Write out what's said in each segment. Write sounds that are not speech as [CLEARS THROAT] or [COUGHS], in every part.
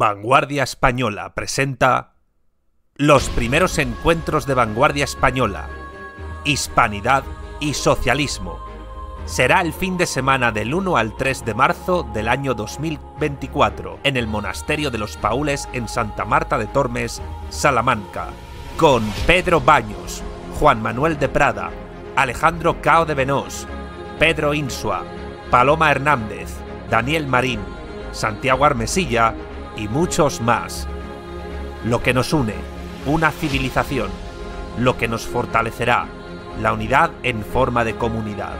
Vanguardia Española presenta los primeros encuentros de Vanguardia Española, Hispanidad y Socialismo. Será el fin de semana del 1 al 3 de marzo del año 2024 en el Monasterio de los Paules en Santa Marta de Tormes, Salamanca, con Pedro Baños, Juan Manuel de Prada, Alejandro Cao de Benós, Pedro Insua, Paloma Hernández, Daniel Marín, Santiago Armesilla y muchos más. Lo que nos une, una civilización, lo que nos fortalecerá, la unidad en forma de comunidad.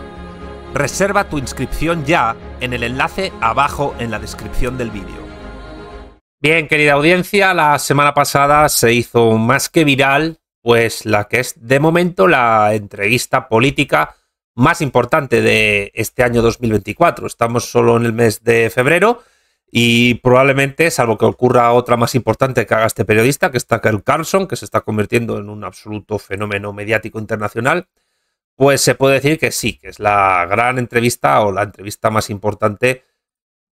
Reserva tu inscripción ya en el enlace abajo en la descripción del vídeo. Bien, querida audiencia, la semana pasada se hizo más que viral, pues la que es de momento la entrevista política más importante de este año 2024. Estamos solo en el mes de febrero y probablemente, salvo que ocurra otra más importante que haga este periodista, que es Tucker Carlson, que se está convirtiendo en un absoluto fenómeno mediático internacional, pues se puede decir que sí, que es la gran entrevista o la entrevista más importante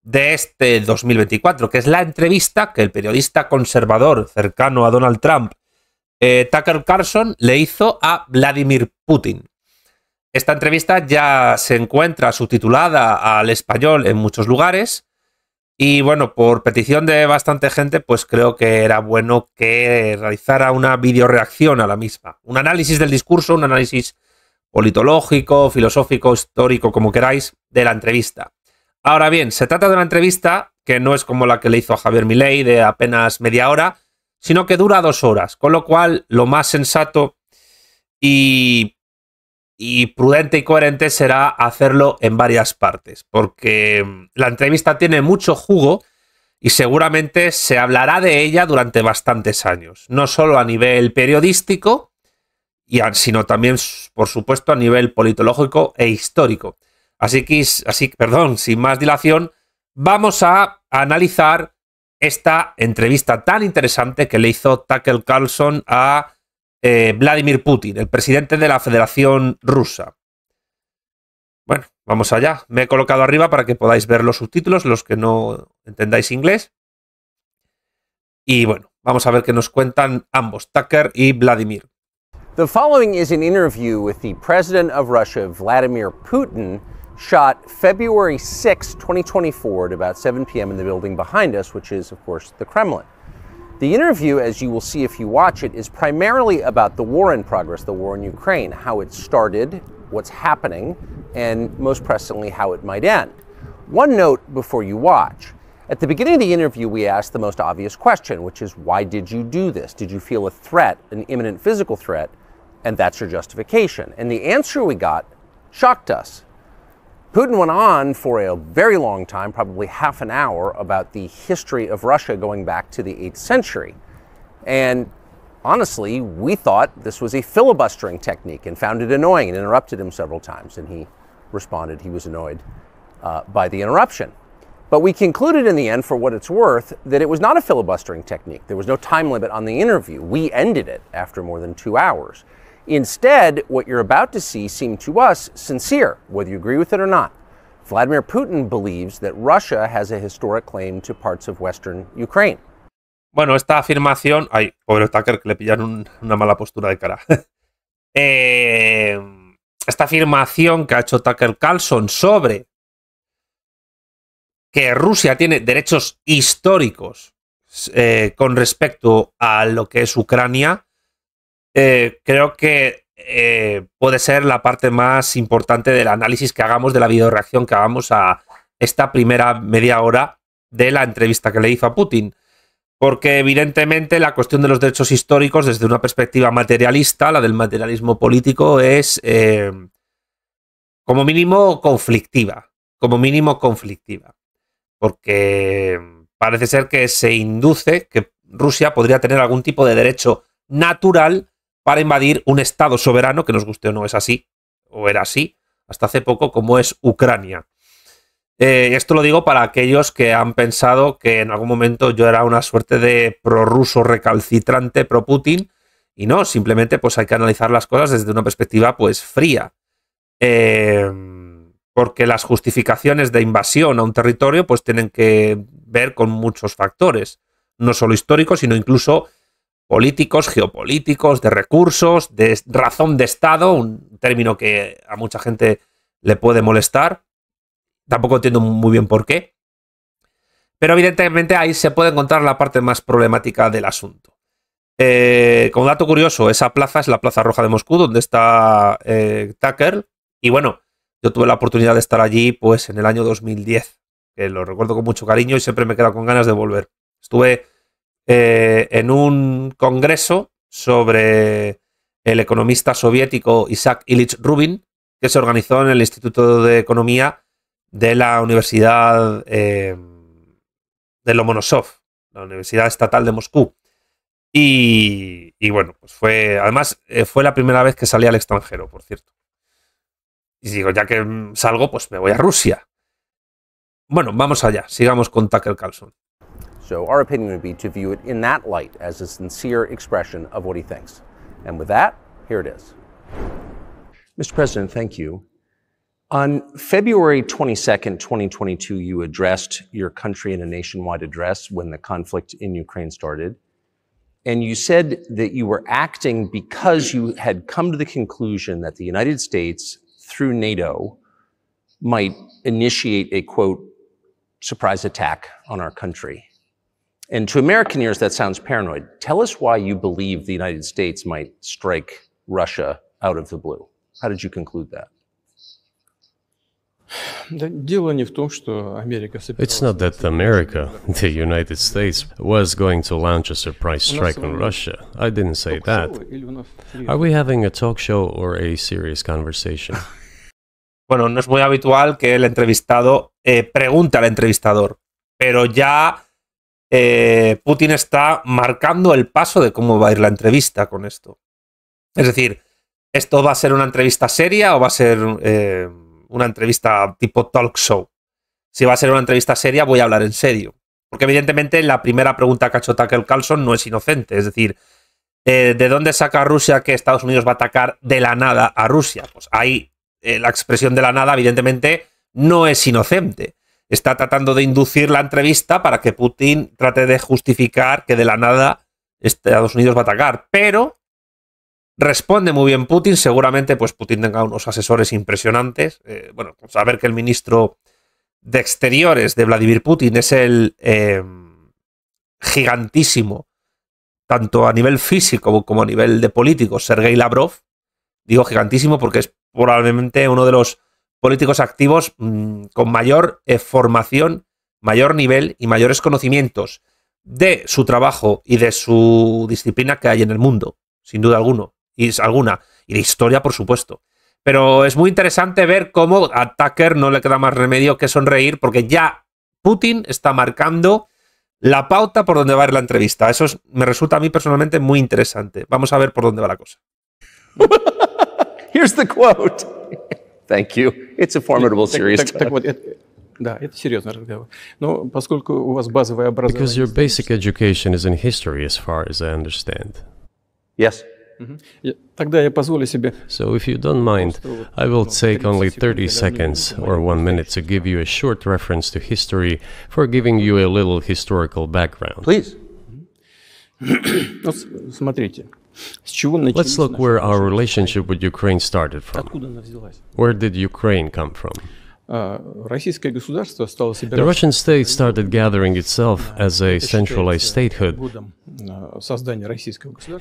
de este 2024, que es la entrevista que el periodista conservador cercano a Donald Trump, eh, Tucker Carlson, le hizo a Vladimir Putin. Esta entrevista ya se encuentra subtitulada al español en muchos lugares y bueno, por petición de bastante gente, pues creo que era bueno que realizara una videoreacción a la misma. Un análisis del discurso, un análisis politológico, filosófico, histórico, como queráis, de la entrevista. Ahora bien, se trata de una entrevista que no es como la que le hizo a Javier Milei de apenas media hora, sino que dura dos horas, con lo cual lo más sensato y y prudente y coherente será hacerlo en varias partes, porque mm, la entrevista tiene mucho jugo y seguramente se hablará de ella durante bastantes años, no solo a nivel periodístico, sino también, por supuesto, a nivel politológico e histórico. Así que, así, perdón, sin más dilación, vamos a analizar esta entrevista tan interesante que le hizo Tackle Carlson a eh, Vladimir Putin, el presidente de la Federación Rusa. Bueno, vamos allá. Me he colocado arriba para que podáis ver los subtítulos, los que no entendáis inglés. Y bueno, vamos a ver qué nos cuentan ambos, Tucker y Vladimir. The following is an interview with the president of Russia, Vladimir Putin, shot February 6, 2024, at about 7 p.m. in the building behind us, which is, of course, the Kremlin. The interview, as you will see if you watch it, is primarily about the war in progress, the war in Ukraine, how it started, what's happening, and most pressingly, how it might end. One note before you watch. At the beginning of the interview, we asked the most obvious question, which is why did you do this? Did you feel a threat, an imminent physical threat? And that's your justification. And the answer we got shocked us. Putin went on for a very long time, probably half an hour, about the history of Russia going back to the 8th century. And honestly, we thought this was a filibustering technique and found it annoying and interrupted him several times. And he responded he was annoyed uh, by the interruption. But we concluded in the end, for what it's worth, that it was not a filibustering technique. There was no time limit on the interview. We ended it after more than two hours. Instead, what you're about to see seems to us sincere, whether you agree with it or not. Vladimir Putin believes that Russia has a historic claim to parts of western Ukraine. Bueno, esta afirmación. Ay, pobre Tucker, que le pillaron una mala postura de cara. [LAUGHS] eh, esta afirmación que ha hecho Tucker Carlson sobre que Rusia tiene derechos históricos eh, con respecto a lo que es Ucrania eh, creo que eh, puede ser la parte más importante del análisis que hagamos, de la videoreacción que hagamos a esta primera media hora de la entrevista que le hizo a Putin. Porque evidentemente la cuestión de los derechos históricos desde una perspectiva materialista, la del materialismo político, es eh, como mínimo conflictiva. Como mínimo conflictiva. Porque parece ser que se induce que Rusia podría tener algún tipo de derecho natural para invadir un Estado soberano, que nos guste o no es así, o era así, hasta hace poco, como es Ucrania. Eh, esto lo digo para aquellos que han pensado que en algún momento yo era una suerte de prorruso recalcitrante pro Putin y no, simplemente pues hay que analizar las cosas desde una perspectiva pues fría. Eh, porque las justificaciones de invasión a un territorio pues tienen que ver con muchos factores, no solo históricos, sino incluso políticos, geopolíticos, de recursos, de razón de Estado, un término que a mucha gente le puede molestar. Tampoco entiendo muy bien por qué. Pero evidentemente ahí se puede encontrar la parte más problemática del asunto. Eh, como dato curioso, esa plaza es la Plaza Roja de Moscú, donde está eh, Tucker. Y bueno, yo tuve la oportunidad de estar allí pues en el año 2010, que lo recuerdo con mucho cariño y siempre me he quedado con ganas de volver. Estuve eh, en un congreso sobre el economista soviético Isaac Ilich Rubin, que se organizó en el Instituto de Economía de la Universidad eh, de Lomonosov, la Universidad Estatal de Moscú. Y, bueno, pues fue, además, eh, fue la primera vez que salí al extranjero, por cierto. Y digo, ya que salgo, pues me voy a Rusia. Bueno, vamos allá, sigamos con Tucker Carlson. So our opinion would be to view it in that light as a sincere expression of what he thinks. And with that, here it is. Mr. President, thank you. On February 22nd, 2022, you addressed your country in a nationwide address when the conflict in Ukraine started. And you said that you were acting because you had come to the conclusion that the United States, through NATO, might initiate a quote, surprise attack on our country. And to American ears, that sounds paranoid. Tell us why you believe the United States might strike Russia out of the blue. How did you conclude that? [SIGHS] It's not that America, [LAUGHS] the United States, was going to launch a surprise strike on Russia. I didn't say that. Are we having a talk show or a serious conversation? [LAUGHS] bueno, no es muy habitual que el entrevistado eh, pregunte al entrevistador, pero ya Eh, Putin está marcando el paso de cómo va a ir la entrevista con esto. Es decir, ¿esto va a ser una entrevista seria o va a ser eh, una entrevista tipo talk show? Si va a ser una entrevista seria, voy a hablar en serio. Porque evidentemente la primera pregunta que ha hecho Tucker Carlson no es inocente. Es decir, eh, ¿de dónde saca Rusia que Estados Unidos va a atacar de la nada a Rusia? Pues ahí la expresión de la nada evidentemente no es inocente está tratando de inducir la entrevista para que Putin trate de justificar que de la nada Estados Unidos va a atacar. Pero responde muy bien Putin. Seguramente, pues Putin tenga unos asesores impresionantes. Eh, bueno, saber que el ministro de Exteriores de Vladimir Putin es el eh, gigantísimo, tanto a nivel físico como a nivel de político, Sergei Lavrov. Digo gigantísimo porque es probablemente uno de los políticos activos mm, con mayor eh, formación, mayor nivel y mayores conocimientos de su trabajo y de su disciplina que hay en el mundo, sin duda alguno, alguna, y de historia, por supuesto. Pero es muy interesante ver cómo a Tucker no le queda más remedio que sonreír, porque ya Putin está marcando la pauta por donde va a ir la entrevista. Eso me resulta a mí personalmente muy interesante. Vamos a ver por dónde va la cosa. [LAUGHS] Here's the quote. Thank you. It's a formidable series. да, это серьезный разговор. Но поскольку у вас базовое образование... Because your basic education is in history, as far as I understand. Yes. Тогда я позволю себе... So if you don't mind, I will take only 30 seconds or one minute to give you a short reference to history for giving you a little historical background. Please. [CLEARS THROAT] Смотрите. Let's look where our relationship with Ukraine started from. Where did Ukraine come from? The Russian state started gathering itself as a centralized statehood,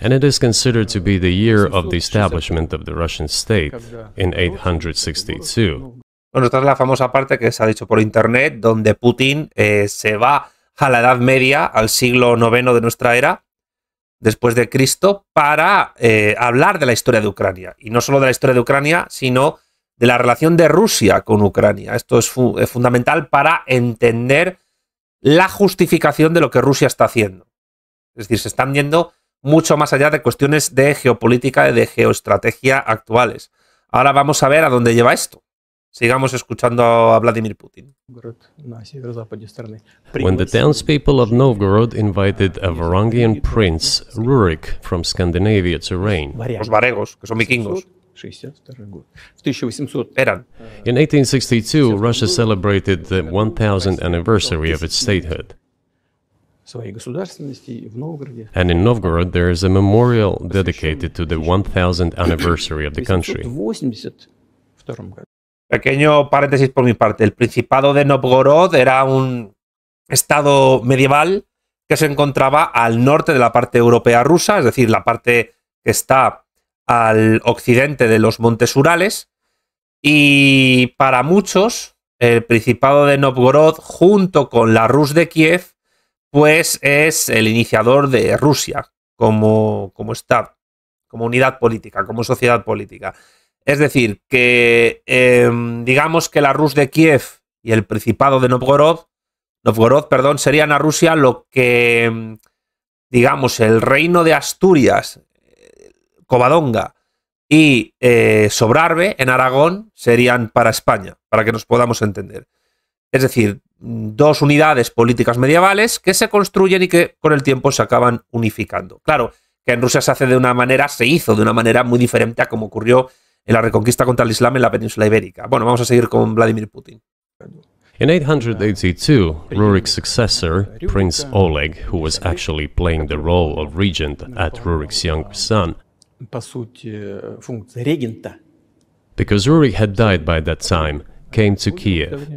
and it is considered to be the year of the establishment of the Russian state in 862. Bueno, esta es la famosa parte que se ha dicho por internet, donde Putin eh, se va a la Edad Media, al siglo IX de nuestra era, después de Cristo para eh, hablar de la historia de Ucrania. Y no solo de la historia de Ucrania, sino de la relación de Rusia con Ucrania. Esto es, es fundamental para entender la justificación de lo que Rusia está haciendo. Es decir, se están yendo mucho más allá de cuestiones de geopolítica y de geoestrategia actuales. Ahora vamos a ver a dónde lleva esto. Sigamos escuchando a Vladimir Putin. When the townspeople of Novgorod invited a Varangian prince, Rurik, from Scandinavia to reign. Los varegos, que son vikingos. In 1862, Russia celebrated the 1000th anniversary of its statehood. And in Novgorod, there is a memorial dedicated to the 1000th anniversary of the country. Pequeño paréntesis por mi parte. El Principado de Novgorod era un estado medieval que se encontraba al norte de la parte europea rusa, es decir, la parte que está al occidente de los Montes Urales. Y para muchos, el Principado de Novgorod, junto con la Rus de Kiev, pues es el iniciador de Rusia como, como Estado, como unidad política, como sociedad política. Es decir, que em, digamos que la Rus de Kiev y el Principado de Novgorod, perdón, serían a Rusia lo que, em, digamos, el reino de Asturias, Covadonga y eh, Sobrarbe en Aragón serían para España, para que nos podamos entender. Es decir, dos unidades políticas medievales que se construyen y que con el tiempo se acaban unificando. Claro, que en Rusia se hace de una manera, se hizo de una manera muy diferente a como ocurrió en la reconquista contra el Islam en la península ibérica. Bueno, vamos a seguir con Vladimir Putin. In 882, Rurik's successor, Prince Oleg, who was actually playing the role of regent at Rurik's young son, э, because Rurik had died by that time, came to Kiev.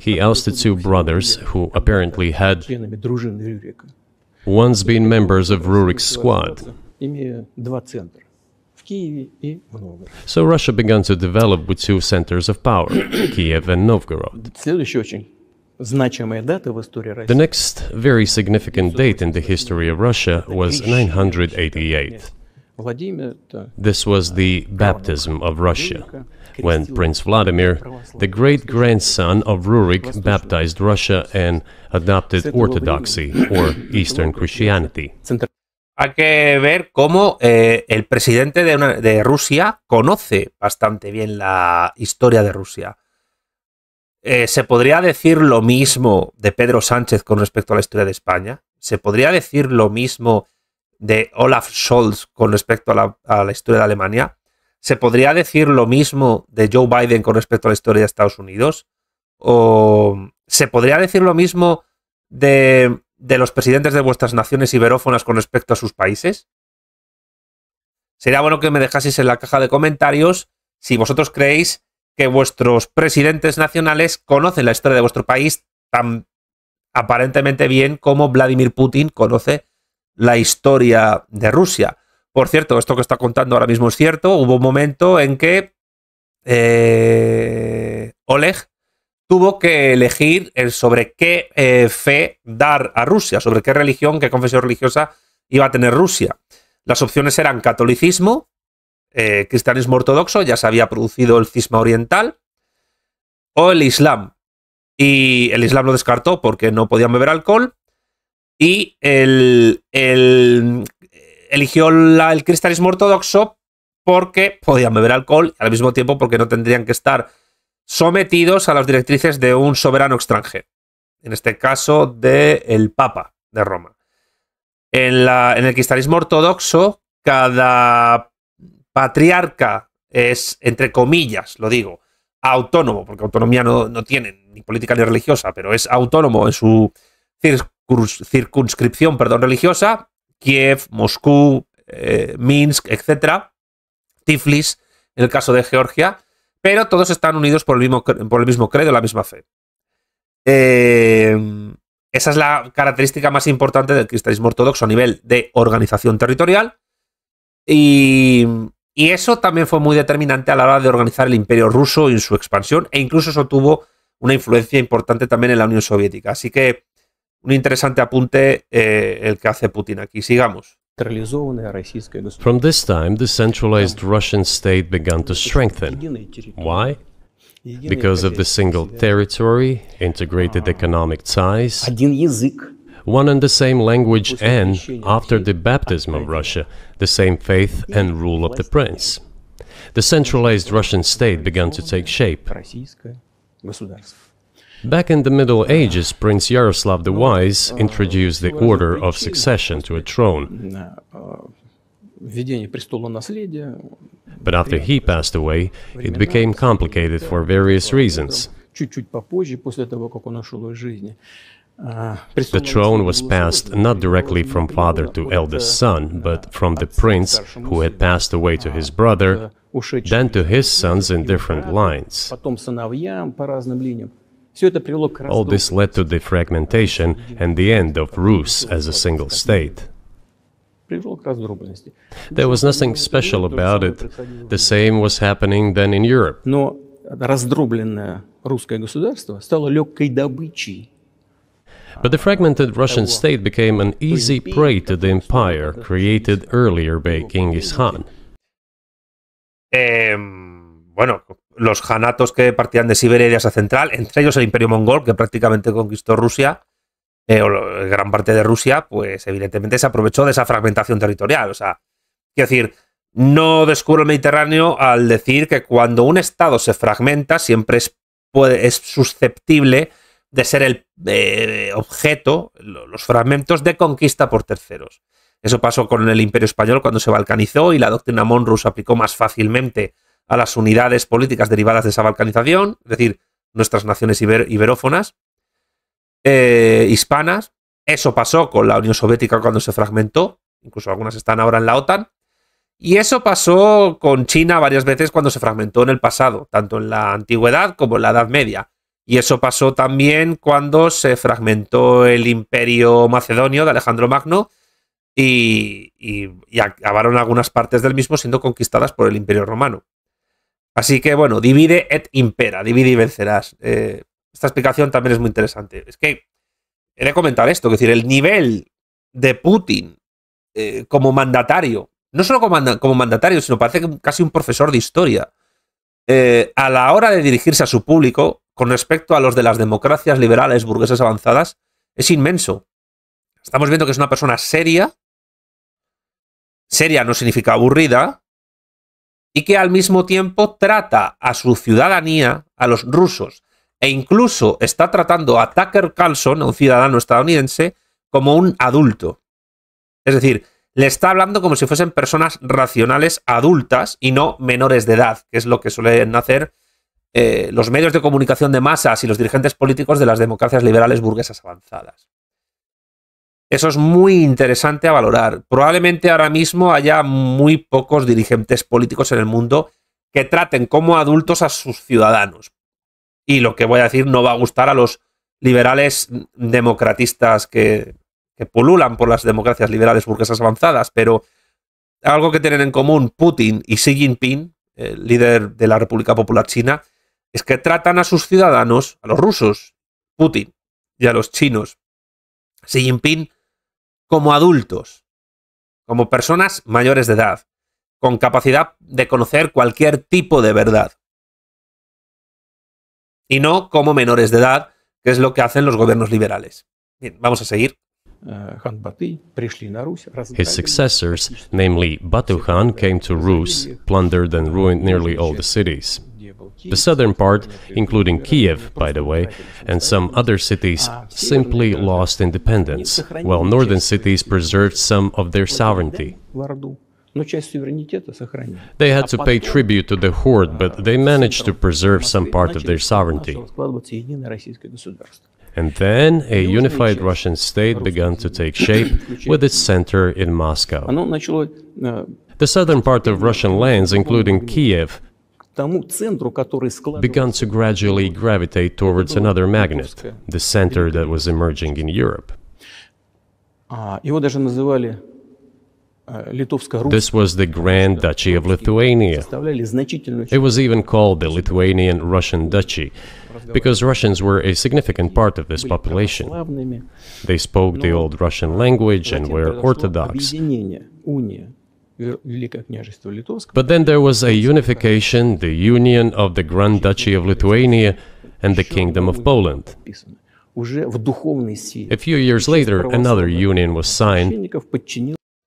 He ousted two brothers who apparently had once been members of Rurik's squad. So Russia began to develop with two centers of power, [COUGHS] Kiev and Novgorod. The next very significant date in the history of Russia was 988. This was the baptism of Russia, when Prince Vladimir, the great-grandson of Rurik, baptized Russia and adopted Orthodoxy, or Eastern Christianity. Hay que ver cómo eh, el presidente de, de, Rusia conoce bastante bien la historia de Rusia. Eh, ¿Se podría decir lo mismo de Pedro Sánchez con respecto a la historia de España? ¿Se podría decir lo mismo de Olaf Scholz con respecto a la, historia de Alemania? ¿Se podría decir lo mismo de Joe Biden con respecto a la historia de Estados Unidos? ¿O se podría decir lo mismo de, de, los presidentes de vuestras naciones iberófonas con respecto a sus países? Sería bueno que me dejaseis en la caja de comentarios si vosotros creéis que vuestros presidentes nacionales conocen la historia de vuestro país tan aparentemente bien como Vladimir Putin conoce la historia de Rusia. Por cierto, esto que está contando ahora mismo es cierto. Hubo un momento en que eh, Oleg tuvo que elegir sobre qué eh, fe dar a Rusia, sobre qué religión, qué confesión religiosa iba a tener Rusia. Las opciones eran catolicismo, eh, cristianismo ortodoxo, ya se había producido el cisma oriental, o el islam. Y el islam lo descartó porque no podían beber alcohol, y el, eh, eligió el cristianismo ortodoxo porque podían beber alcohol y al mismo tiempo porque no tendrían que estar sometidos a las directrices de un soberano extranjero, en este caso del el Papa de Roma. En, la, en el cristianismo ortodoxo, cada patriarca es, entre comillas, lo digo, autónomo, porque autonomía no, no ni política ni religiosa, pero es autónomo en su circunscripción perdón, religiosa, Kiev, Moscú, eh, Minsk, etc. Tiflis, en el caso de Georgia, pero todos están unidos por el mismo, por el credo, la misma fe. Em, esa es la característica más importante del cristianismo ortodoxo a nivel de organización territorial. Y, y eso también fue muy determinante a la hora de organizar el imperio ruso en su expansión, e incluso eso tuvo una influencia importante también en la Unión Soviética. Así que un interesante apunte eh, el que hace Putin aquí. Sigamos. From this time, the centralized Russian state began to strengthen. Why? Because of the single territory, integrated economic ties, one and the same language and, after the baptism of Russia, the same faith and rule of the prince. The centralized Russian state began to take shape. Back in the Middle Ages, Prince Yaroslav the Wise introduced the order of succession to a throne. But after he passed away, it became complicated for various reasons. The throne was passed not directly from father to eldest son, but from the prince, who had passed away to his brother, then to his sons in different lines. All this led to the fragmentation and the end of Rus as a single state. There was nothing special about it. The same was happening then in Europe. But the fragmented Russian state became an easy prey to the empire created earlier by Genghis Khan. Um, bueno, los hanatos que partían de Siberia y Asia Central, entre ellos el Imperio Mongol, que prácticamente conquistó Rusia, eh, o gran parte de Rusia, pues evidentemente se aprovechó de esa fragmentación territorial. O sea, quiero decir, no descubro el Mediterráneo al decir que cuando un Estado se fragmenta, siempre es, susceptible de ser el eh, objeto, los fragmentos de conquista por terceros. Eso pasó con el Imperio Español cuando se balcanizó y la doctrina Monrus aplicó más fácilmente a las unidades políticas derivadas de esa balcanización, es decir, nuestras naciones iberófonas, eh, hispanas. Eso pasó con la Unión Soviética cuando se fragmentó, incluso algunas están ahora en la OTAN. Y eso pasó con China varias veces cuando se fragmentó en el pasado, tanto en la antigüedad como en la Edad Media. Y eso pasó también cuando se fragmentó el imperio macedonio de Alejandro Magno y acabaron algunas partes del mismo siendo conquistadas por el imperio romano. Así que bueno, divide et impera, divide y vencerás. Eh, esta explicación también es muy interesante. Es que he de comentar esto, que es decir, el nivel de Putin eh, como mandatario, no solo como, mandatario, sino parece casi un profesor de historia, eh, a la hora de dirigirse a su público con respecto a los de las democracias liberales, burguesas avanzadas, es inmenso. Estamos viendo que es una persona seria. Seria no significa aburrida, y que al mismo tiempo trata a su ciudadanía, a los rusos, e incluso está tratando a Tucker Carlson, un ciudadano estadounidense, como un adulto. Es decir, le está hablando como si fuesen personas racionales adultas y no menores de edad, que es lo que suelen hacer eh, los medios de comunicación de masas y los dirigentes políticos de las democracias liberales burguesas avanzadas. Eso es muy interesante a valorar. Probablemente ahora mismo haya muy pocos dirigentes políticos en el mundo que traten como adultos a sus ciudadanos. Y lo que voy a decir no va a gustar a los liberales democratistas que, pululan por las democracias liberales burguesas avanzadas, pero algo que tienen en común Putin y Xi Jinping, el líder de la República Popular China, es que tratan a sus ciudadanos, a los rusos, Putin y a los chinos, Xi Jinping, como adultos, como personas mayores de edad, con capacidad de conocer cualquier tipo de verdad. Y no como menores de edad, que es lo que hacen los gobiernos liberales. Bien, vamos a seguir. Eh, His successors, namely Batu came to Rus, plundered and ruined nearly all the cities. The southern part, including Kiev, by the way, and some other cities simply lost independence, while northern cities preserved some of their sovereignty. They had to pay tribute to the horde, but they managed to preserve some part of their sovereignty. And then a unified Russian state began to take shape with its center in Moscow. The southern part of Russian lands, including Kiev, began to gradually gravitate towards another magnet, the center that was emerging in Europe. Э, this was the Grand Duchy of Lithuania. It was even called the Lithuanian Russian Duchy, because Russians were a significant part of this population. They spoke the old Russian language and were Orthodox. But then there was a unification, the union of the Grand Duchy of Lithuania and the Kingdom of Poland. A few years later, another union was signed.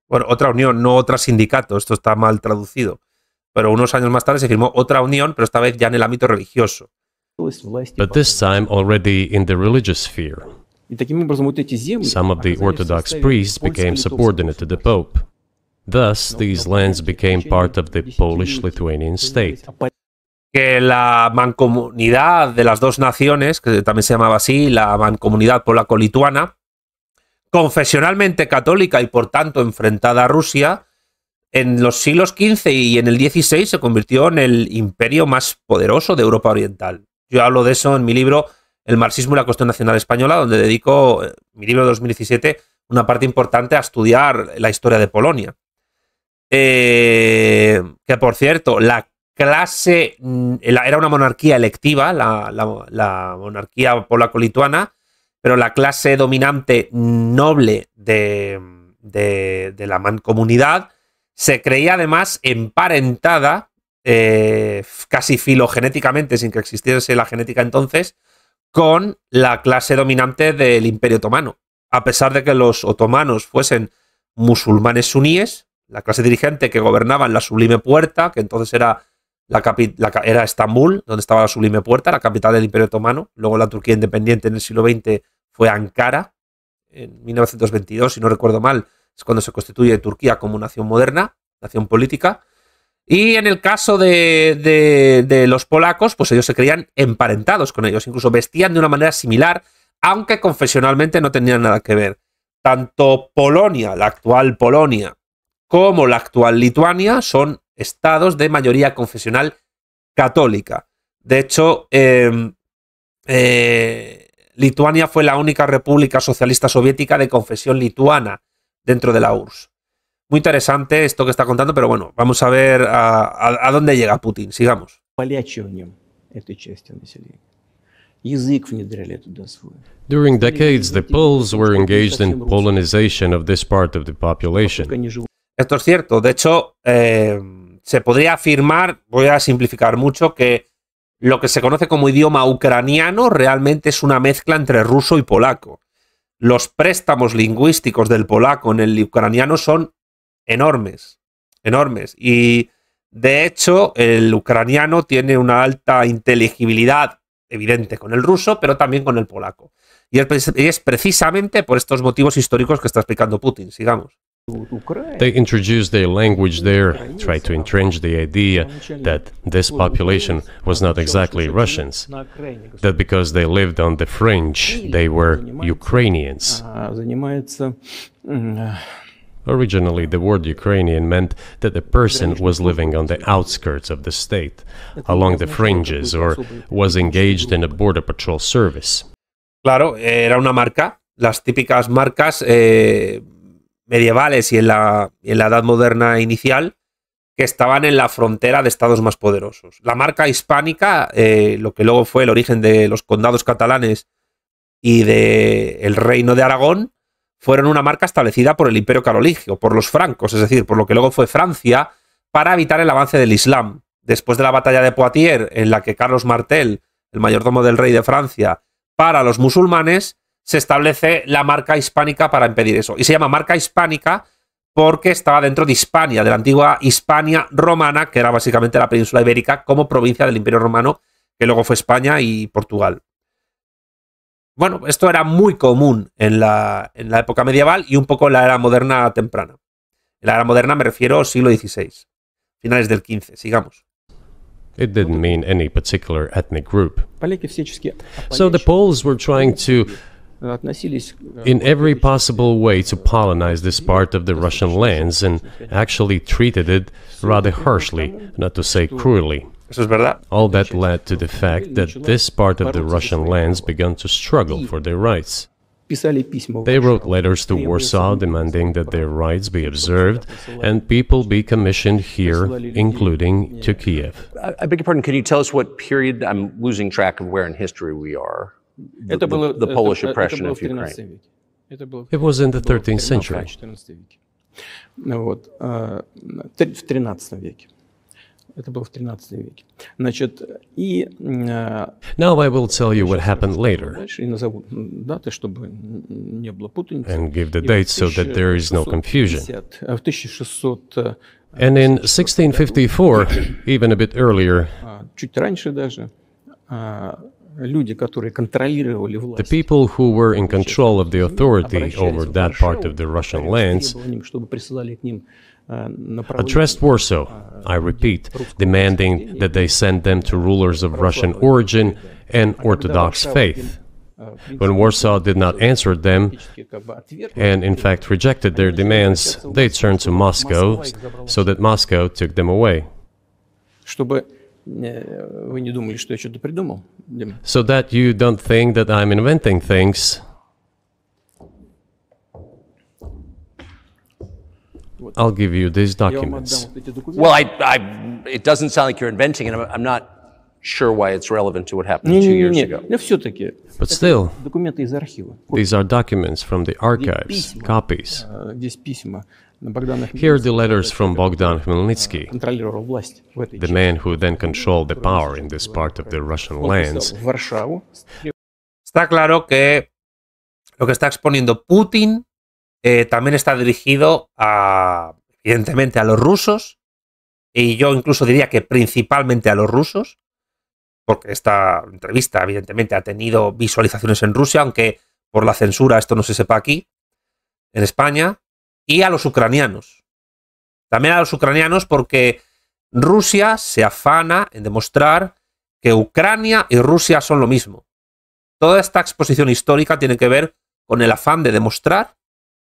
Bueno, otra unión, no otra sindicato, esto está mal traducido. Pero unos años más tarde se firmó otra unión, pero esta vez ya en el ámbito religioso. But this time already in the religious sphere. Some of the Orthodox priests became subordinate to the Pope. Que la mancomunidad de las dos naciones, que también se llamaba así, la mancomunidad polaco-lituana, confesionalmente católica y por tanto enfrentada a Rusia, en los siglos XV y en el XVI se convirtió en el imperio más poderoso de Europa Oriental. Yo hablo de eso en mi libro El marxismo y la cuestión nacional española, donde dedico eh, mi libro de 2017 una parte importante a estudiar la historia de Polonia. Eh, que por cierto, la clase mm, era una monarquía electiva, la, la, monarquía polaco-lituana, pero la clase dominante noble de, la mancomunidad se creía además emparentada, eh, casi filogenéticamente, sin que existiese la genética entonces, con la clase dominante del Imperio Otomano. A pesar de que los otomanos fuesen musulmanes suníes, la clase dirigente que gobernaba en la Sublime Puerta, que entonces era, la, era Estambul, donde estaba la Sublime Puerta, la capital del Imperio Otomano. Luego la Turquía independiente en el siglo XX fue Ankara, en 1922, si no recuerdo mal, es cuando se constituye Turquía como nación moderna, nación política. Y en el caso de, de los polacos, pues ellos se creían emparentados con ellos, incluso vestían de una manera similar, aunque confesionalmente no tenían nada que ver. Tanto Polonia, la actual Polonia, como la actual Lituania, son estados de mayoría confesional católica. De hecho, em, eh, Lituania fue la única república socialista soviética de confesión lituana dentro de la URSS. Muy interesante esto que está contando, pero bueno, vamos a ver a, dónde llega Putin. Sigamos. During decades, the Poles were engaged in Polonization of this part of the population. Esto es cierto. De hecho, eh, se podría afirmar, voy a simplificar mucho, que lo que se conoce como idioma ucraniano realmente es una mezcla entre ruso y polaco. Los préstamos lingüísticos del polaco en el ucraniano son enormes, enormes. Y de hecho, el ucraniano tiene una alta inteligibilidad evidente con el ruso, pero también con el polaco. Y es, precisamente por estos motivos históricos que está explicando Putin, sigamos. They introduced their language there, tried to entrench the idea that this population was not exactly Russians, that because they lived on the fringe, they were Ukrainians. Ah, mm. Originally, the word Ukrainian meant that a person was living on the outskirts of the state, along the fringes, or was engaged in a border patrol service. Claro, era una marca. Las típicas marcas eh, medievales y en la, Edad Moderna inicial, que estaban en la frontera de estados más poderosos. La marca hispánica, eh, lo que luego fue el origen de los condados catalanes y del reino de Aragón, fueron una marca establecida por el imperio carolingio, por los francos, es decir, por lo que luego fue Francia, para evitar el avance del Islam. Después de la batalla de Poitiers, en la que Carlos Martel, el mayordomo del rey de Francia, para los musulmanes, se establece la marca hispánica para impedir eso. Y se llama marca hispánica porque estaba dentro de Hispania, de la antigua Hispania romana, que era básicamente la península ibérica como provincia del Imperio Romano, que luego fue España y Portugal. Bueno, esto era muy común en la, época medieval y un poco en la era moderna temprana. En la era moderna me refiero al siglo XVI, finales del XV, sigamos. It didn't mean any particular ethnic group. So the Poles Э, э, in every possible way to colonize this part of the Russian lands and actually treated it rather harshly, not to say cruelly. All that led to the fact that this part of the Russian lands began to struggle for their rights. They wrote letters to Warsaw demanding that their rights be observed and people be commissioned here, including to Kiev. I beg your pardon, can you tell us what period? I'm losing track of where in history we are the, the Polish oppression of Ukraine. It was in the 13th century. Вот, э, в 13 веке. Это было в 13 веке. Значит, и... Э, now I will tell you what happened later. и назову даты, чтобы не было путаницы. And give the date so that there is no confusion. Э, в 1600 And in 1654, even a bit earlier, чуть раньше даже, the people who were in control of the authority over that part of the Russian lands э, addressed Warsaw, I repeat, demanding that they send them to rulers of Russian origin and Orthodox faith. When Warsaw did not answer them and in fact rejected their demands, they turned to Moscow so that Moscow took them away. Э, вы не думали, что я что-то придумал, Дим? So that you don't think that I'm inventing things. I'll give you these documents. Well, I, I, it doesn't sound like you're inventing, and I'm, I'm not sure why it's relevant to what happened two years ago. But still, These are documents from the archives, copies. Э, Here are the letters from Bogdan the man who then controlled the power in this Está claro que lo que está exponiendo Putin eh, también está dirigido evidentemente, a los rusos, y yo incluso diría que principalmente a los rusos, porque esta entrevista, evidentemente, ha tenido visualizaciones en Rusia, aunque por la censura esto no se sepa aquí, en España y a los ucranianos. También a los ucranianos porque Rusia se afana en demostrar que Ucrania y Rusia son lo mismo. Toda esta exposición histórica tiene que ver con el afán de demostrar,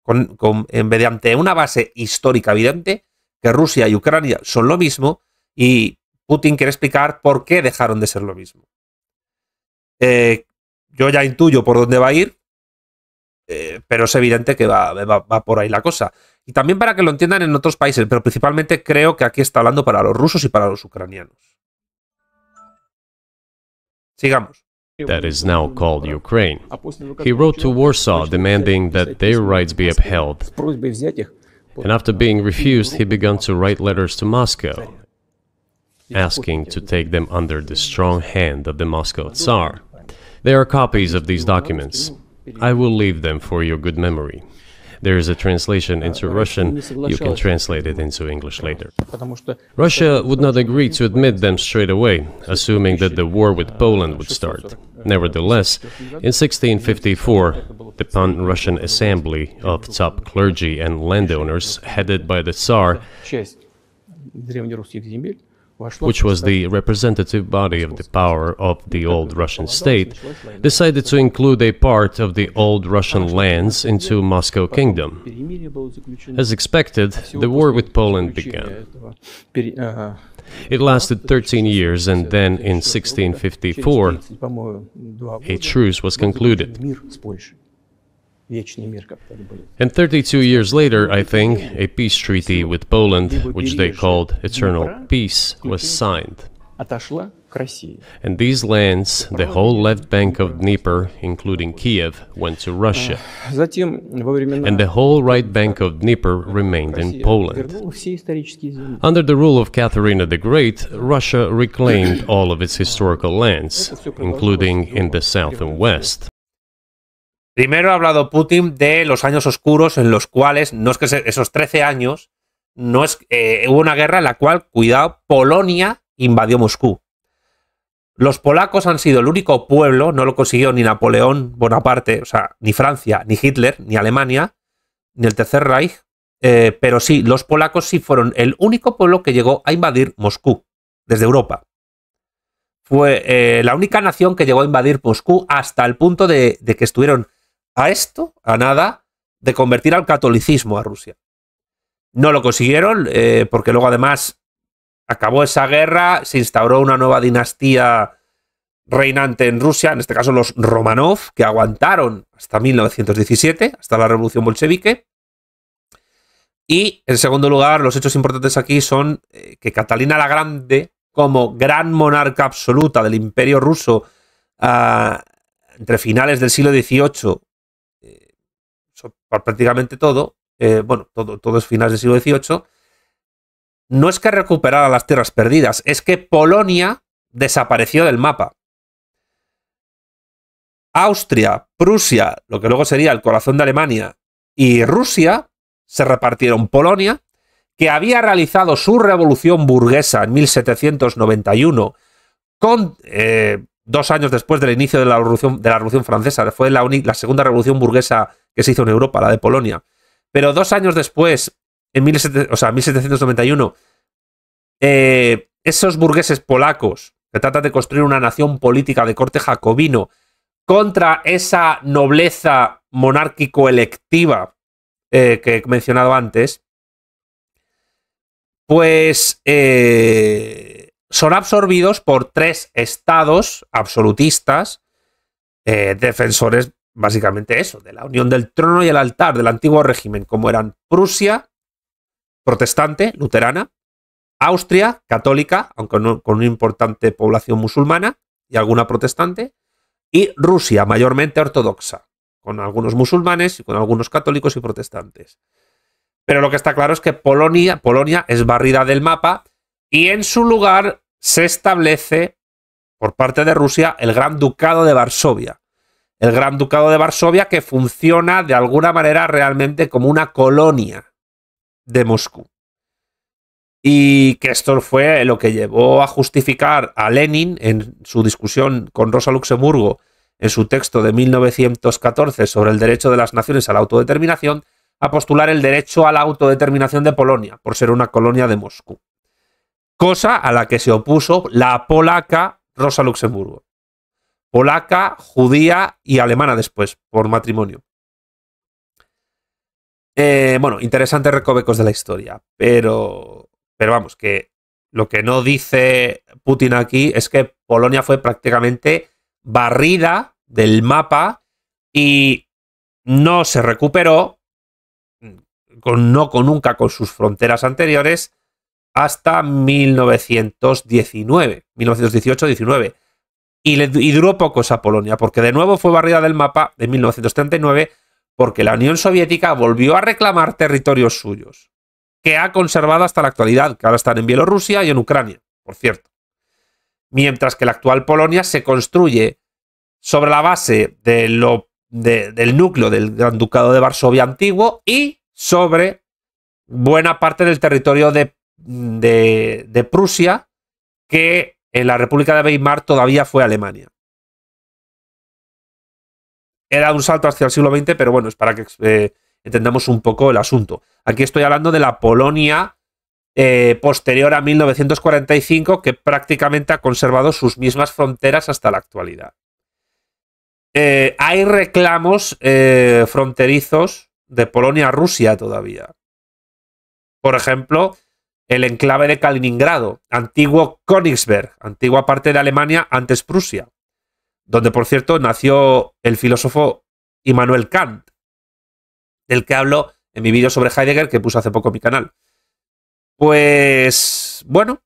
con, mediante una base histórica evidente, que Rusia y Ucrania son lo mismo y Putin quiere explicar por qué dejaron de ser lo mismo. Eh, yo ya intuyo por dónde va a ir, eh, pero es evidente que va, va, por ahí la cosa. Y también para que lo entiendan en otros países, pero principalmente creo que aquí está hablando para los rusos y para los ucranianos. Sigamos. That is now called Ukraine. He wrote to Warsaw demanding that their rights be upheld. And after being refused, he began to write letters to Moscow, asking to take them under the strong hand of the Moscow Tsar. There are copies of these documents. I will leave them for your good memory. There is a translation uh, into uh, Russian, you can translate it into English later. Russia would not agree to admit them straight away, assuming that the war with Poland would start. Nevertheless, in 1654, the pan-Russian assembly of top clergy and landowners, headed by the Tsar, which was the representative body of the power of the old Russian state, decided to include a part of the old Russian lands into Moscow Kingdom. As expected, the war with Poland began. It lasted 13 years and then in 1654 a truce was concluded. And 32 years later, I think, a peace treaty with Poland, which they called Eternal Peace, was signed. And these lands, the whole left bank of Dnieper, including Kiev, went to Russia. And the whole right bank of Dnieper remained in Poland. Under the rule of Catherine the Great, Russia reclaimed all of its historical lands, including in the south and west. Primero ha hablado Putin de los años oscuros en los cuales, no es que esos 13 años, no es, eh, hubo una guerra en la cual, cuidado, Polonia invadió Moscú. Los polacos han sido el único pueblo, no lo consiguió ni Napoleón Bonaparte, o sea, ni Francia, ni Hitler, ni Alemania, ni el Tercer Reich, eh, pero sí, los polacos sí fueron el único pueblo que llegó a invadir Moscú desde Europa. Fue eh, la única nación que llegó a invadir Moscú hasta el punto de que estuvieron a esto, a nada, de convertir al catolicismo a Rusia. No lo consiguieron, eh, porque luego además acabó esa guerra, se instauró una nueva dinastía reinante en Rusia, en este caso los Romanov, que aguantaron hasta 1917, hasta la revolución bolchevique. Y en segundo lugar, los hechos importantes aquí son eh, que Catalina la Grande, como gran monarca absoluta del imperio ruso ah, entre finales del siglo XVIII prácticamente todo, eh, bueno, todo, es final del siglo XVIII, no es que recuperara las tierras perdidas, es que Polonia desapareció del mapa. Austria, Prusia, lo que luego sería el corazón de Alemania, y Rusia se repartieron Polonia, que había realizado su revolución burguesa en 1791, con, eh, dos años después del inicio de la Revolución, de la revolución Francesa, fue la segunda revolución burguesa que se hizo en Europa, la de Polonia. Pero dos años después, en 1791, eh, esos burgueses polacos que tratan de construir una nación política de corte jacobino contra esa nobleza monárquico-electiva eh, que he mencionado antes, pues eh, son absorbidos por tres estados absolutistas, defensores básicamente eso, de la unión del trono y el altar del antiguo régimen, como eran Prusia, protestante, luterana, Austria, católica, aunque con una importante población musulmana y alguna protestante, y Rusia, mayormente ortodoxa, con algunos musulmanes y con algunos católicos y protestantes. Pero lo que está claro es que Polonia, Polonia es barrida del mapa y en su lugar se establece por parte de Rusia el Gran Ducado de Varsovia, el Gran Ducado de Varsovia, que funciona de alguna manera realmente como una colonia de Moscú. Y que esto fue lo que llevó a justificar a Lenin en su discusión con Rosa Luxemburgo en su texto de 1914 sobre el derecho de las naciones a la autodeterminación, a postular el derecho a la autodeterminación de Polonia, por ser una colonia de Moscú. Cosa a la que se opuso la polaca Rosa Luxemburgo polaca, judía y alemana después, por matrimonio. Eh, bueno, interesantes recovecos de la historia, pero, pero vamos, que lo que no dice Putin aquí es que Polonia fue prácticamente barrida del mapa y no se recuperó, con, no con nunca con sus fronteras anteriores, hasta 1919, 1918-19 y, duró poco esa Polonia, porque de nuevo fue barrida del mapa en 1939, porque la Unión Soviética volvió a reclamar territorios suyos, que ha conservado hasta la actualidad, que ahora están en Bielorrusia y en Ucrania, por cierto. Mientras que la actual Polonia se construye sobre la base del núcleo del Gran Ducado de Varsovia antiguo y sobre buena parte del territorio de, de Prusia que en la República de Weimar todavía fue Alemania. Era un salto hacia el siglo XX, pero bueno, es para que eh, entendamos un poco el asunto. Aquí estoy hablando de la Polonia eh, posterior a 1945, que prácticamente ha conservado sus mismas fronteras hasta la actualidad. Eh, hay reclamos fronterizos de Polonia a Rusia todavía. Por ejemplo, el enclave de Kaliningrado, antiguo Königsberg, antigua parte de Alemania antes Prusia, donde por cierto nació el filósofo Immanuel Kant, del que hablo en mi vídeo sobre Heidegger que puse hace poco en mi canal. Pues bueno,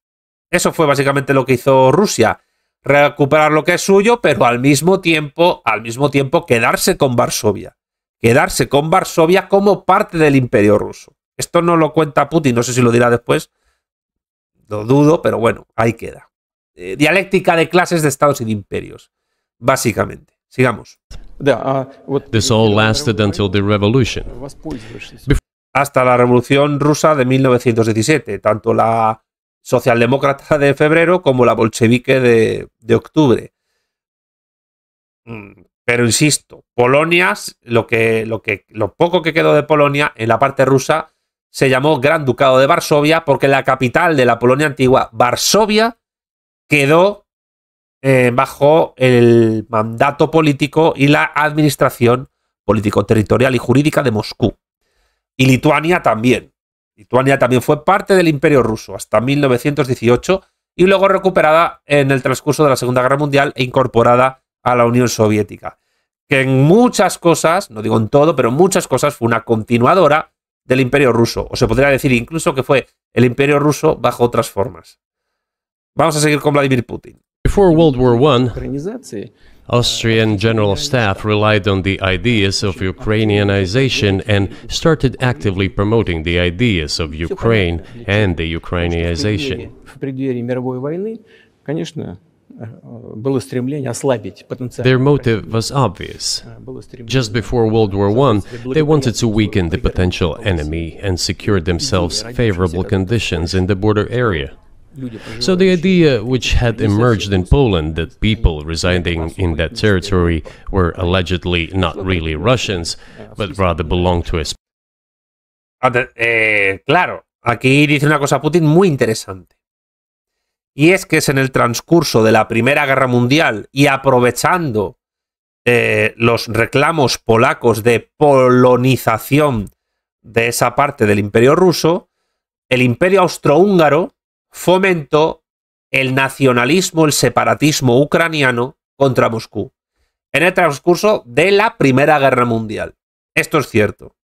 eso fue básicamente lo que hizo Rusia, recuperar lo que es suyo, pero al mismo tiempo, al mismo tiempo quedarse con Varsovia, quedarse con Varsovia como parte del Imperio ruso. Esto no lo cuenta Putin, no sé si lo dirá después. Lo dudo, pero bueno, ahí queda. Eh, dialéctica de clases de estados y de imperios, básicamente. Sigamos. Uh, Hasta la revolución rusa de 1917, tanto la socialdemócrata de febrero como la bolchevique de, octubre. Mm, pero insisto, Polonia, lo, que, lo, que, lo poco que quedó de Polonia en la parte rusa se llamó Gran Ducado de Varsovia porque la capital de la Polonia antigua, Varsovia, quedó eh, bajo el mandato político y la administración político-territorial y jurídica de Moscú. Y Lituania también. Lituania también fue parte del Imperio ruso hasta 1918 y luego recuperada en el transcurso de la Segunda Guerra Mundial e incorporada a la Unión Soviética, que en muchas cosas, no digo en todo, pero en muchas cosas fue una continuadora del imperio ruso, o se podría decir incluso que fue el imperio ruso bajo otras formas. Vamos a seguir con Vladimir Putin. Before World War I, Austrian General Staff relied on the ideas of Ukrainianization and started actively promoting the ideas of Ukraine and the Ukrainianization. Their motive was obvious. Just before World War I, they wanted to weaken the potential enemy and secure themselves favorable conditions in the border area. So the idea which had emerged in Poland that people residing in that territory were allegedly not really Russians, but rather belonged to a... Eh, claro, aquí dice una cosa Putin muy interesante. y es que es en el transcurso de la Primera Guerra Mundial y aprovechando eh, los reclamos polacos de polonización de esa parte del imperio ruso, el imperio austrohúngaro fomentó el nacionalismo, el separatismo ucraniano contra Moscú, en el transcurso de la Primera Guerra Mundial. Esto es cierto.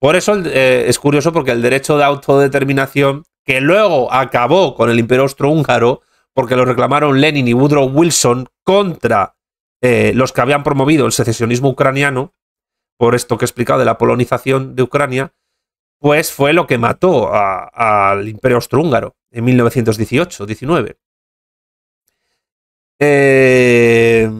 Por eso eh, es curioso porque el derecho de autodeterminación que luego acabó con el Imperio Austrohúngaro porque lo reclamaron Lenin y Woodrow Wilson contra eh, los que habían promovido el secesionismo ucraniano, por esto que he explicado de la polonización de Ucrania, pues fue lo que mató al Imperio Austrohúngaro en 1918-19. Eh,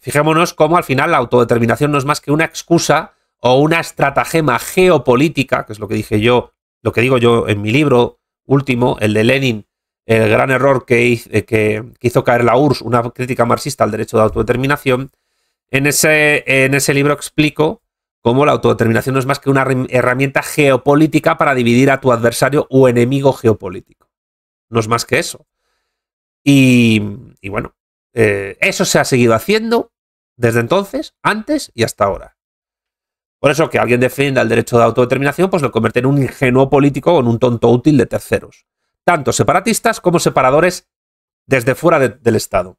fijémonos cómo al final la autodeterminación no es más que una excusa o una estratagema geopolítica, que es lo que dije yo lo que digo yo en mi libro último, el de Lenin, el gran error que, eh, que, hizo caer la URSS, una crítica marxista al derecho de autodeterminación, en ese, libro explico cómo la autodeterminación no es más que una herramienta geopolítica para dividir a tu adversario o enemigo geopolítico. No es más que eso. Y, bueno, eh, eso se ha seguido haciendo desde entonces, antes y hasta ahora. Por eso que alguien defienda el derecho de autodeterminación, pues lo convierte en un ingenuo político o en un tonto útil de terceros, tanto separatistas como separadores desde fuera de, del Estado.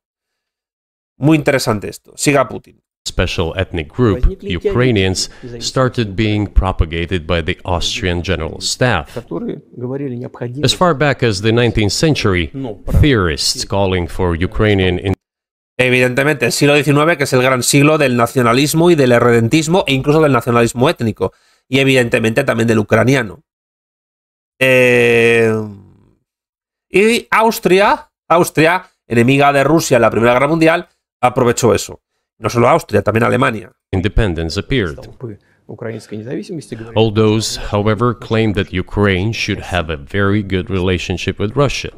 Muy interesante esto. Siga Putin. special ethnic group, Ukrainians, started being propagated by the Austrian General Staff. As far back as the 19th century, theorists calling for Ukrainian Evidentemente, el siglo XIX, que es el gran siglo del nacionalismo y del redentismo, e incluso del nacionalismo étnico, y evidentemente también del ucraniano. Eh, y Austria, Austria, enemiga de Rusia en la Primera Guerra Mundial, aprovechó eso. No solo Austria, también Alemania. Independence appeared. All those, however, claim that Ukraine should have a very good relationship with Russia.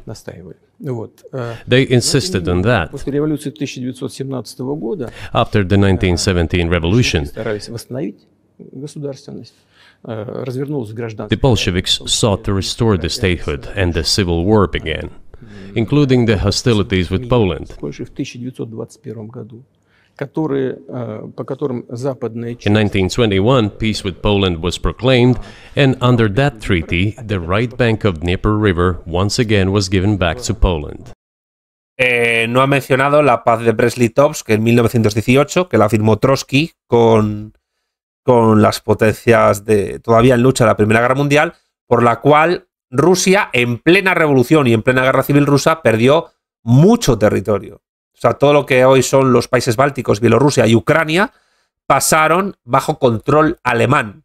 Э, they insisted on that. After the 1917 э, revolution, э, the Bolsheviks sought to restore the statehood and the civil war began, including the hostilities with Poland. Э, In 1921, peace with Poland was proclaimed, and under that treaty, the right bank of del River once again was given back to Poland. Eh, no ha mencionado la paz de Brest-Litovsk en 1918, que la firmó Trotsky con, las potencias de, todavía en lucha de la Primera Guerra Mundial, por la cual Rusia, en plena revolución y en plena guerra civil rusa, perdió mucho territorio. O sea, todo lo que hoy son los países bálticos, Bielorrusia y Ucrania, pasaron bajo control alemán.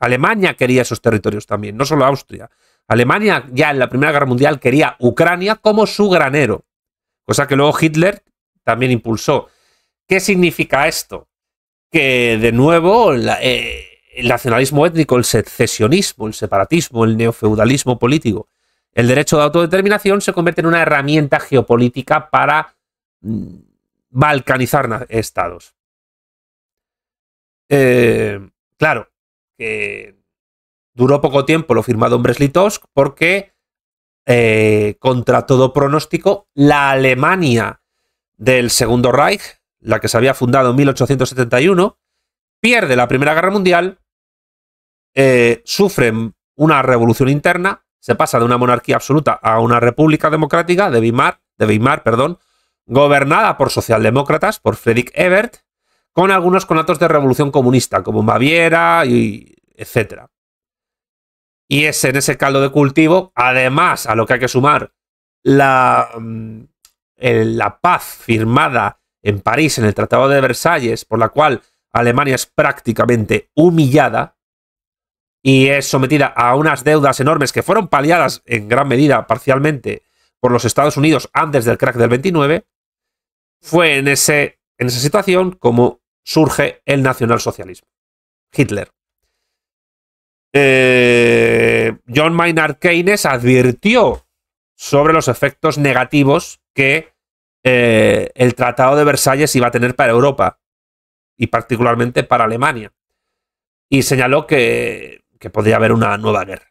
Alemania quería esos territorios también, no solo Austria. Alemania ya en la Primera Guerra Mundial quería Ucrania como su granero, cosa que luego Hitler también impulsó. ¿Qué significa esto? Que de nuevo eh, el nacionalismo étnico, el secesionismo, el separatismo, el neofeudalismo político el derecho de autodeterminación se convierte en una herramienta geopolítica para mm, balcanizar estados. Eh, claro, que duró poco tiempo lo firmado en Breslitovsk porque, eh, contra todo pronóstico, la Alemania del Segundo Reich, la que se había fundado en 1871, pierde la Primera Guerra Mundial, eh, sufre una revolución interna se pasa de una monarquía absoluta a una república democrática de Weimar, de perdón, gobernada por socialdemócratas, por Friedrich Ebert, con algunos conatos de revolución comunista, como Baviera, y etc. Y es en ese caldo de cultivo, además a lo que hay que sumar la, mm, la paz firmada en París en el Tratado de Versalles, por la cual Alemania es prácticamente humillada, y es sometida a unas deudas enormes que fueron paliadas en gran medida parcialmente por los Estados Unidos antes del crack del 29, fue en, ese, en esa situación como surge el nacionalsocialismo. Hitler. Eh, John Maynard Keynes advirtió sobre los efectos negativos que eh, el Tratado de Versalles iba a tener para Europa y particularmente para Alemania. Y señaló que que podría haber una nueva guerra.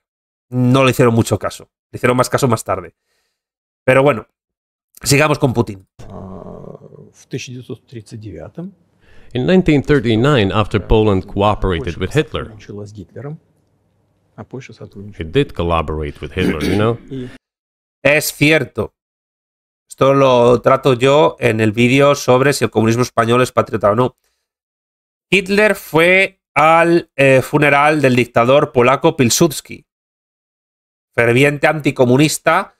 No le hicieron mucho caso. Le hicieron más caso más tarde. Pero bueno, sigamos con Putin. Ah, In 1939, after Poland cooperated with Hitler, Hitler, Es cierto. Esto lo trato yo en el vídeo sobre si el comunismo español es patriota o no. Hitler fue al eh, funeral del dictador polaco Pilsudski, ferviente anticomunista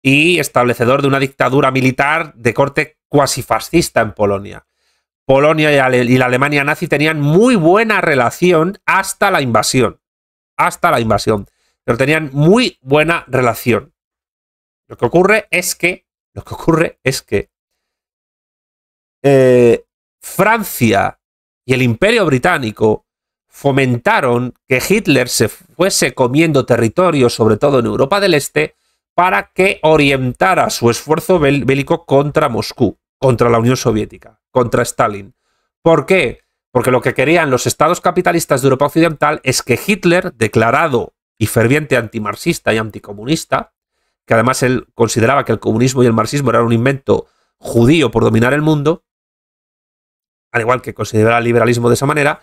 y establecedor de una dictadura militar de corte cuasi fascista en Polonia. Polonia y, la Alemania nazi tenían muy buena relación hasta la invasión. Hasta la invasión. Pero tenían muy buena relación. Lo que ocurre es que. Lo que ocurre es que. Eh, Francia y el Imperio Británico fomentaron que Hitler se fuese comiendo territorio, sobre todo en Europa del Este, para que orientara su esfuerzo bélico contra Moscú, contra la Unión Soviética, contra Stalin. ¿Por qué? Porque lo que querían los estados capitalistas de Europa Occidental es que Hitler, declarado y ferviente antimarxista y anticomunista, que además él consideraba que el comunismo y el marxismo eran un invento judío por dominar el mundo, al igual que consideraba el liberalismo de esa manera,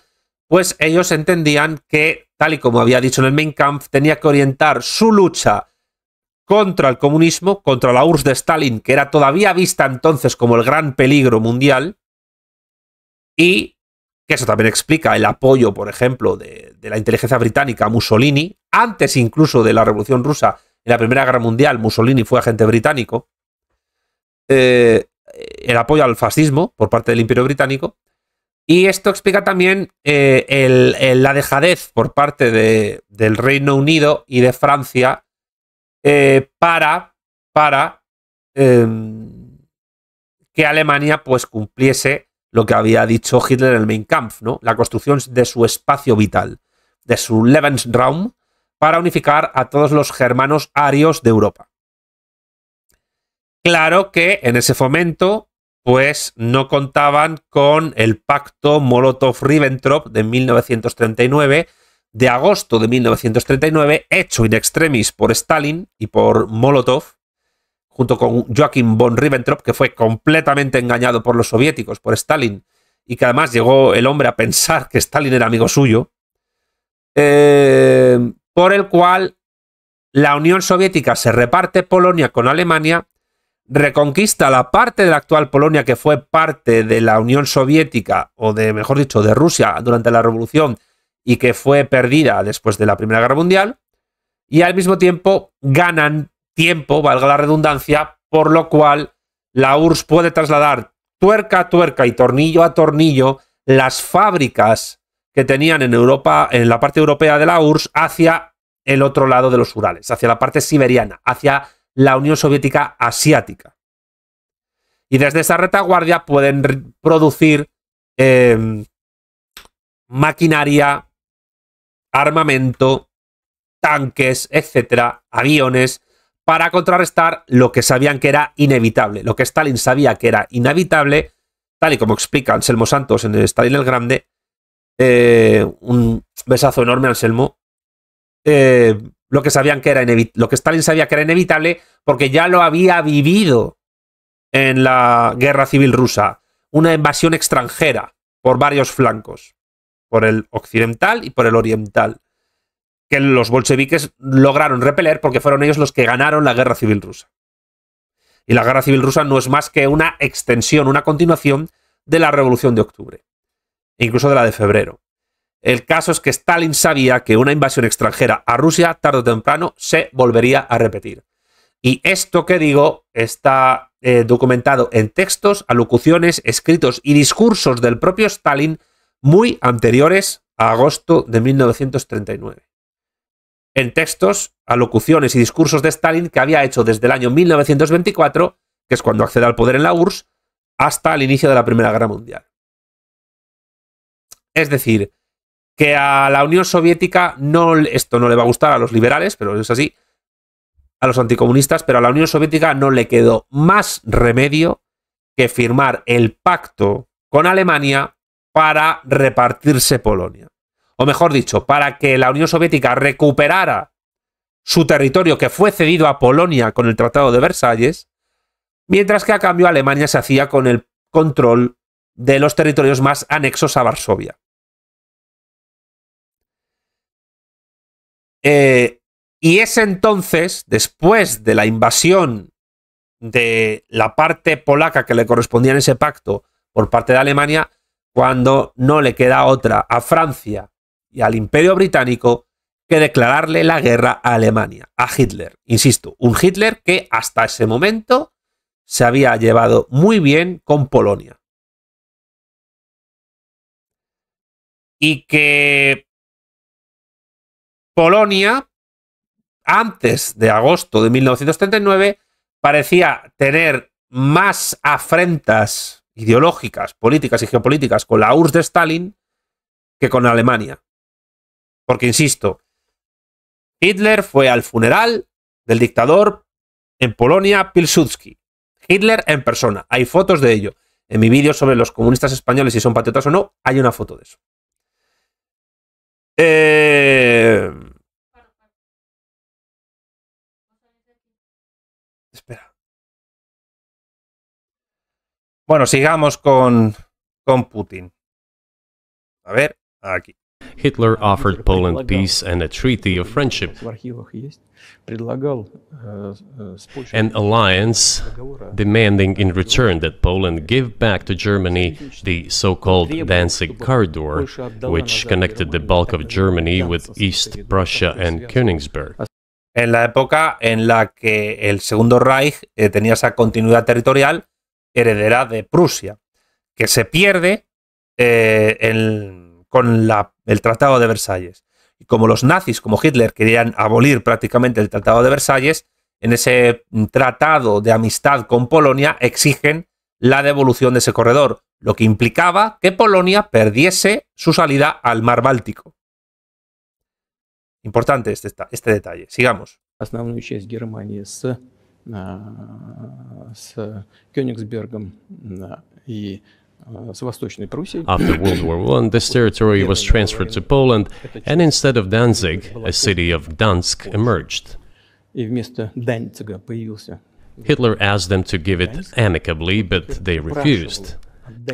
pues ellos entendían que, tal y como había dicho en el Mein Kampf, tenía que orientar su lucha contra el comunismo, contra la URSS de Stalin, que era todavía vista entonces como el gran peligro mundial, y que eso también explica el apoyo, por ejemplo, de, la inteligencia británica a Mussolini, antes incluso de la Revolución Rusa, en la Primera Guerra Mundial, Mussolini fue agente británico, eh, el apoyo al fascismo por parte del Imperio Británico, y esto explica también eh, la dejadez por parte del Reino Unido y de Francia eh, para, em, que Alemania pues, cumpliese lo que había dicho Hitler en el Main Kampf, ¿no? la construcción de su espacio vital, de su Lebensraum, para unificar a todos los germanos arios de Europa. Claro que en ese fomento pues no contaban con el pacto Molotov-Ribbentrop de 1939, de agosto de 1939, hecho in extremis por Stalin y por Molotov, junto con Joachim von Ribbentrop, que fue completamente engañado por los soviéticos, por Stalin, y que además llegó el hombre a pensar que Stalin era amigo suyo, eh, por el cual la Unión Soviética se reparte Polonia con Alemania reconquista la parte de la actual Polonia que fue parte de la Unión Soviética, o de, mejor dicho, de Rusia durante la Revolución y que fue perdida después de la Primera Guerra Mundial, y al mismo tiempo ganan tiempo, valga la redundancia, por lo cual la URSS puede trasladar tuerca a tuerca y tornillo a tornillo las fábricas que tenían en Europa, en la parte europea de la URSS, hacia el otro lado de los Urales, hacia la parte siberiana, hacia la Unión Soviética Asiática. Y desde esa retaguardia pueden producir em, maquinaria, armamento, tanques, etcétera, aviones, para contrarrestar lo que sabían que era inevitable, lo que Stalin sabía que era inevitable, tal y como explica Anselmo Santos en el Stalin el Grande. Eh, un besazo enorme, Anselmo. Eh, lo que, sabían que era lo que Stalin sabía que era inevitable porque ya lo había vivido en la guerra civil rusa. Una invasión extranjera por varios flancos, por el occidental y por el oriental, que los bolcheviques lograron repeler porque fueron ellos los que ganaron la guerra civil rusa. Y la guerra civil rusa no es más que una extensión, una continuación de la revolución de octubre, e incluso de la de febrero. El caso es que Stalin sabía que una invasión extranjera a Rusia tarde o temprano se volvería a repetir. Y esto que digo está eh, documentado en textos, alocuciones, escritos y discursos del propio Stalin muy anteriores a agosto de 1939. En textos, alocuciones y discursos de Stalin que había hecho desde el año 1924, que es cuando accede al poder en la URSS, hasta el inicio de la Primera Guerra Mundial. Es decir, que a la Unión Soviética no, esto no le va a gustar a los liberales, pero es así, a los anticomunistas, pero a la Unión Soviética no le quedó más remedio que firmar el pacto con Alemania para repartirse Polonia. O mejor dicho, para que la Unión Soviética recuperara su territorio que fue cedido a Polonia con el Tratado de Versalles, mientras que a cambio Alemania se hacía con el control de los territorios más anexos a Varsovia. Eh, y es entonces, después de la invasión de la parte polaca que le correspondía en ese pacto por parte de Alemania, cuando no le queda otra a Francia y al imperio británico que declararle la guerra a Alemania, a Hitler. Insisto, un Hitler que hasta ese momento se había llevado muy bien con Polonia. Y que Polonia, antes de agosto de 1939, parecía tener más afrentas ideológicas, políticas y geopolíticas con la URSS de Stalin que con Alemania. Porque, insisto, Hitler fue al funeral del dictador en Polonia, Pilsudski. Hitler en persona. Hay fotos de ello. En mi vídeo sobre los comunistas españoles, si son patriotas o no, hay una foto de eso. Eh... Espera. Bueno, sigamos con, con Putin. A ver, aquí. Hitler offered Poland peace and a treaty of friendship, э, э, an alliance demanding in return that Poland give back to Germany the so-called Danzig corridor, which connected the bulk of Germany with East Prussia and Königsberg. en la época en la que el Segundo Reich eh, tenía esa continuidad territorial heredera de Prusia, que se pierde eh, con la, el Tratado de Versalles. Y como los nazis, como Hitler, querían abolir prácticamente el Tratado de Versalles, en ese tratado de amistad con Polonia exigen la devolución de ese corredor, lo que implicaba que Polonia perdiese su salida al mar Báltico. Importante este, este detalle. Sigamos. Основную часть Германии с, э, с Кёнигсбергом э, и э, After World War I, this territory was transferred to Poland, and instead of Danzig, a city of Dansk emerged. Hitler asked them to give it amicably, but they refused.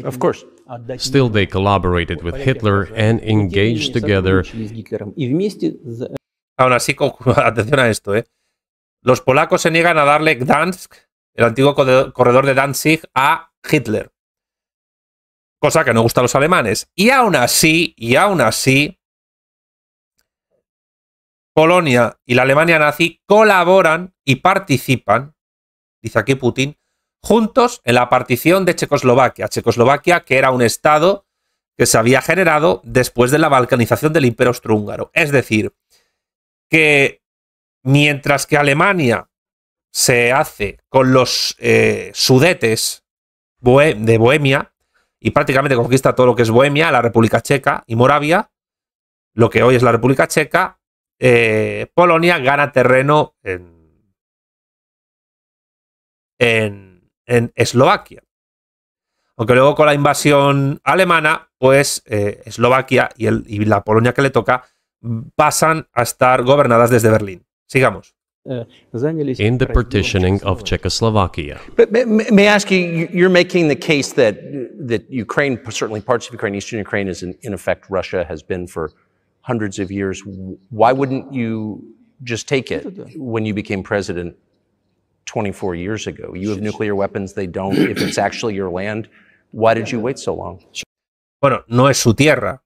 Of course. Still, they collaborated with Hitler and engaged together. Aún así, [LAUGHS] atención a esto, ¿eh? Los polacos se niegan a darle Gdansk, el antiguo corredor de Danzig, a Hitler. Cosa que no gusta a los alemanes. Y aún así, y aún así, Polonia y la Alemania nazi colaboran y participan, dice aquí Putin, juntos en la partición de Checoslovaquia. Checoslovaquia, que era un estado que se había generado después de la balcanización del imperio austrohúngaro. Es decir, que mientras que Alemania se hace con los eh, sudetes de Bohemia y prácticamente conquista todo lo que es Bohemia, la República Checa y Moravia, lo que hoy es la República Checa, eh, Polonia gana terreno en en Eslovaquia. Aunque luego con la invasión alemana, pues eh, Eslovaquia y, el, y, la Polonia que le toca pasan a estar gobernadas desde Berlín. Sigamos. Eh, in the partitioning of Czechoslovakia. But may, I ask you, you're making the case that, that Ukraine, certainly parts of Ukraine, eastern Ukraine, is in, in effect Russia has been for hundreds of years. Why wouldn't you just take it when you became president 24 years ago. You have nuclear weapons, they don't. If it's [CLEARS THROAT] actually your land, why did you wait so long? Bueno, no es su tierra.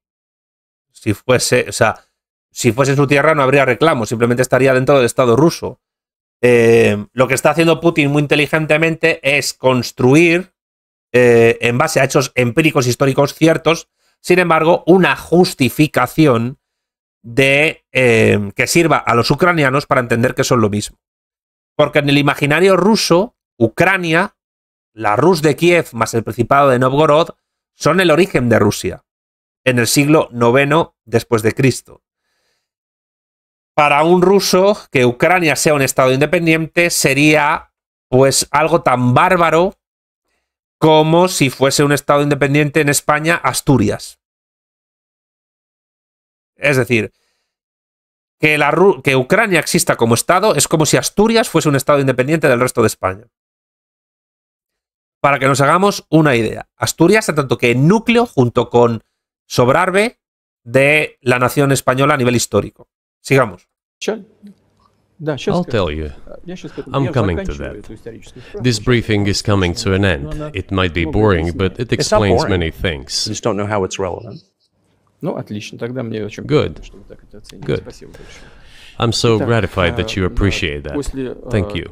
Si fuese, o sea, si fuese su tierra no habría reclamo, simplemente estaría dentro del Estado ruso. Eh, lo que está haciendo Putin muy inteligentemente es construir, eh, en base a hechos empíricos históricos ciertos, sin embargo, una justificación de eh, que sirva a los ucranianos para entender que son lo mismo. Porque en el imaginario ruso, Ucrania, la Rus de Kiev más el Principado de Novgorod son el origen de Rusia, en el siglo IX después de Cristo. Para un ruso, que Ucrania sea un estado independiente sería pues algo tan bárbaro como si fuese un estado independiente en España, Asturias. Es decir, que, Ucrania exista como Estado es como si Asturias fuese un Estado independiente del resto de España. Para que nos hagamos una idea, Asturias, tanto que núcleo junto con Sobrarbe de la nación española a nivel histórico. Sigamos. briefing Ну, отлично, тогда мне очень Good. приятно, что вы так это оценили. Good. Спасибо большое. I'm so gratified that you э, appreciate that. Э, Thank you.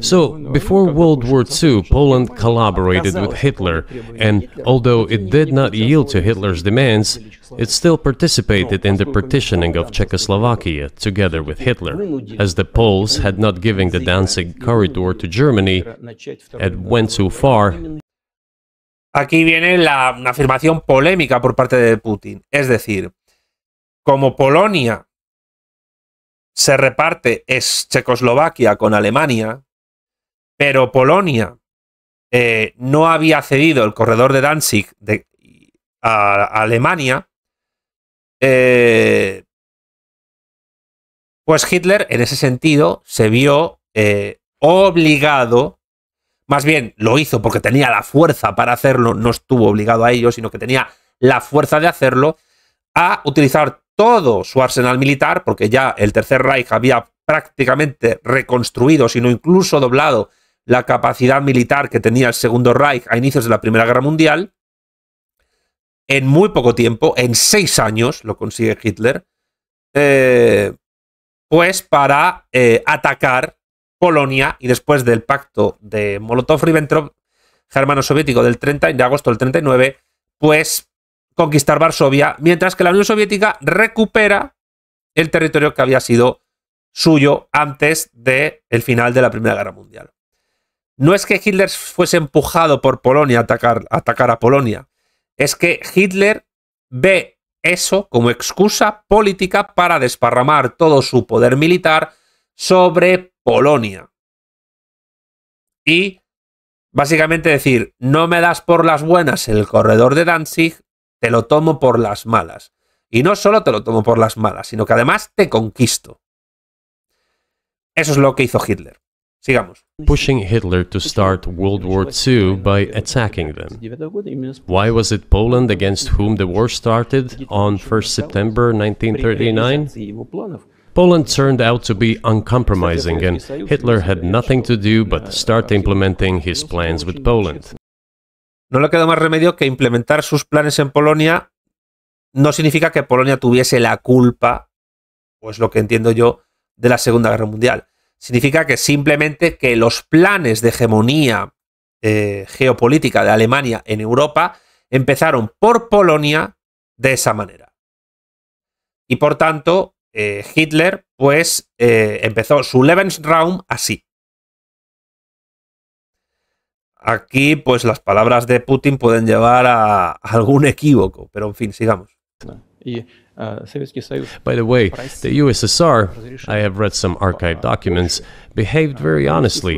So, before World War II, Poland collaborated with Hitler, and although it did not yield to Hitler's demands, it still participated in the partitioning of Czechoslovakia together with Hitler, as the Poles had not given the Danzig corridor to Germany and went too far, Aquí viene la, una afirmación polémica por parte de Putin. Es decir, como Polonia se reparte es Checoslovaquia con Alemania, pero Polonia eh, no había cedido el corredor de Danzig a, Alemania, eh, pues Hitler en ese sentido se vio eh, obligado más bien lo hizo porque tenía la fuerza para hacerlo, no estuvo obligado a ello, sino que tenía la fuerza de hacerlo, a utilizar todo su arsenal militar, porque ya el Tercer Reich había prácticamente reconstruido, sino incluso doblado la capacidad militar que tenía el Segundo Reich a inicios de la Primera Guerra Mundial, en muy poco tiempo, en seis años, lo consigue Hitler, eh, pues para eh, atacar Polonia y después del pacto de Molotov-Ribbentrop germano-soviético del 30 de agosto del 39, pues conquistar Varsovia, mientras que la Unión Soviética recupera el territorio que había sido suyo antes del el final de la Primera Guerra Mundial. No es que Hitler fuese empujado por Polonia a atacar, a atacar a Polonia, es que Hitler ve eso como excusa política para desparramar todo su poder militar sobre Polonia. Y básicamente decir, no me das por las buenas el corredor de Danzig, te lo tomo por las malas. Y no solo te lo tomo por las malas, sino que además te conquisto. Eso es lo que hizo Hitler. Sigamos. Pushing Hitler to start World War II by attacking them. Why was it Poland against whom the war started on 1st September 1939? Poland turned out to be uncompromising and Hitler had nothing to do but start implementing his plans with Poland. No le quedó más remedio que implementar sus planes en Polonia. No significa que Polonia tuviese la culpa, pues lo que entiendo yo, de la Segunda Guerra Mundial. Significa que simplemente que los planes de hegemonía eh, geopolítica de Alemania en Europa empezaron por Polonia de esa manera. Y por tanto, eh, Hitler, pues eh, empezó su Lebensraum así. Aquí, pues las palabras de Putin pueden llevar a algún equívoco, pero en fin, sigamos. By the way, the USSR, I have read some archived documents, behaved very honestly.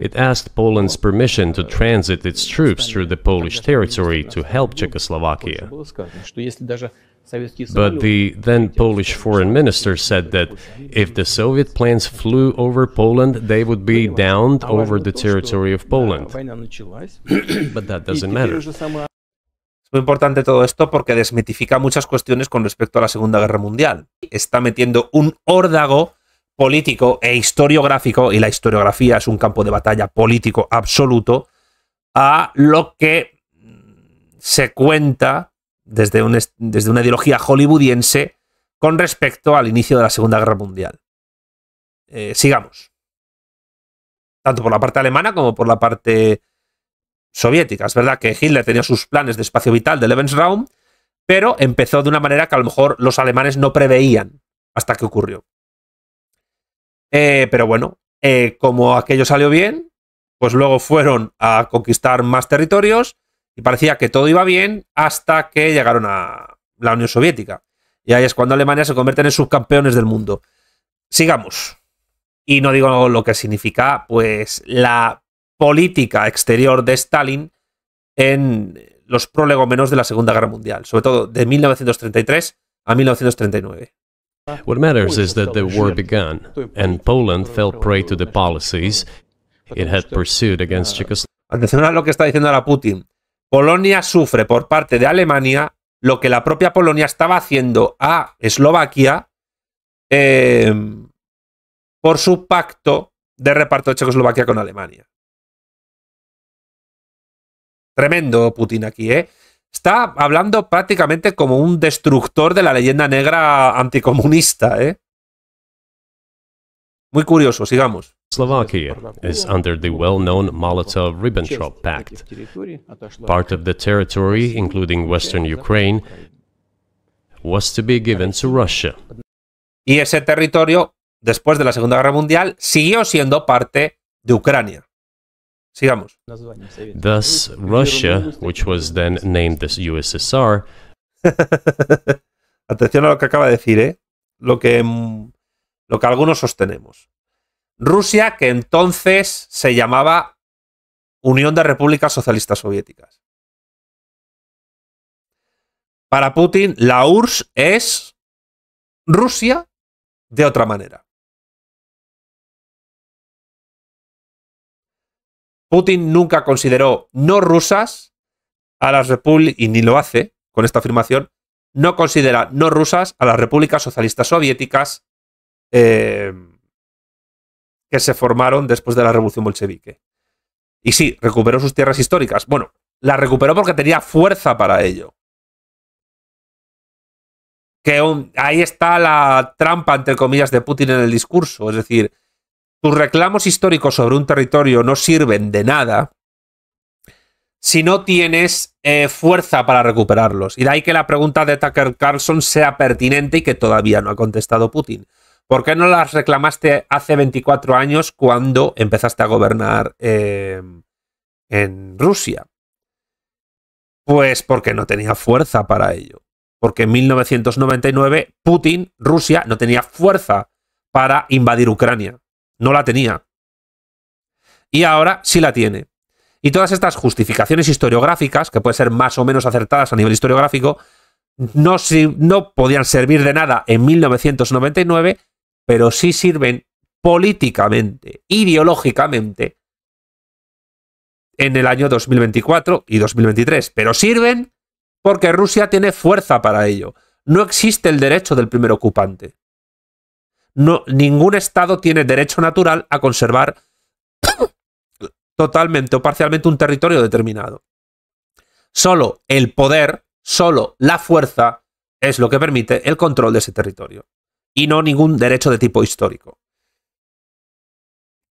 It asked Poland's permission to transit its troops through the Polish territory to help Czechoslovakia. But the then Polish foreign minister said that if the Soviet planes flew over Poland, they would be downed over the territory of Poland. [CLEARS THROAT] But that doesn't matter. muy importante todo esto porque desmitifica muchas cuestiones con respecto a la Segunda Guerra Mundial. Está metiendo un órdago político e historiográfico, y la historiografía es un campo de batalla político absoluto, a lo que se cuenta desde, una ideología hollywoodiense con respecto al inicio de la Segunda Guerra Mundial. Eh, sigamos. Tanto por la parte alemana como por la parte soviética. Es verdad que Hitler tenía sus planes de espacio vital de Lebensraum, pero empezó de una manera que a lo mejor los alemanes no preveían hasta que ocurrió. Eh, pero bueno, eh, como aquello salió bien, pues luego fueron a conquistar más territorios y parecía que todo iba bien hasta que llegaron a la Unión Soviética. Y ahí es cuando Alemania se convierte en subcampeones del mundo. Sigamos. Y no digo lo que significa, pues, la política exterior de Stalin en los menos de la Segunda Guerra Mundial, sobre todo de 1933 a 1939. What matters is that the war began, and Poland fell prey to the policies it had pursued against Czechoslovakia. Atención a lo que está diciendo ahora Putin. Polonia sufre por parte de Alemania lo que la propia Polonia estaba haciendo a Eslovaquia eh, por su pacto de reparto de Checoslovaquia con Alemania. Tremendo Putin aquí, ¿eh? Está hablando prácticamente como un destructor de la leyenda negra anticomunista, ¿eh? Muy curioso, sigamos. Slovakia is under the well-known Molotov-Ribbentrop Pact. Part of the territory, including western Ukraine, was to be given to Russia. Y ese territorio, después de la Segunda Guerra Mundial, siguió siendo parte de Ucrania. Sigamos. Thus, Russia, which was then named the USSR... [LAUGHS] Atención a lo que acaba de decir, ¿eh? Lo que, lo que algunos sostenemos. Rusia, que entonces se llamaba Unión de Repúblicas Socialistas Soviéticas. Para Putin, la URSS es Rusia de otra manera. Putin nunca consideró no rusas a las repúblicas, y ni lo hace con esta afirmación, no considera no rusas a las repúblicas socialistas soviéticas eh, que se formaron después de la revolución bolchevique. Y sí, recuperó sus tierras históricas. Bueno, las recuperó porque tenía fuerza para ello. Que ahí está la trampa, entre comillas, de Putin en el discurso. Es decir, tus reclamos históricos sobre un territorio no sirven de nada si no tienes eh, fuerza para recuperarlos. Y de ahí que la pregunta de Tucker Carlson sea pertinente y que todavía no ha contestado Putin. ¿Por qué no las reclamaste hace 24 años cuando empezaste a gobernar eh, en Rusia? Pues porque no tenía fuerza para ello. Porque en 1999 Putin, Rusia, no tenía fuerza para invadir Ucrania. No la tenía. Y ahora sí la tiene. Y todas estas justificaciones historiográficas, que pueden ser más o menos acertadas a nivel historiográfico, no, no podían servir de nada en 1999 pero sí sirven políticamente, ideológicamente, en el año 2024 y 2023. Pero sirven porque Rusia tiene fuerza para ello. No existe el derecho del primer ocupante. ningún Estado tiene derecho natural a conservar [COUGHS] totalmente o parcialmente un territorio determinado. Solo el poder, solo la fuerza es lo que permite el control de ese territorio y no ningún derecho de tipo histórico.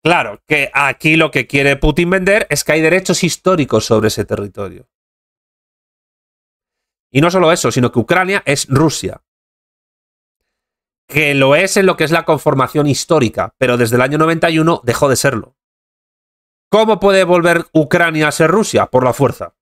Claro, que aquí lo que quiere Putin vender es que hay derechos históricos sobre ese territorio. Y no solo eso, sino que Ucrania es Rusia. Que lo es en lo que es la conformación histórica, pero desde el año 91 dejó de serlo. ¿Cómo puede volver Ucrania a ser Rusia? Por la fuerza.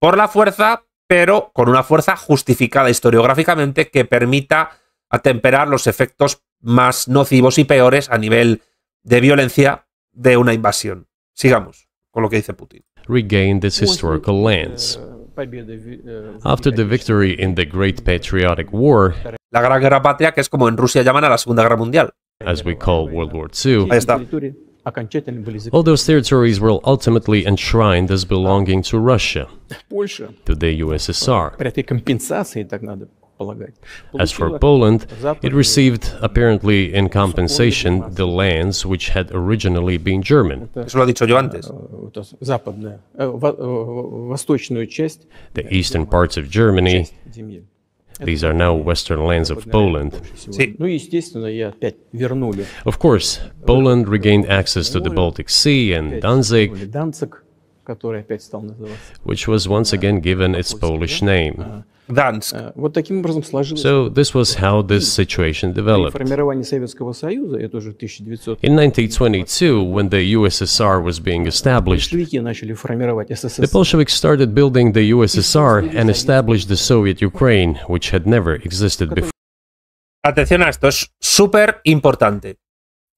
Por la fuerza, pero con una fuerza justificada historiográficamente que permita atemperar los efectos más nocivos y peores a nivel de violencia de una invasión. Sigamos con lo que dice Putin. Regain this historical lands. Eh, eh, After the victory in the Great Patriotic War, la Gran Guerra Patria, que es como en Rusia llaman a la Segunda Guerra Mundial. As we call World War II, All those territories were ultimately enshrined as belonging to Russia, to the USSR. As for Poland, it received, apparently in compensation, the lands which had originally been German. The eastern parts of Germany these are now western lands of Poland. Of course, Poland regained access to the Baltic Sea and Danzig, which was once again given its Polish name. Э, so this was how this situation developed. In 1922, when the USSR was being established, the Bolsheviks started building the USSR and established the Soviet Ukraine, which had never existed before. Atención a esto, es súper importante.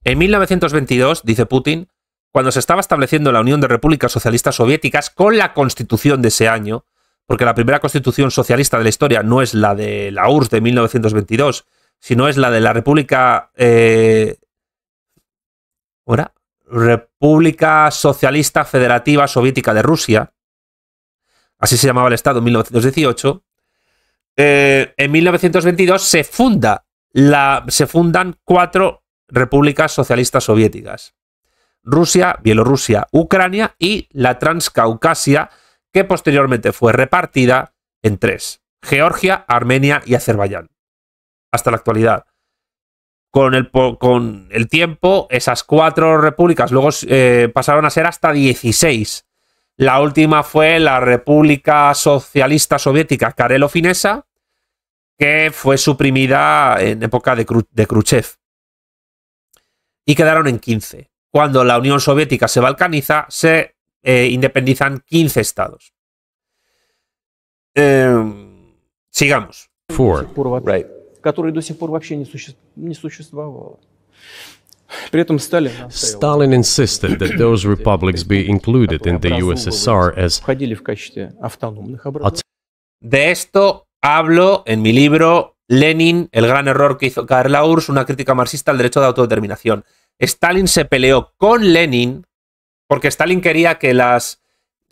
En 1922, dice Putin, cuando se estaba estableciendo la Unión de Repúblicas Socialistas Soviéticas con la constitución de ese año, porque la primera constitución socialista de la historia no es la de la URSS de 1922, sino es la de la República... Eh, República Socialista Federativa Soviética de Rusia, así se llamaba el Estado en 1918, eh, en 1922 se, funda la, se fundan cuatro repúblicas socialistas soviéticas. Rusia, Bielorrusia, Ucrania y la Transcaucasia, que posteriormente fue repartida en tres, Georgia, Armenia y Azerbaiyán, hasta la actualidad. Con el, tiempo, esas cuatro repúblicas luego eh, pasaron a ser hasta 16. La última fue la República Socialista Soviética Karelo-Finesa, que fue suprimida en época de, de Khrushchev. Y quedaron en 15. Cuando la Unión Soviética se balcaniza, se eh, independizan 15 estados. Em, sigamos. Stalin insisted that those republics be included in the USSR De esto hablo en mi libro Lenin, el gran error que hizo Karl Urss, una crítica marxista al derecho de autodeterminación. Stalin se peleó con Lenin porque Stalin quería que, las,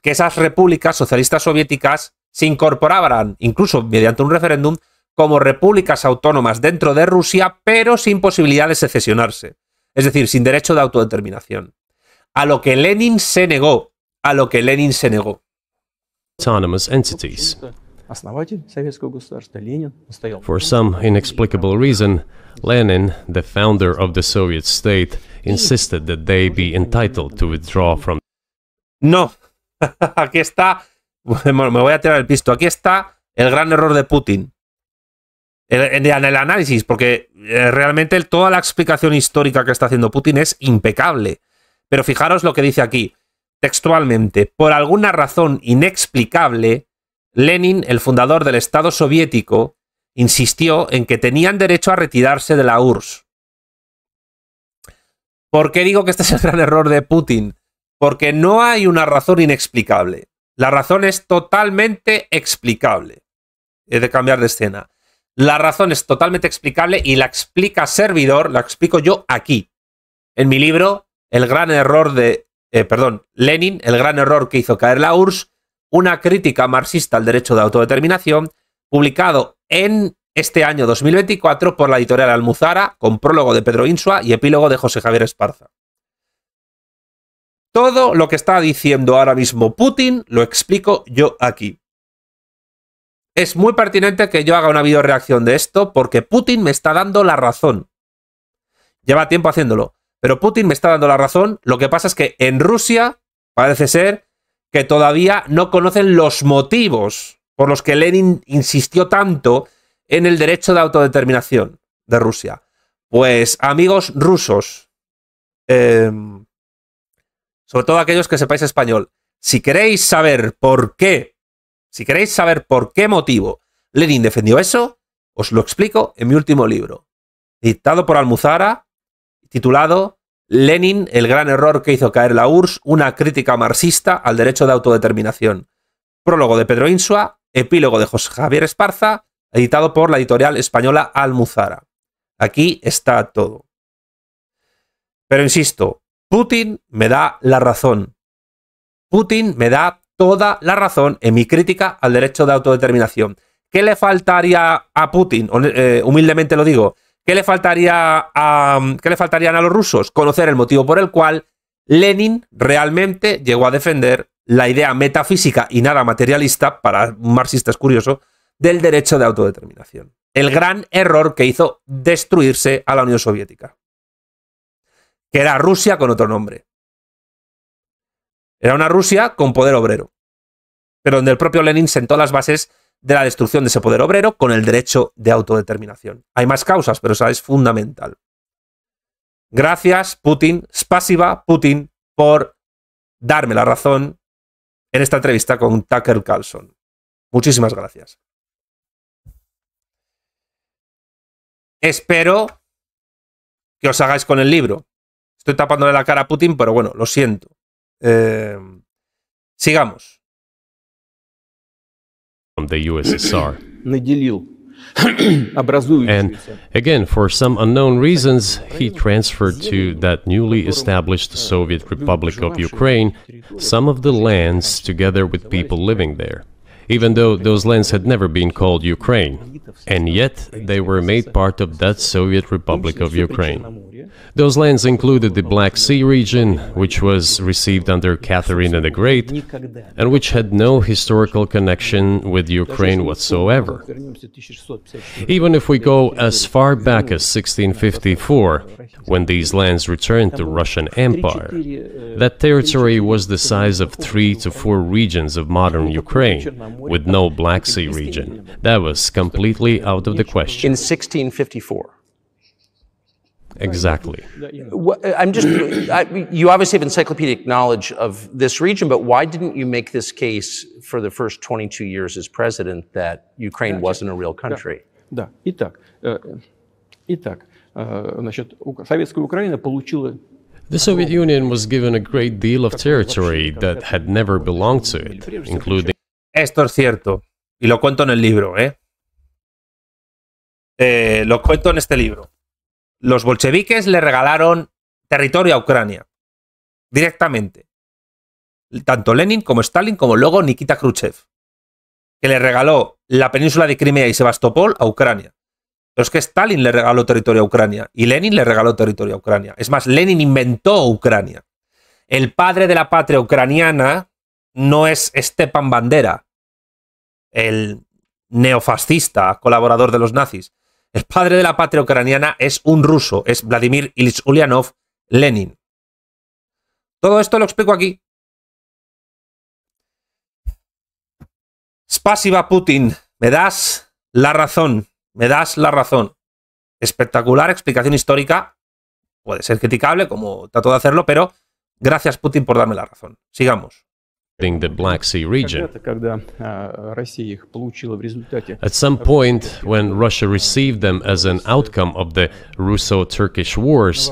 que esas repúblicas socialistas soviéticas se incorporaran, incluso mediante un referéndum, como repúblicas autónomas dentro de Rusia, pero sin posibilidad de secesionarse, es decir, sin derecho de autodeterminación. A lo que Lenin se negó, a lo que Lenin se negó. Autonomous entities. For inexplicable Lenin, the founder of the Soviet insisted that they be entitled to withdraw from. No, [LAUGHS] aquí está. me voy a tirar el pisto. Aquí está el gran error de Putin. En el análisis, porque eh, realmente toda la explicación histórica que está haciendo Putin es impecable. Pero fijaros lo que dice aquí, textualmente. Por alguna razón inexplicable, Lenin, el fundador del Estado soviético, insistió en que tenían derecho a retirarse de la URSS. ¿Por qué digo que este es el gran error de Putin? Porque no hay una razón inexplicable. La razón es totalmente explicable. He de cambiar de escena. La razón es totalmente explicable y la explica servidor, la explico yo aquí. En mi libro, El gran error de. Eh, perdón, Lenin, el gran error que hizo caer la URSS, una crítica marxista al derecho de autodeterminación, publicado en este año 2024 por la editorial Almuzara, con prólogo de Pedro Insua y epílogo de José Javier Esparza. Todo lo que está diciendo ahora mismo Putin lo explico yo aquí. Es muy pertinente que yo haga una videoreacción de esto porque Putin me está dando la razón. Lleva tiempo haciéndolo, pero Putin me está dando la razón. Lo que pasa es que en Rusia parece ser que todavía no conocen los motivos por los que Lenin insistió tanto en el derecho de autodeterminación de Rusia. Pues amigos rusos, em, sobre todo aquellos que sepáis español, si queréis saber por qué, si queréis saber por qué motivo Lenin defendió eso, os lo explico en mi último libro, dictado por Almuzara, titulado Lenin, el gran error que hizo caer la URSS, una crítica marxista al derecho de autodeterminación. Prólogo de Pedro Insua, epílogo de José Javier Esparza editado por la editorial española Almuzara. Aquí está todo. Pero insisto, Putin me da la razón. Putin me da toda la razón en mi crítica al derecho de autodeterminación. ¿Qué le faltaría a Putin? Eh, humildemente lo digo. ¿Qué le, faltaría a, ¿Qué le faltarían a los rusos? Conocer el motivo por el cual Lenin realmente llegó a defender la idea metafísica y nada materialista, para un marxista es curioso, del derecho de autodeterminación. El gran error que hizo destruirse a la Unión Soviética, que era Rusia con otro nombre. Era una Rusia con poder obrero, pero donde el propio Lenin sentó las bases de la destrucción de ese poder obrero con el derecho de autodeterminación. Hay más causas, pero esa es fundamental. Gracias, Putin, spasiva, Putin, por darme la razón en esta entrevista con Tucker Carlson. Muchísimas gracias. Espero que os hagáis con el libro. Estoy tapándole la cara a Putin, pero bueno, lo siento. Eh, sigamos. The USSR. [CLEARS THROAT] and again, for some unknown reasons, he transferred to that newly established Soviet Republic of Ukraine some of the lands together with people living there even though those lands had never been called Ukraine. And yet, they were made part of that Soviet Republic of Ukraine. Those lands included the Black Sea region, which was received under Catherine the Great, and which had no historical connection with Ukraine whatsoever. Even if we go as far back as 1654, when these lands returned to Russian Empire, that territory was the size of three to four regions of modern Ukraine, with no Black Sea region. That was completely out of the question. In 1654. Exactly. Well, uh, I'm just, uh, I, you obviously have encyclopedic knowledge of this region, but why didn't you make this case for the first 22 years as president that Ukraine wasn't a real country? Да, итак, э, итак, э, значит, советская Украина получила the Soviet Union was given a great deal of territory that had never belonged to it, including Esto es cierto. Y lo cuento en el libro, ¿eh? ¿eh? lo cuento en este libro. Los bolcheviques le regalaron territorio a Ucrania. Directamente. Tanto Lenin como Stalin, como luego Nikita Khrushchev. Que le regaló la península de Crimea y Sebastopol a Ucrania. Pero es que Stalin le regaló territorio a Ucrania y Lenin le regaló territorio a Ucrania. Es más, Lenin inventó Ucrania. El padre de la patria ucraniana no es Stepan Bandera, el neofascista, colaborador de los nazis. El padre de la patria ucraniana es un ruso, es Vladimir Ilyich Ulyanov Lenin. Todo esto lo explico aquí. Spasiva Putin, me das la razón, me das la razón. Espectacular explicación histórica, puede ser criticable como trato de hacerlo, pero gracias Putin por darme la razón. Sigamos. the Black Sea region. At some point, when Russia received them as an outcome of the Russo-Turkish wars,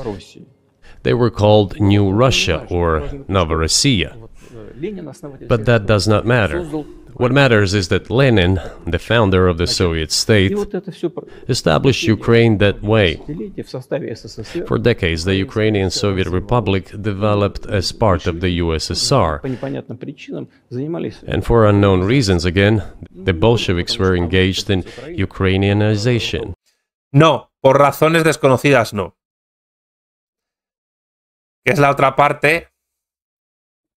they were called New Russia or Novorossiya. Э, but that does not matter. What matters is that Lenin, the founder of the Soviet state, established Ukraine that way. For decades, the Ukrainian Soviet Republic developed as part of the USSR. And for unknown reasons, again, the Bolsheviks were engaged in Ukrainianization. No, por razones desconocidas, no. Que es la otra parte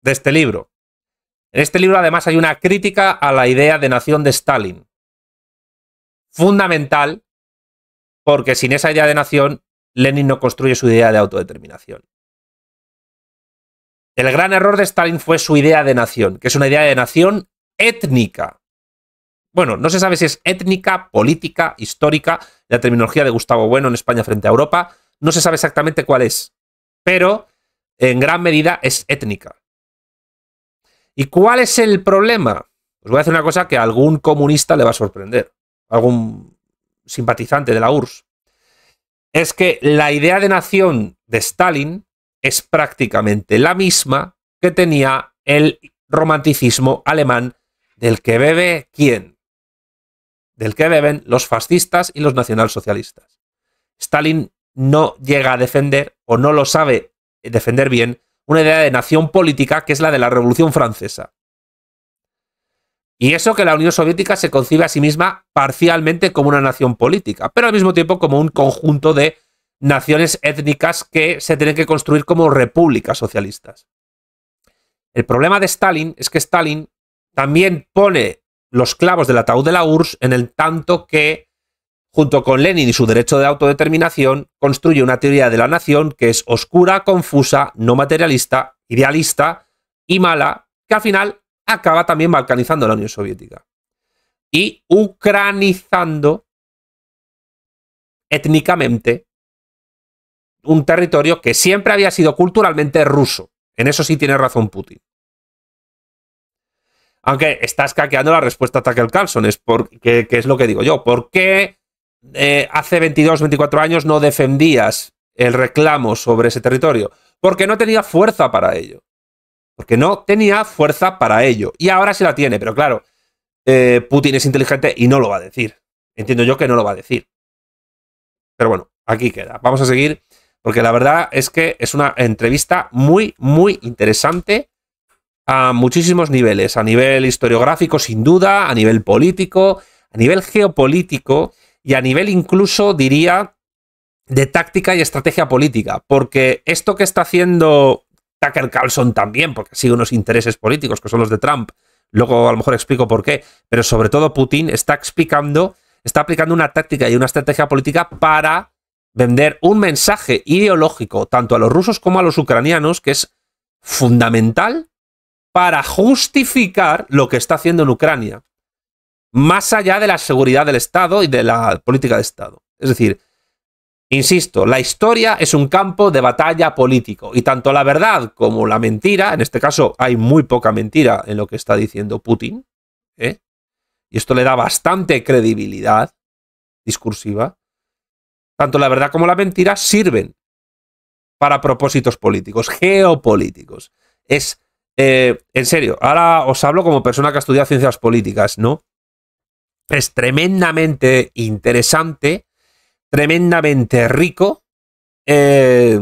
de este libro. En este libro además hay una crítica a la idea de nación de Stalin. Fundamental, porque sin esa idea de nación, Lenin no construye su idea de autodeterminación. El gran error de Stalin fue su idea de nación, que es una idea de nación étnica. Bueno, no se sabe si es étnica, política, histórica, la terminología de Gustavo Bueno en España frente a Europa, no se sabe exactamente cuál es, pero en gran medida es étnica. ¿Y cuál es el problema? Os voy a hacer una cosa que a algún comunista le va a sorprender, algún simpatizante de la URSS. Es que la idea de nación de Stalin es prácticamente la misma que tenía el romanticismo alemán del que bebe quién? Del que beben los fascistas y los nacionalsocialistas. Stalin no llega a defender o no lo sabe defender bien una idea de nación política que es la de la Revolución Francesa. Y eso que la Unión Soviética se concibe a sí misma parcialmente como una nación política, pero al mismo tiempo como un conjunto de naciones étnicas que se tienen que construir como repúblicas socialistas. El problema de Stalin es que Stalin también pone los clavos del ataúd de la URSS en el tanto que junto con Lenin y su derecho de autodeterminación, construye una teoría de la nación que es oscura, confusa, no materialista, idealista y mala, que al final acaba también balcanizando la Unión Soviética y ucranizando étnicamente un territorio que siempre había sido culturalmente ruso. En eso sí tiene razón Putin. Aunque estás caqueando la respuesta a Tucker Carlson, es porque, es lo que digo yo. ¿Por qué eh, hace 22, 24 años no defendías el reclamo sobre ese territorio, porque no tenía fuerza para ello. Porque no tenía fuerza para ello. Y ahora sí la tiene, pero claro, eh, Putin es inteligente y no lo va a decir. Entiendo yo que no lo va a decir. Pero bueno, aquí queda. Vamos a seguir, porque la verdad es que es una entrevista muy, muy interesante a muchísimos niveles. A nivel historiográfico, sin duda, a nivel político, a nivel geopolítico y a nivel incluso diría de táctica y estrategia política, porque esto que está haciendo Tucker Carlson también, porque sigue unos intereses políticos que son los de Trump, luego a lo mejor explico por qué, pero sobre todo Putin está explicando, está aplicando una táctica y una estrategia política para vender un mensaje ideológico tanto a los rusos como a los ucranianos que es fundamental para justificar lo que está haciendo en Ucrania más allá de la seguridad del Estado y de la política de Estado. Es decir, insisto, la historia es un campo de batalla político y tanto la verdad como la mentira, en este caso hay muy poca mentira en lo que está diciendo Putin, ¿eh? y esto le da bastante credibilidad discursiva, tanto la verdad como la mentira sirven para propósitos políticos, geopolíticos. Es, eh, en serio, ahora os hablo como persona que ha estudiado ciencias políticas, ¿no? Es tremendamente interesante, tremendamente rico. Eh,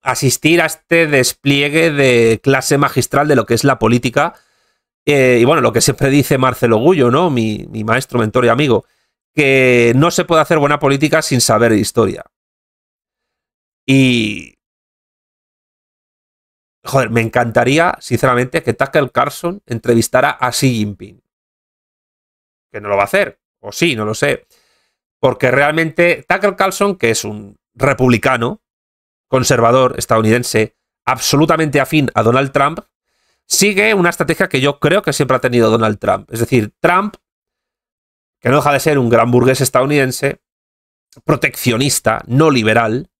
asistir a este despliegue de clase magistral de lo que es la política. Eh, y bueno, lo que siempre dice Marcelo Gullo, ¿no? Mi, mi maestro, mentor y amigo, que no se puede hacer buena política sin saber historia. Y. Joder, me encantaría, sinceramente, que Tucker Carlson entrevistara a Xi Jinping que no lo va a hacer, o sí, no lo sé. Porque realmente Tucker Carlson, que es un republicano, conservador, estadounidense, absolutamente afín a Donald Trump, sigue una estrategia que yo creo que siempre ha tenido Donald Trump. Es decir, Trump, que no deja de ser un gran burgués estadounidense, proteccionista, no liberal,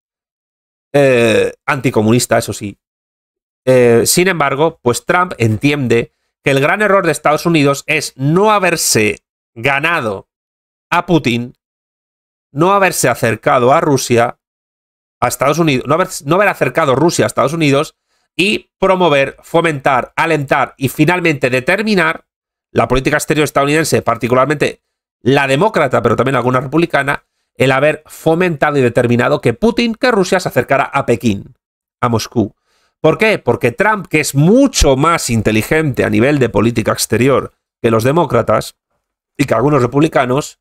eh, anticomunista, eso sí. Eh, sin embargo, pues Trump entiende que el gran error de Estados Unidos es no haberse ganado a Putin no haberse acercado a Rusia, a Estados Unidos, no haber, no haber acercado Rusia a Estados Unidos y promover, fomentar, alentar y finalmente determinar la política exterior estadounidense, particularmente la demócrata, pero también alguna republicana, el haber fomentado y determinado que Putin, que Rusia se acercara a Pekín, a Moscú. ¿Por qué? Porque Trump, que es mucho más inteligente a nivel de política exterior que los demócratas, y que algunos republicanos,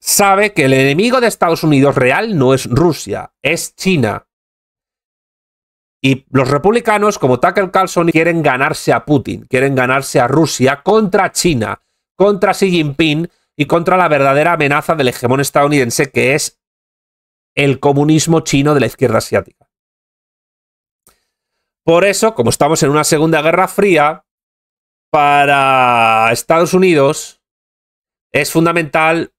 sabe que el enemigo de Estados Unidos real no es Rusia, es China. Y los republicanos, como Tucker Carlson, quieren ganarse a Putin, quieren ganarse a Rusia contra China, contra Xi Jinping y contra la verdadera amenaza del hegemón estadounidense que es el comunismo chino de la izquierda asiática. Por eso, como estamos en una Segunda Guerra Fría, para Estados Unidos, es fundamental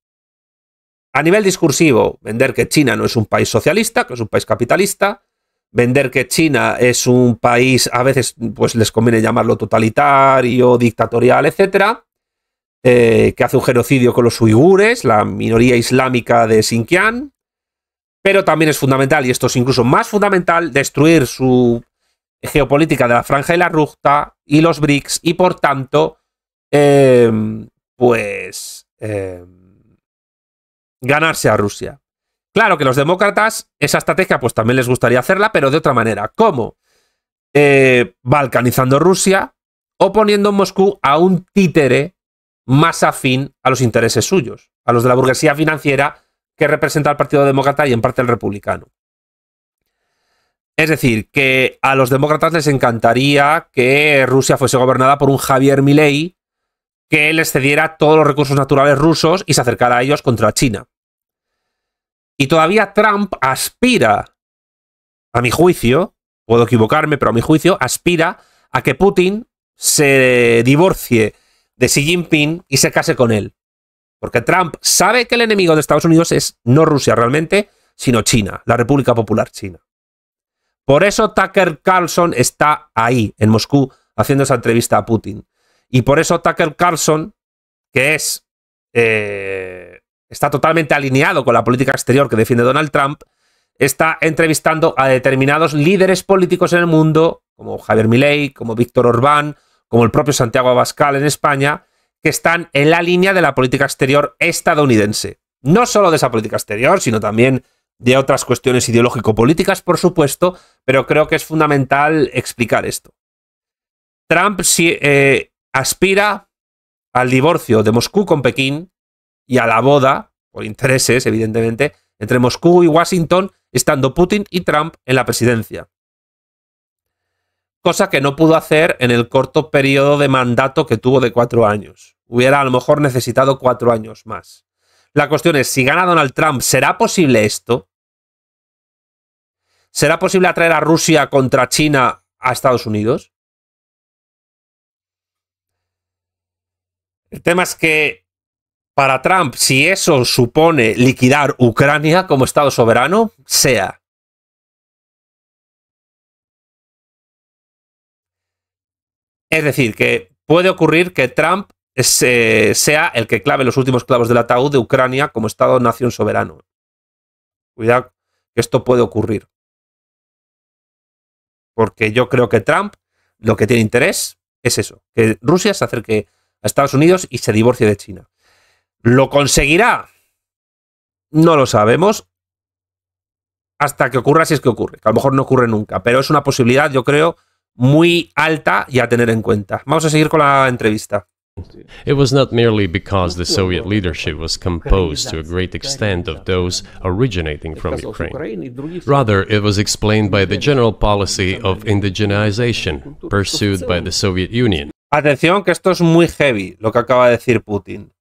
a nivel discursivo vender que China no es un país socialista, que es un país capitalista, vender que China es un país, a veces pues les conviene llamarlo totalitario, dictatorial, etcétera, eh, que hace un genocidio con los uigures, la minoría islámica de Xinjiang, pero también es fundamental, y esto es incluso más fundamental, destruir su geopolítica de la franja y la ruta y los BRICS, y por tanto, eh, pues Em, ganarse a Rusia. Claro que los demócratas esa estrategia pues también les gustaría hacerla, pero de otra manera. ¿Cómo? Eh, balcanizando Rusia o poniendo en Moscú a un títere más afín a los intereses suyos, a los de la burguesía financiera que representa el Partido Demócrata y en parte el Republicano. Es decir, que a los demócratas les encantaría que Rusia fuese gobernada por un Javier Milei que él excediera todos los recursos naturales rusos y se acercara a ellos contra China. Y todavía Trump aspira, a mi juicio, puedo equivocarme, pero a mi juicio, aspira a que Putin se divorcie de Xi Jinping y se case con él. Porque Trump sabe que el enemigo de Estados Unidos es no Rusia realmente, sino China, la República Popular China. Por eso Tucker Carlson está ahí, en Moscú, haciendo esa entrevista a Putin. Y por eso Tucker Carlson, que es. Eh, está totalmente alineado con la política exterior que defiende Donald Trump, está entrevistando a determinados líderes políticos en el mundo, como Javier Milei, como Víctor Orbán, como el propio Santiago Abascal en España, que están en la línea de la política exterior estadounidense. No solo de esa política exterior, sino también de otras cuestiones ideológico-políticas, por supuesto, pero creo que es fundamental explicar esto. Trump sí, eh, aspira al divorcio de Moscú con Pekín y a la boda, por intereses evidentemente, entre Moscú y Washington, estando Putin y Trump en la presidencia. Cosa que no pudo hacer en el corto periodo de mandato que tuvo de cuatro años. Hubiera a lo mejor necesitado cuatro años más. La cuestión es, si gana Donald Trump, ¿será posible esto? ¿Será posible atraer a Rusia contra China a Estados Unidos? El tema es que para Trump, si eso supone liquidar Ucrania como Estado soberano, sea. Es decir, que puede ocurrir que Trump eh, sea el que clave los últimos clavos del ataúd de Ucrania como Estado-nación soberano. Cuidado, que esto puede ocurrir. Porque yo creo que Trump lo que tiene interés es eso, que Rusia se acerque a Estados Unidos y se divorcia de China. ¿Lo conseguirá? No lo sabemos. Hasta que ocurra, si es que ocurre. Que a lo mejor no ocurre nunca. Pero es una posibilidad, yo creo, muy alta y a tener en cuenta. Vamos a seguir con la entrevista. merely because leadership was Rather, it was explained by the general policy of indigenization pursued by the Soviet Union, Atención, que esto es muy heavy, lo que acaba de decir Putin.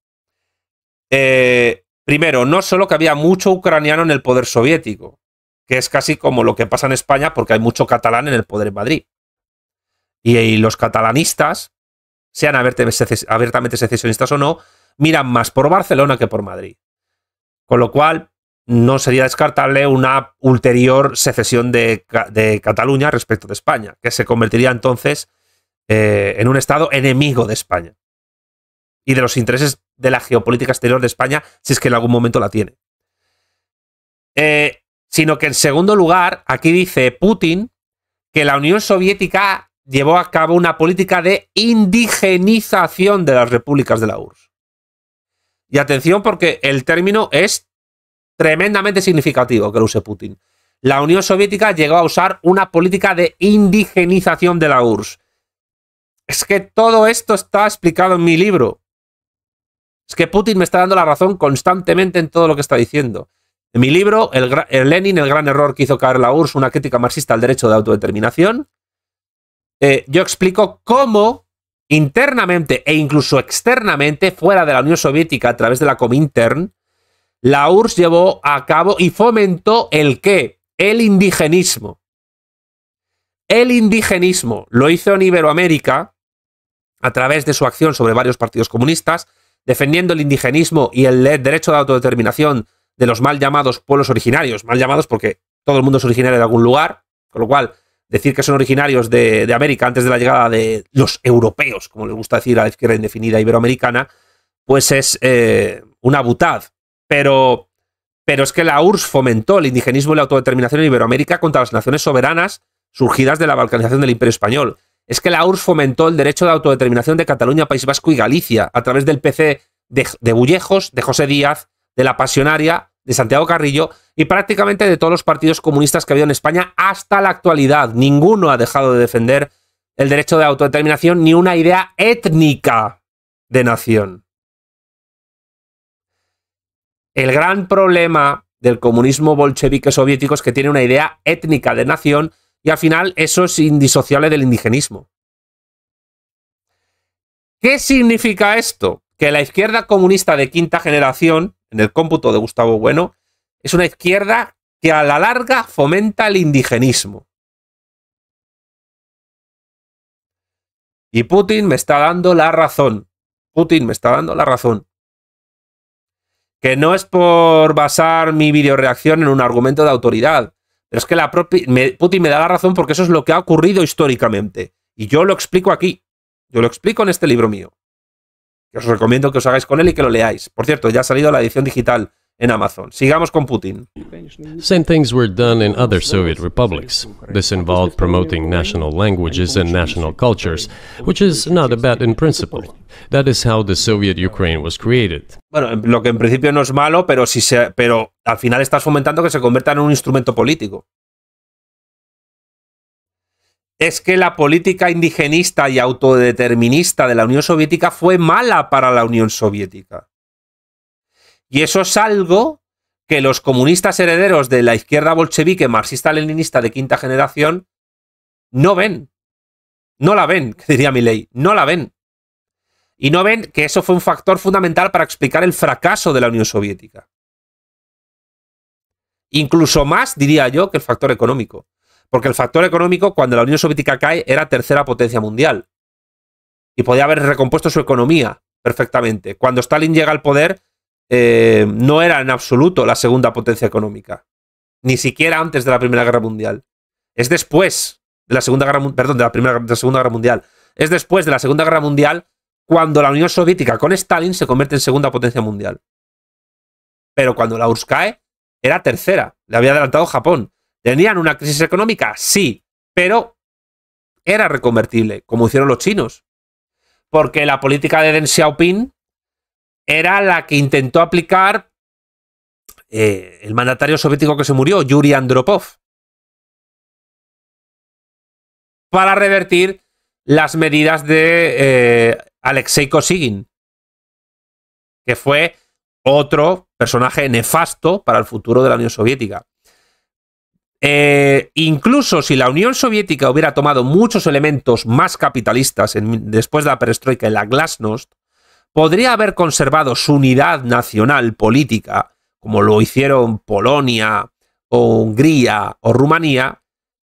Eh, primero, no solo que había mucho ucraniano en el poder soviético, que es casi como lo que pasa en España porque hay mucho catalán en el poder en Madrid. Y, los catalanistas, sean abiertamente secesionistas o no, miran más por Barcelona que por Madrid. Con lo cual, no sería descartable una ulterior secesión de, de Cataluña respecto de España, que se convertiría entonces eh, en un Estado enemigo de España y de los intereses de la geopolítica exterior de España, si es que en algún momento la tiene. Eh, sino que en segundo lugar, aquí dice Putin que la Unión Soviética llevó a cabo una política de indigenización de las repúblicas de la URSS. Y atención porque el término es tremendamente significativo que lo use Putin. La Unión Soviética llegó a usar una política de indigenización de la URSS. Es que todo esto está explicado en mi libro. Es que Putin me está dando la razón constantemente en todo lo que está diciendo. En mi libro, el, Lenin, el gran error que hizo caer la URSS, una crítica marxista al derecho de autodeterminación, eh, yo explico cómo internamente e incluso externamente, fuera de la Unión Soviética, a través de la Comintern, la URSS llevó a cabo y fomentó el qué? El indigenismo. El indigenismo lo hizo en Iberoamérica a través de su acción sobre varios partidos comunistas, defendiendo el indigenismo y el derecho de autodeterminación de los mal llamados pueblos originarios, mal llamados porque todo el mundo es originario de algún lugar, con lo cual decir que son originarios de, América antes de la llegada de los europeos, como le gusta decir a la izquierda indefinida iberoamericana, pues es eh, una butad. Pero, pero es que la URSS fomentó el indigenismo y la autodeterminación en Iberoamérica contra las naciones soberanas surgidas de la balcanización del Imperio Español es que la URSS fomentó el derecho de autodeterminación de Cataluña, País Vasco y Galicia a través del PC de, Bullejos, de José Díaz, de la Pasionaria, de Santiago Carrillo y prácticamente de todos los partidos comunistas que ha habido en España hasta la actualidad. Ninguno ha dejado de defender el derecho de autodeterminación ni una idea étnica de nación. El gran problema del comunismo bolchevique soviético es que tiene una idea étnica de nación y al final eso es indisociable del indigenismo. ¿Qué significa esto? Que la izquierda comunista de quinta generación, en el cómputo de Gustavo Bueno, es una izquierda que a la larga fomenta el indigenismo. Y Putin me está dando la razón. Putin me está dando la razón. Que no es por basar mi videoreacción en un argumento de autoridad, pero es que la Putin me da la razón porque eso es lo que ha ocurrido históricamente. Y yo lo explico aquí. Yo lo explico en este libro mío. Os recomiendo que os hagáis con él y que lo leáis. Por cierto, ya ha salido la edición digital en Amazon. Sigamos con Putin. Same things were done in other Soviet republics. This involved promoting national languages and national cultures, which is not bad in principle. That is how the Soviet Ukraine was created. Bueno, lo que en principio no es malo, pero si se, pero al final estás fomentando que se convierta en un instrumento político. Es que la política indigenista y autodeterminista de la Unión Soviética fue mala para la Unión Soviética y eso es algo que los comunistas herederos de la izquierda bolchevique marxista-leninista de quinta generación no ven. No la ven, [LAUGHS] diría mi ley, no la ven. Y no ven que eso fue un factor fundamental para explicar el fracaso de la Unión Soviética. Incluso más, diría yo, que el factor económico. Porque el factor económico, cuando la Unión Soviética cae, era tercera potencia mundial. Y podía haber recompuesto su economía perfectamente. Cuando Stalin llega al poder, eh, no era en absoluto la segunda potencia económica. Ni siquiera antes de la Primera Guerra Mundial. Es después de la Segunda Guerra Mundial. Perdón, de la, primera, de Segunda Guerra Mundial. Es después de la Segunda Guerra Mundial cuando la Unión Soviética con Stalin se convierte en segunda potencia mundial. Pero cuando la URSS cae, era tercera. Le había adelantado Japón. ¿Tenían una crisis económica? Sí, pero era reconvertible, como hicieron los chinos. Porque la política de Deng Xiaoping era la que intentó aplicar eh, el mandatario soviético que se murió, Yuri Andropov, para revertir las medidas de eh, Alexei Kosygin, que fue otro personaje nefasto para el futuro de la Unión Soviética. Eh, incluso si la Unión Soviética hubiera tomado muchos elementos más capitalistas después de la perestroika y la glasnost, podría haber conservado su unidad nacional política, como lo hicieron Polonia o Hungría o Rumanía,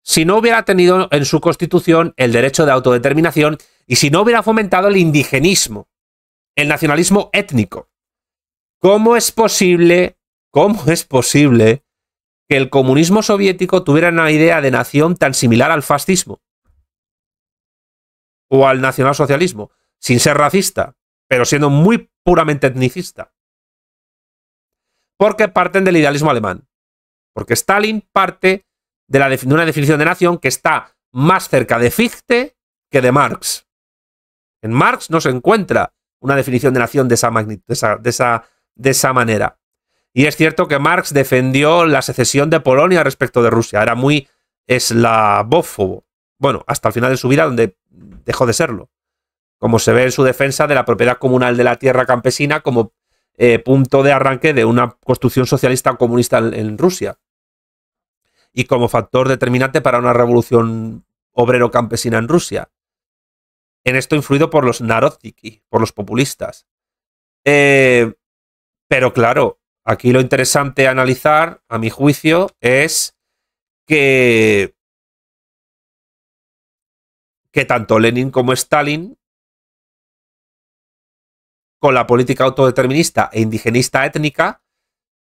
si no hubiera tenido en su constitución el derecho de autodeterminación y si no hubiera fomentado el indigenismo, el nacionalismo étnico. ¿Cómo es posible, cómo es posible que el comunismo soviético tuviera una idea de nación tan similar al fascismo o al nacionalsocialismo, sin ser racista? pero siendo muy puramente etnicista. Porque parten del idealismo alemán. Porque Stalin parte de, la una definición de nación que está más cerca de Fichte que de Marx. En Marx no se encuentra una definición de nación de esa, de esa, de esa, manera. Y es cierto que Marx defendió la secesión de Polonia respecto de Rusia. Era muy eslavófobo. Bueno, hasta el final de su vida, donde dejó de serlo como se ve en su defensa de la propiedad comunal de la tierra campesina como eh, punto de arranque de una construcción socialista comunista en, Rusia y como factor determinante para una revolución obrero-campesina en Rusia. En esto influido por los Narodiki, por los populistas. Eh, pero claro, aquí lo interesante analizar, a mi juicio, es que, que tanto Lenin como Stalin con la política autodeterminista e indigenista étnica,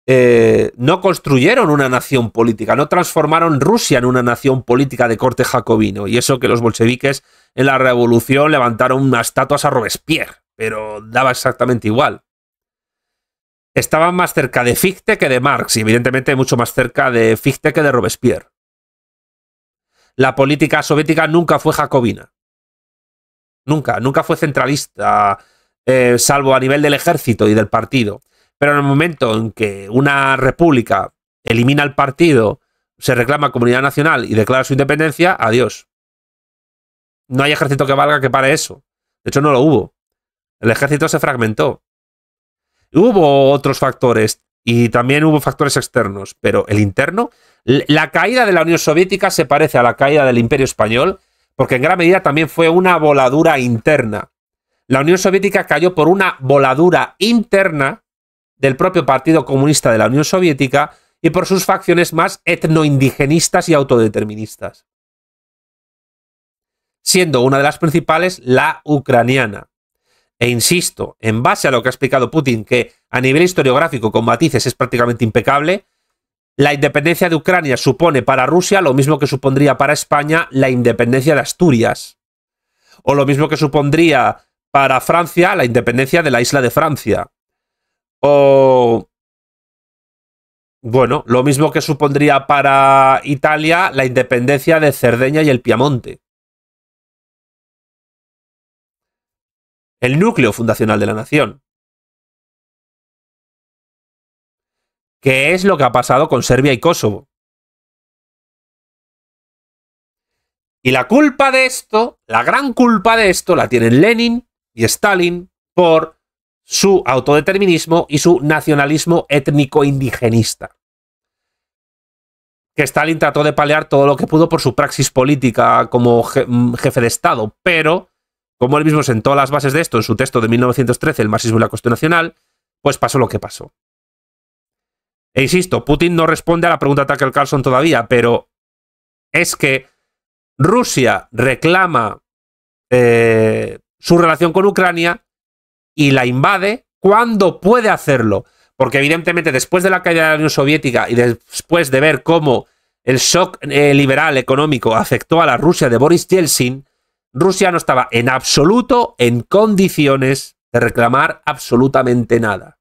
eh, no construyeron una nación política, no transformaron Rusia en una nación política de corte jacobino. Y eso que los bolcheviques en la revolución levantaron unas estatuas a Robespierre, pero daba exactamente igual. Estaban más cerca de Fichte que de Marx, y evidentemente mucho más cerca de Fichte que de Robespierre. La política soviética nunca fue jacobina. Nunca, nunca fue centralista, eh, salvo a nivel del ejército y del partido. Pero en el momento en que una república elimina el partido, se reclama comunidad nacional y declara su independencia, adiós. No hay ejército que valga que pare eso. De hecho, no lo hubo. El ejército se fragmentó. Hubo otros factores y también hubo factores externos, pero el interno, la caída de la Unión Soviética se parece a la caída del Imperio Español, porque en gran medida también fue una voladura interna la Unión Soviética cayó por una voladura interna del propio Partido Comunista de la Unión Soviética y por sus facciones más etnoindigenistas y autodeterministas, siendo una de las principales la ucraniana. E insisto, en base a lo que ha explicado Putin, que a nivel historiográfico con matices es prácticamente impecable, la independencia de Ucrania supone para Rusia lo mismo que supondría para España la independencia de Asturias, o lo mismo que supondría para Francia la independencia de la isla de Francia. O... Bueno, lo mismo que supondría para Italia la independencia de Cerdeña y el Piamonte. El núcleo fundacional de la nación. ¿Qué es lo que ha pasado con Serbia y Kosovo? Y la culpa de esto, la gran culpa de esto, la tienen Lenin, y Stalin por su autodeterminismo y su nacionalismo étnico-indigenista. Que Stalin trató de paliar todo lo que pudo por su praxis política como mm, jefe de Estado, pero como él mismo sentó las bases de esto en su texto de 1913, El marxismo y la cuestión nacional, pues pasó lo que pasó. E insisto, Putin no responde a la pregunta de Tucker Carlson todavía, pero es que Rusia reclama eh, su relación con Ucrania y la invade cuando puede hacerlo. Porque evidentemente después de la caída de la Unión Soviética y después de ver cómo el shock eh, liberal económico afectó a la Rusia de Boris Yeltsin, Rusia no estaba en absoluto en condiciones de reclamar absolutamente nada.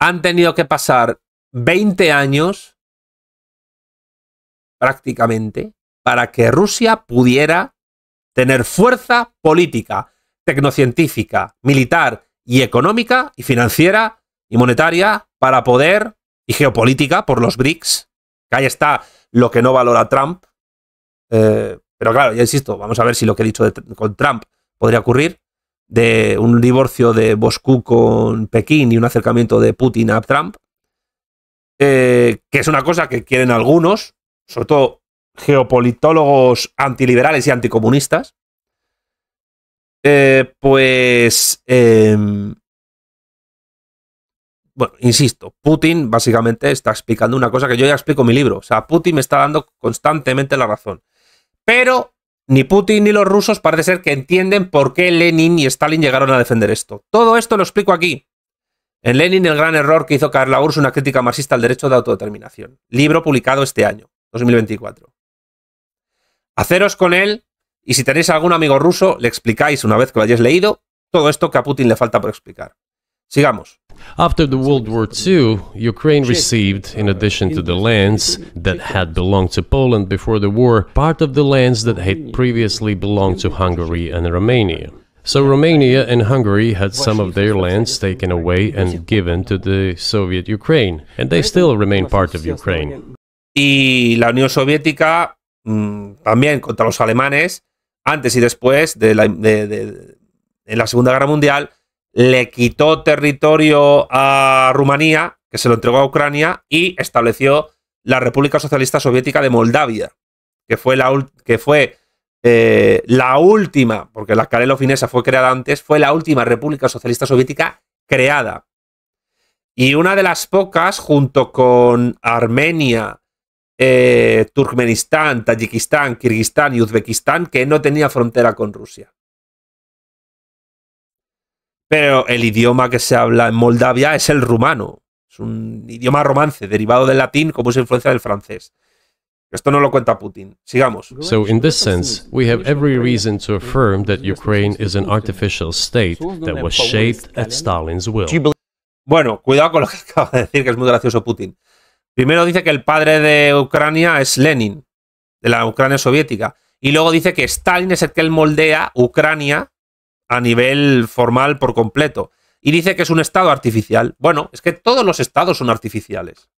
Han tenido que pasar 20 años prácticamente para que Rusia pudiera tener fuerza política, tecnocientífica, militar y económica y financiera y monetaria para poder, y geopolítica por los BRICS, que ahí está lo que no valora Trump. Eh, pero claro, ya insisto, vamos a ver si lo que he dicho con Trump podría ocurrir, de un divorcio de Moscú con Pekín y un acercamiento de Putin a Trump, eh, que es una cosa que quieren algunos, sobre todo geopolitólogos antiliberales y anticomunistas, eh, pues, em, bueno, insisto, Putin básicamente está explicando una cosa que yo ya explico en mi libro. O sea, Putin me está dando constantemente la razón. Pero ni Putin ni los rusos parece ser que entienden por qué Lenin y Stalin llegaron a defender esto. Todo esto lo explico aquí. En Lenin, el gran error que hizo caer la una crítica marxista al derecho de autodeterminación. Libro publicado este año, 2024. Haceros con él y si tenéis algún amigo ruso, le explicáis una vez que lo hayáis leído todo esto que a Putin le falta por explicar. Sigamos. After the World War II, Ukraine received, in addition to the lands that had belonged to Poland before the war, part of the lands that had previously belonged to Hungary and Romania. So Romania and Hungary had some of their lands taken away and given to the Soviet Ukraine, and they still remain part of Ukraine. Y la Unión Soviética Mm, también contra los alemanes, antes y después de la, en la Segunda Guerra Mundial, le quitó territorio a Rumanía, que se lo entregó a Ucrania, y estableció la República Socialista Soviética de Moldavia, que fue la, que fue, eh, la última, porque la Carelofinesa finesa fue creada antes, fue la última República Socialista Soviética creada. Y una de las pocas, junto con Armenia, eh, Turkmenistán, Tayikistán, Kirguistán y Uzbekistán, que no tenía frontera con Rusia. Pero el idioma que se habla en Moldavia es el rumano. Es un idioma romance, derivado del latín, como es influencia del francés. Esto no lo cuenta Putin. Sigamos. So we have every reason to affirm that Ukraine is an artificial state that was shaped at Stalin's will. Bueno, cuidado con lo que [LAUGHS] acaba de decir, que es muy gracioso Putin. Primero dice que el padre de Ucrania es Lenin, de la Ucrania soviética. Y luego dice que Stalin es el que moldea Ucrania a nivel formal por completo. Y dice que es un estado artificial. Bueno, es que todos los estados son artificiales.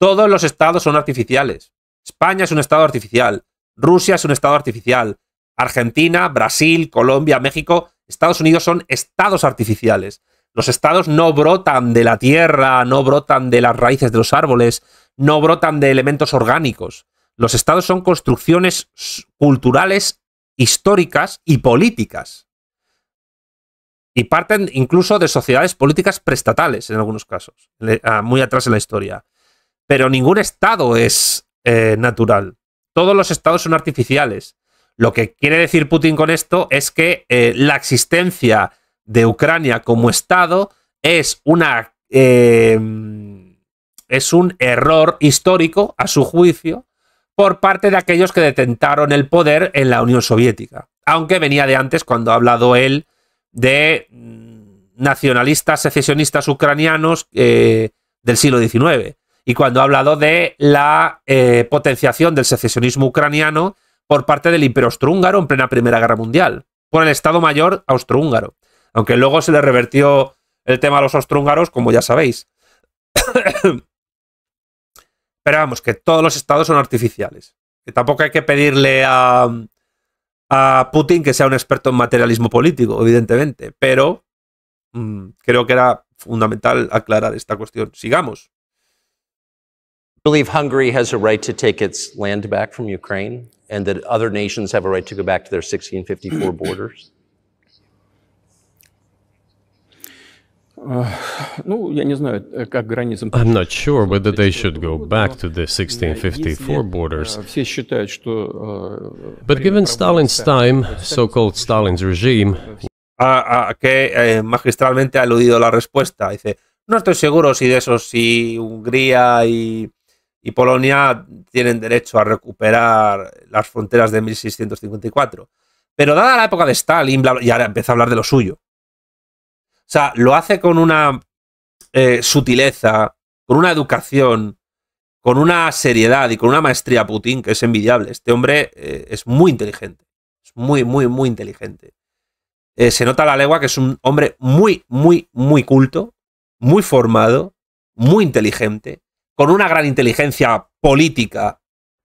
Todos los estados son artificiales. España es un estado artificial. Rusia es un estado artificial. Argentina, Brasil, Colombia, México, Estados Unidos son estados artificiales. Los estados no brotan de la tierra, no brotan de las raíces de los árboles, no brotan de elementos orgánicos. Los estados son construcciones culturales, históricas y políticas. Y parten incluso de sociedades políticas prestatales en algunos casos, ah, muy atrás en la historia. Pero ningún estado es eh, natural. Todos los estados son artificiales. Lo que quiere decir Putin con esto es que eh, la existencia de Ucrania como Estado es una... Eh, es un error histórico, a su juicio, por parte de aquellos que detentaron el poder en la Unión Soviética. Aunque venía de antes cuando ha hablado él de mm, nacionalistas secesionistas ucranianos eh, del siglo XIX y cuando ha hablado de la eh, potenciación del secesionismo ucraniano por parte del imperio austrohúngaro en plena Primera Guerra Mundial, por el Estado Mayor austrohúngaro. Aunque luego se le revertió el tema a los austrohúngaros, como ya sabéis. [COUGHS] Pero vamos, que todos los estados son artificiales. Que tampoco hay que pedirle a, Putin que sea un experto en materialismo político, evidentemente. Pero mm, creo que era fundamental aclarar esta cuestión. Sigamos. Hungary has a right to take its land back from Ukraine and that other nations have a right to go 1654 [COUGHS] borders? Э, I'm not sure whether they should go back to the 1654 э, borders. Э, but given Stalin's time, so-called Stalin's regime... Stalin... a que eh, magistralmente ha aludido la respuesta. Dice, no estoy seguro si de eso si Hungría y, y Polonia tienen derecho a recuperar las fronteras de 1654. Pero dada la época de Stalin, y ahora empieza a hablar de lo suyo o sea, lo hace con una eh, sutileza, con una educación, con una seriedad y con una maestría Putin que es envidiable. Este hombre eh, es muy inteligente. Es muy, muy, muy inteligente. Eh, se nota a la legua que es un hombre muy, muy, muy culto, muy formado, muy inteligente, con una gran inteligencia política,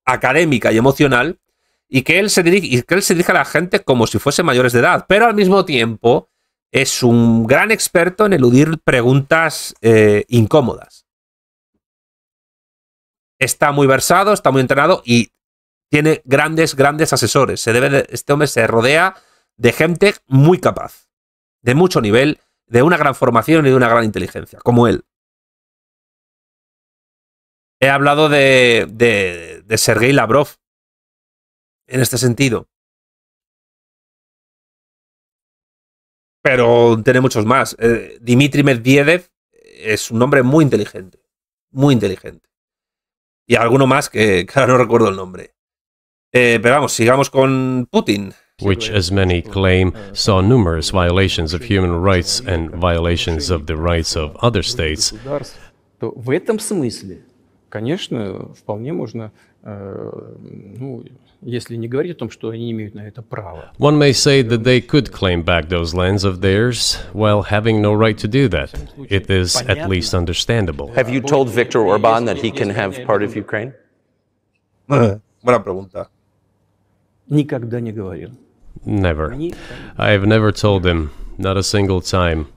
académica y emocional, y que él se dirige, y que él se dirige a la gente como si fuese mayores de edad, pero al mismo tiempo es un gran experto en eludir preguntas eh, incómodas. Está muy versado, está muy entrenado y tiene grandes, grandes asesores. este hombre se rodea de gente muy capaz, de mucho nivel, de una gran formación y de una gran inteligencia, como él. He hablado de, de Sergei Lavrov en este sentido. pero tiene muchos más. Eh, Dimitri Medvedev es un hombre muy inteligente, muy inteligente. Y alguno más que, [LAUGHS] que ahora no recuerdo el nombre. Eh, pero vamos, sigamos con Putin. which, as many claim, saw numerous violations of human rights and violations of the rights of other states. в этом смысле, конечно, вполне можно э, ну, если не говорить о том, что они имеют на это право. One may say that they could claim back those lands of theirs while having no right to do that. It is at least understandable. Have you told Viktor Orban that he can have part of Ukraine? Buena [LAUGHS] pregunta. Никогда не говорил. Never. I have never told him, not a single time.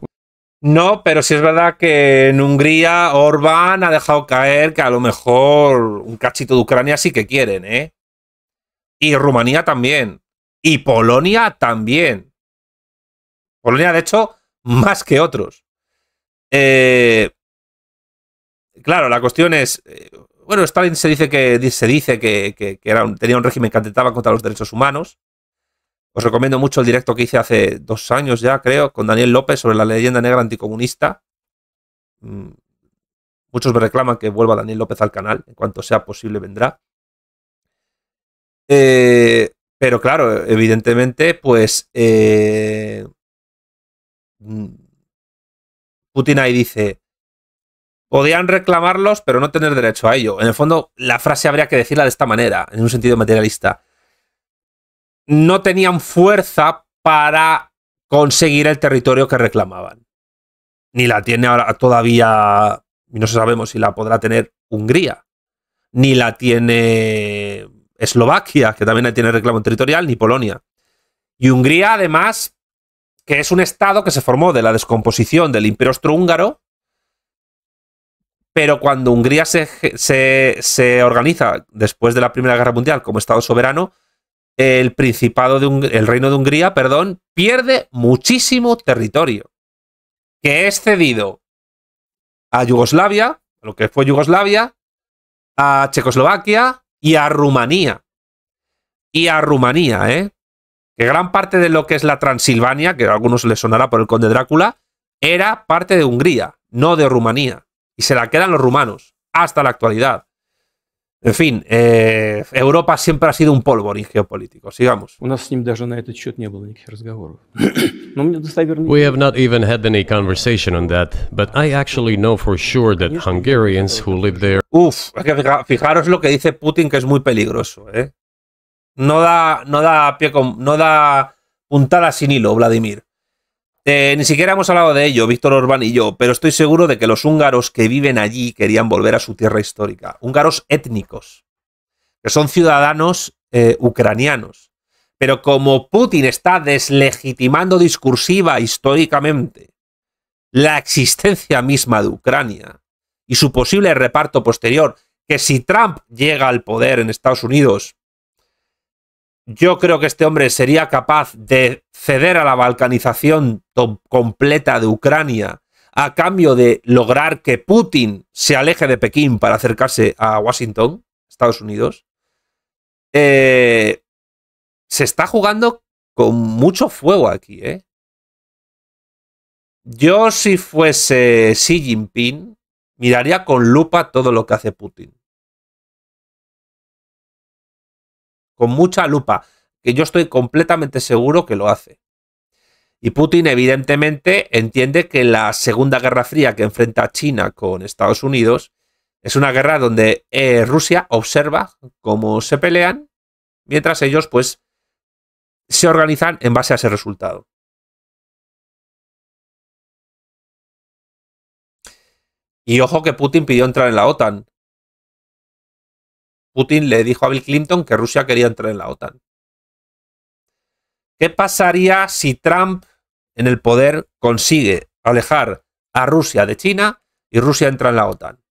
No, pero sí es verdad que en Hungría Orbán ha dejado caer que a lo mejor un cachito de Ucrania sí que quieren, ¿eh? Y Rumanía también. Y Polonia también. Polonia, de hecho, [LAUGHS] más que otros. Eh, claro, la cuestión es. Eh, bueno, Stalin se dice que se dice que, era tenía un régimen que atentaba contra los derechos humanos. Os recomiendo mucho el directo que hice hace dos años ya, creo, con Daniel López sobre la leyenda negra anticomunista. Mm, muchos me reclaman que vuelva Daniel López al canal, en cuanto sea posible vendrá. Eh, pero claro, evidentemente, pues eh, mm, Putin ahí dice, podían reclamarlos, pero no tener derecho a ello. En el fondo, la frase habría que decirla de esta manera, en un sentido materialista. No tenían fuerza para conseguir el territorio que reclamaban. Ni la tiene ahora todavía, no sabemos si la podrá tener Hungría, ni la tiene Eslovaquia, que también tiene reclamo territorial, ni Polonia. Y Hungría, además, que es un estado que se formó de la descomposición del imperio austrohúngaro, pero cuando Hungría se, se, organiza después de la Primera Guerra Mundial como estado soberano, el Principado de el Reino de Hungría, perdón, pierde muchísimo territorio que es cedido a Yugoslavia, lo que fue Yugoslavia, a Checoslovaquia, y a Rumanía. Y a Rumanía, ¿eh? Que gran parte de lo que es la Transilvania, que a algunos les sonará por el conde Drácula, era parte de Hungría, no de Rumanía. Y se la quedan los rumanos, hasta la actualidad. En fin, eh, Europa siempre ha sido un polvorín geopolítico. Sigamos. [CLEARS THROAT] We have not even had any conversation on that, but I actually know for sure that Hungarians who live there. Uf, es que fijaros lo que dice Putin, que es muy peligroso, ¿eh? No da, no da pie con, no da puntada sin hilo, Vladimir. Eh, ni siquiera hemos hablado de ello, Víctor Orbán y yo, pero estoy seguro de que los húngaros que viven allí querían volver a su tierra histórica. Húngaros étnicos, que son ciudadanos eh, ucranianos. Pero como Putin está deslegitimando discursiva históricamente la existencia misma de Ucrania y su posible reparto posterior, que si Trump llega al poder en Estados Unidos, yo creo que este hombre sería capaz de ceder a la balcanización completa de Ucrania a cambio de lograr que Putin se aleje de Pekín para acercarse a Washington, Estados Unidos. Eh, se está jugando con mucho fuego aquí, ¿eh? Yo si fuese Xi Jinping, miraría con lupa todo lo que hace Putin. con mucha lupa, que yo estoy completamente seguro que lo hace. Y Putin evidentemente entiende que la Segunda Guerra Fría que enfrenta China con Estados Unidos es una guerra donde eh, Rusia observa cómo se pelean, mientras ellos pues se organizan en base a ese resultado. Y ojo que Putin pidió entrar en la OTAN. Putin le dijo a Bill Clinton que Rusia quería entrar en la OTAN. ¿Qué pasaría si Trump en el poder consigue alejar a Rusia de China y Rusia entra en la OTAN?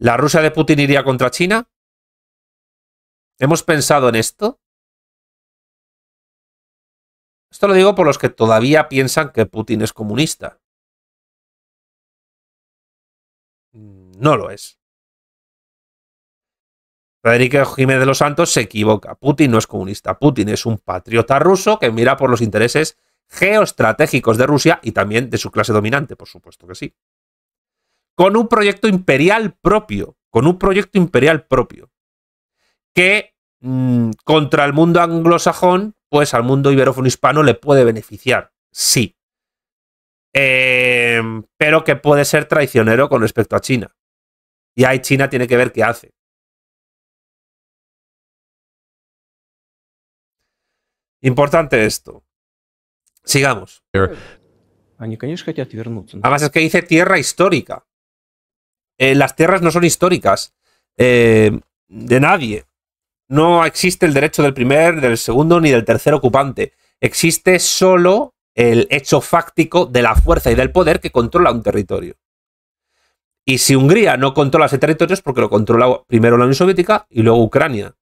¿La Rusia de Putin iría contra China? ¿Hemos pensado en esto? Esto lo digo por los que todavía piensan que Putin es comunista. Mm, no lo es. Federico Jiménez de los Santos se equivoca. Putin no es comunista. Putin es un patriota ruso que mira por los intereses geoestratégicos de Rusia y también de su clase dominante, por supuesto que sí. Con un proyecto imperial propio, con un proyecto imperial propio, que mm, contra el mundo anglosajón, pues al mundo iberófono hispano le puede beneficiar, sí. Em, pero que puede ser traicionero con respecto a China. Y ahí China tiene que ver qué hace. Importante esto. Sigamos. Además es que dice tierra histórica. Eh, las tierras no son históricas eh, de nadie. No existe el derecho del primer, del segundo ni del tercer ocupante. Existe solo el hecho fáctico de la fuerza y del poder que controla un territorio. Y si Hungría no controla ese territorio es porque lo controla primero la Unión Soviética y luego Ucrania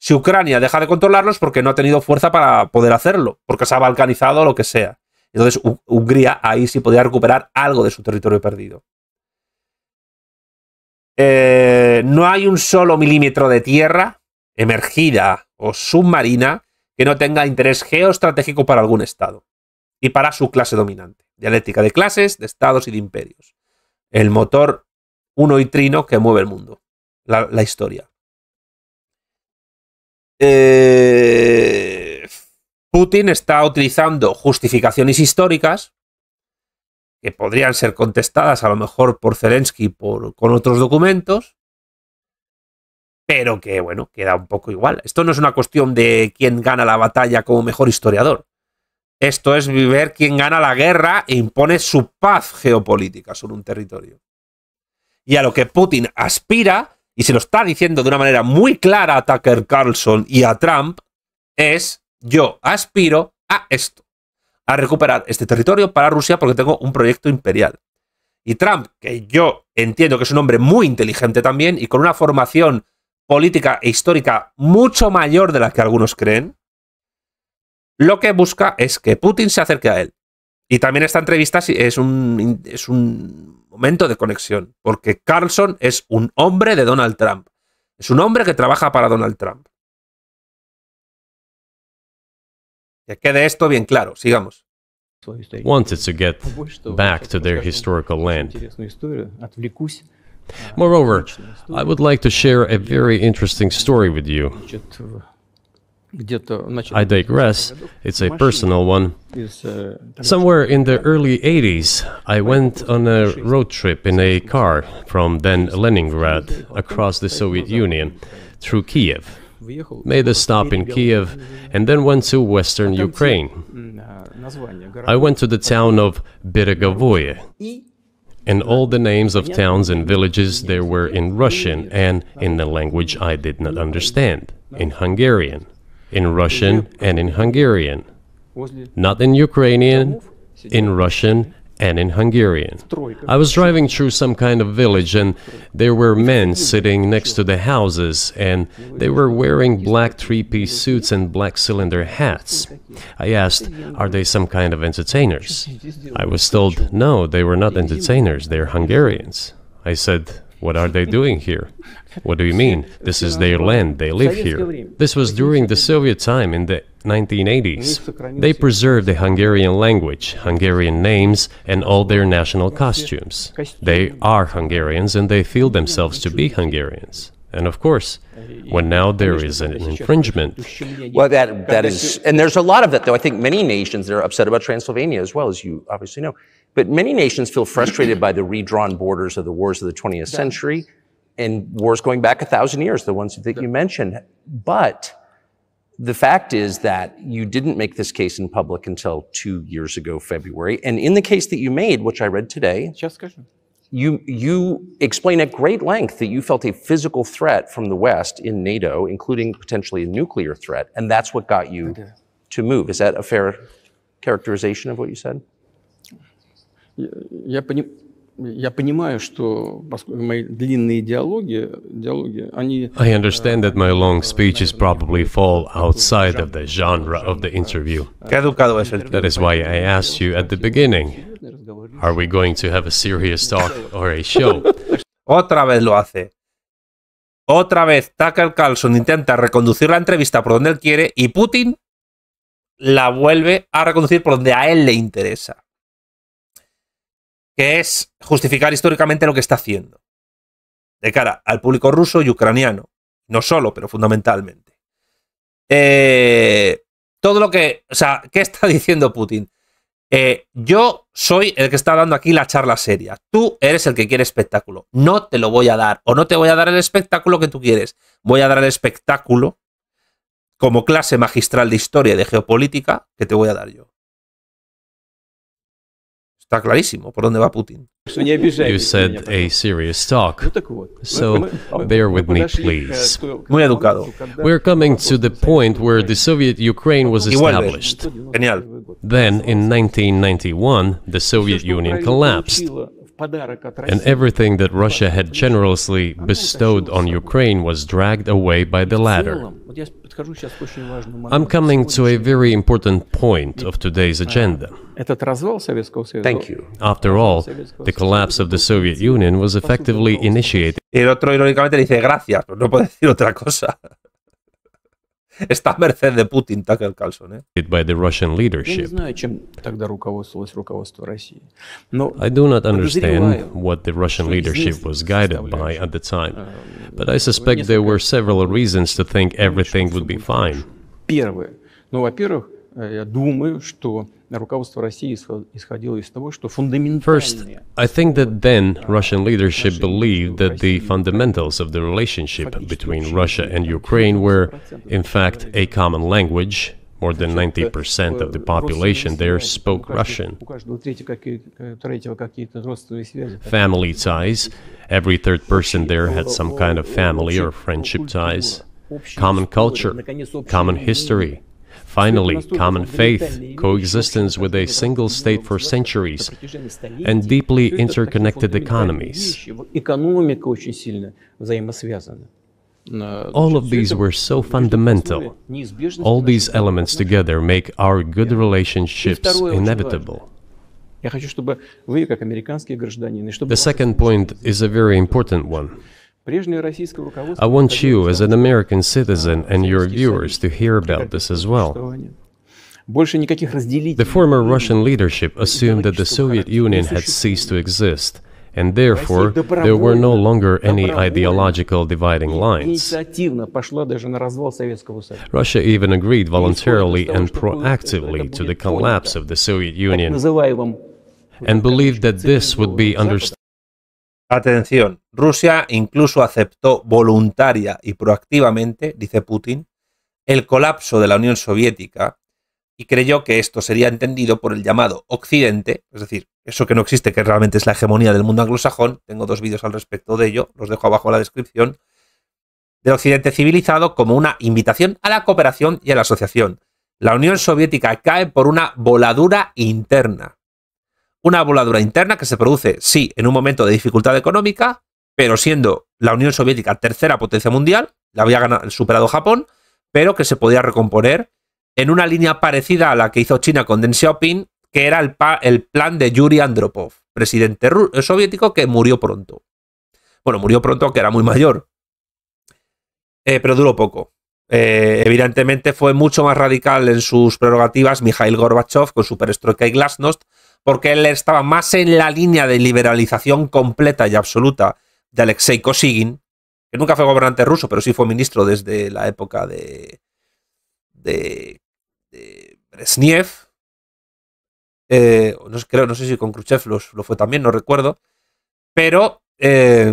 si Ucrania deja de controlarlos porque no ha tenido fuerza para poder hacerlo, porque se ha balcanizado o lo que sea. Entonces Hungría ahí sí podría recuperar algo de su territorio perdido. Eh, no hay un solo milímetro de tierra emergida o submarina que no tenga interés geoestratégico para algún Estado y para su clase dominante. Dialéctica de clases, de Estados y de imperios. El motor uno y trino que mueve el mundo, la historia. Eh, Putin está utilizando justificaciones históricas que podrían ser contestadas a lo mejor por Zelensky por, con otros documentos, pero que bueno, queda un poco igual. Esto no es una cuestión de quién gana la batalla como mejor historiador. Esto es ver quién gana la guerra e impone su paz geopolítica sobre un territorio. Y a lo que Putin aspira y se lo está diciendo de una manera muy clara a Tucker Carlson y a Trump, es yo aspiro a esto, a recuperar este territorio para Rusia porque tengo un proyecto imperial. Y Trump, que yo entiendo que es un hombre muy inteligente también y con una formación política e histórica mucho mayor de la que algunos creen, lo que busca es que Putin se acerque a él. Y también esta entrevista es un, momento de conexión, porque Carlson es un hombre de Donald Trump. Es un hombre que trabaja para Donald Trump. Que quede esto bien claro. Sigamos. Wanted to get back to their historical land. Moreover, I would like to share a very interesting story with you. I digress, it's a personal one. Э, Somewhere in the early 80s, I went on a road trip in a car from then Leningrad across the Soviet Union through Kiev, made a stop in Kiev, and then went to western Ukraine. I went to the town of Beregovoye, and all the names of towns and villages there were in Russian and in a language I did not understand, in Hungarian in Russian and in Hungarian, not in Ukrainian, in Russian and in Hungarian. I was driving through some kind of village and there were men sitting next to the houses and they were wearing black three-piece suits and black cylinder hats. I asked, are they some kind of entertainers? I was told, no, they were not entertainers, they're Hungarians. I said, what are they doing here? What do you mean? This is their land, they live here. This was during the Soviet time in the 1980s. They preserve the Hungarian language, Hungarian names, and all their national costumes. They are Hungarians and they feel themselves to be Hungarians. And of course, when now there is an infringement. Well, that, that is, and there's a lot of that, though. I think many nations are upset about Transylvania as well, as you obviously know. But many nations feel frustrated by the redrawn borders of the wars of the 20th century and wars going back a thousand years, the ones that you mentioned. But the fact is that you didn't make this case in public until two years ago, February. And in the case that you made, which I read today, you, you explain at great length that you felt a physical threat from the West in NATO, including potentially a nuclear threat, and that's what got you to move. Is that a fair characterization of what you said? I understand that my long speeches probably fall outside of the genre of the interview. That is why I asked you at the beginning, are we going to have a serious talk or a show? Otra vez lo hace. Otra vez Tucker Carlson intenta reconducir la entrevista por donde él quiere y Putin la vuelve a reconducir por donde a él le interesa que es justificar históricamente lo que está haciendo, de cara al público ruso y ucraniano, no solo, pero fundamentalmente. Eh, todo lo que, o sea, ¿qué está [LAUGHS] diciendo Putin? Eh, yo soy el que está dando aquí la charla seria. Tú eres el que quiere espectáculo. No te lo voy a dar. O no te voy a dar el espectáculo que tú quieres. Voy a dar el espectáculo como clase magistral de historia y de geopolítica que te voy a dar yo. Está clarísimo por dónde va Putin. You said a serious talk, so oh, bear with me, uh, please. Muy educado. We're coming to the point where the Soviet Ukraine was established. Genial. Then, in 1991, the Soviet Union collapsed. And everything that Russia had generously bestowed on Ukraine was dragged away by the latter. I'm coming to a very important point of today's agenda. Thank you. After all, the collapse of the Soviet Union was effectively initiated. [LAUGHS] Está a merced de Putin, Eh? By the Russian leadership. I do not understand what the Russian leadership was guided by at the time, э, but I suspect there were several reasons to think everything would be fine. Первое. Ну, во-первых, Э, я думаю, что руководство России исходило из того, что фундаментальные... First, I think that then Russian leadership believed that the fundamentals of the relationship between Russia and Ukraine were, in fact, a common language, more than 90% э, of э, the population there spoke Russian. Family ties, every third person there had some kind of family or friendship ties, common culture, common history, Finally, common faith, coexistence with a single state for centuries, and deeply interconnected economies. All of these were so fundamental. All these elements together make our good relationships inevitable. The second point is a very important one. I want you, as an American citizen, and your viewers to hear about this as well. The former Russian leadership assumed that the Soviet Union had ceased to exist, and therefore there were no longer any ideological dividing lines. Russia even agreed voluntarily and proactively to the collapse of the Soviet Union and believed that this would be understood Atención, Rusia incluso aceptó voluntaria y proactivamente, dice Putin, el colapso de la Unión Soviética y creyó que esto sería entendido por el llamado Occidente, es decir, eso que no existe, que realmente es la hegemonía del mundo anglosajón, tengo dos vídeos al respecto de ello, los dejo abajo en la descripción, del Occidente civilizado como una invitación a la cooperación y a la asociación. La Unión Soviética cae por una voladura interna. Una voladura interna que se produce, sí, en un momento de dificultad económica, pero siendo la Unión Soviética tercera potencia mundial, la había superado Japón, pero que se podía recomponer en una línea parecida a la que hizo China con Deng Xiaoping, que era el, el plan de Yuri Andropov, presidente soviético que murió pronto. Bueno, murió pronto, que era muy mayor, eh, pero duró poco. Eh, evidentemente fue mucho más radical en sus prerrogativas Mikhail Gorbachev con Superstroika y Glasnost, porque él estaba más en la línea de liberalización completa y absoluta de Alexei Kosygin, que nunca fue gobernante ruso, pero sí fue ministro desde la época de, de, Brezhnev. Eh, no, creo, no sé si con Khrushchev lo, fue también, no recuerdo. Pero eh,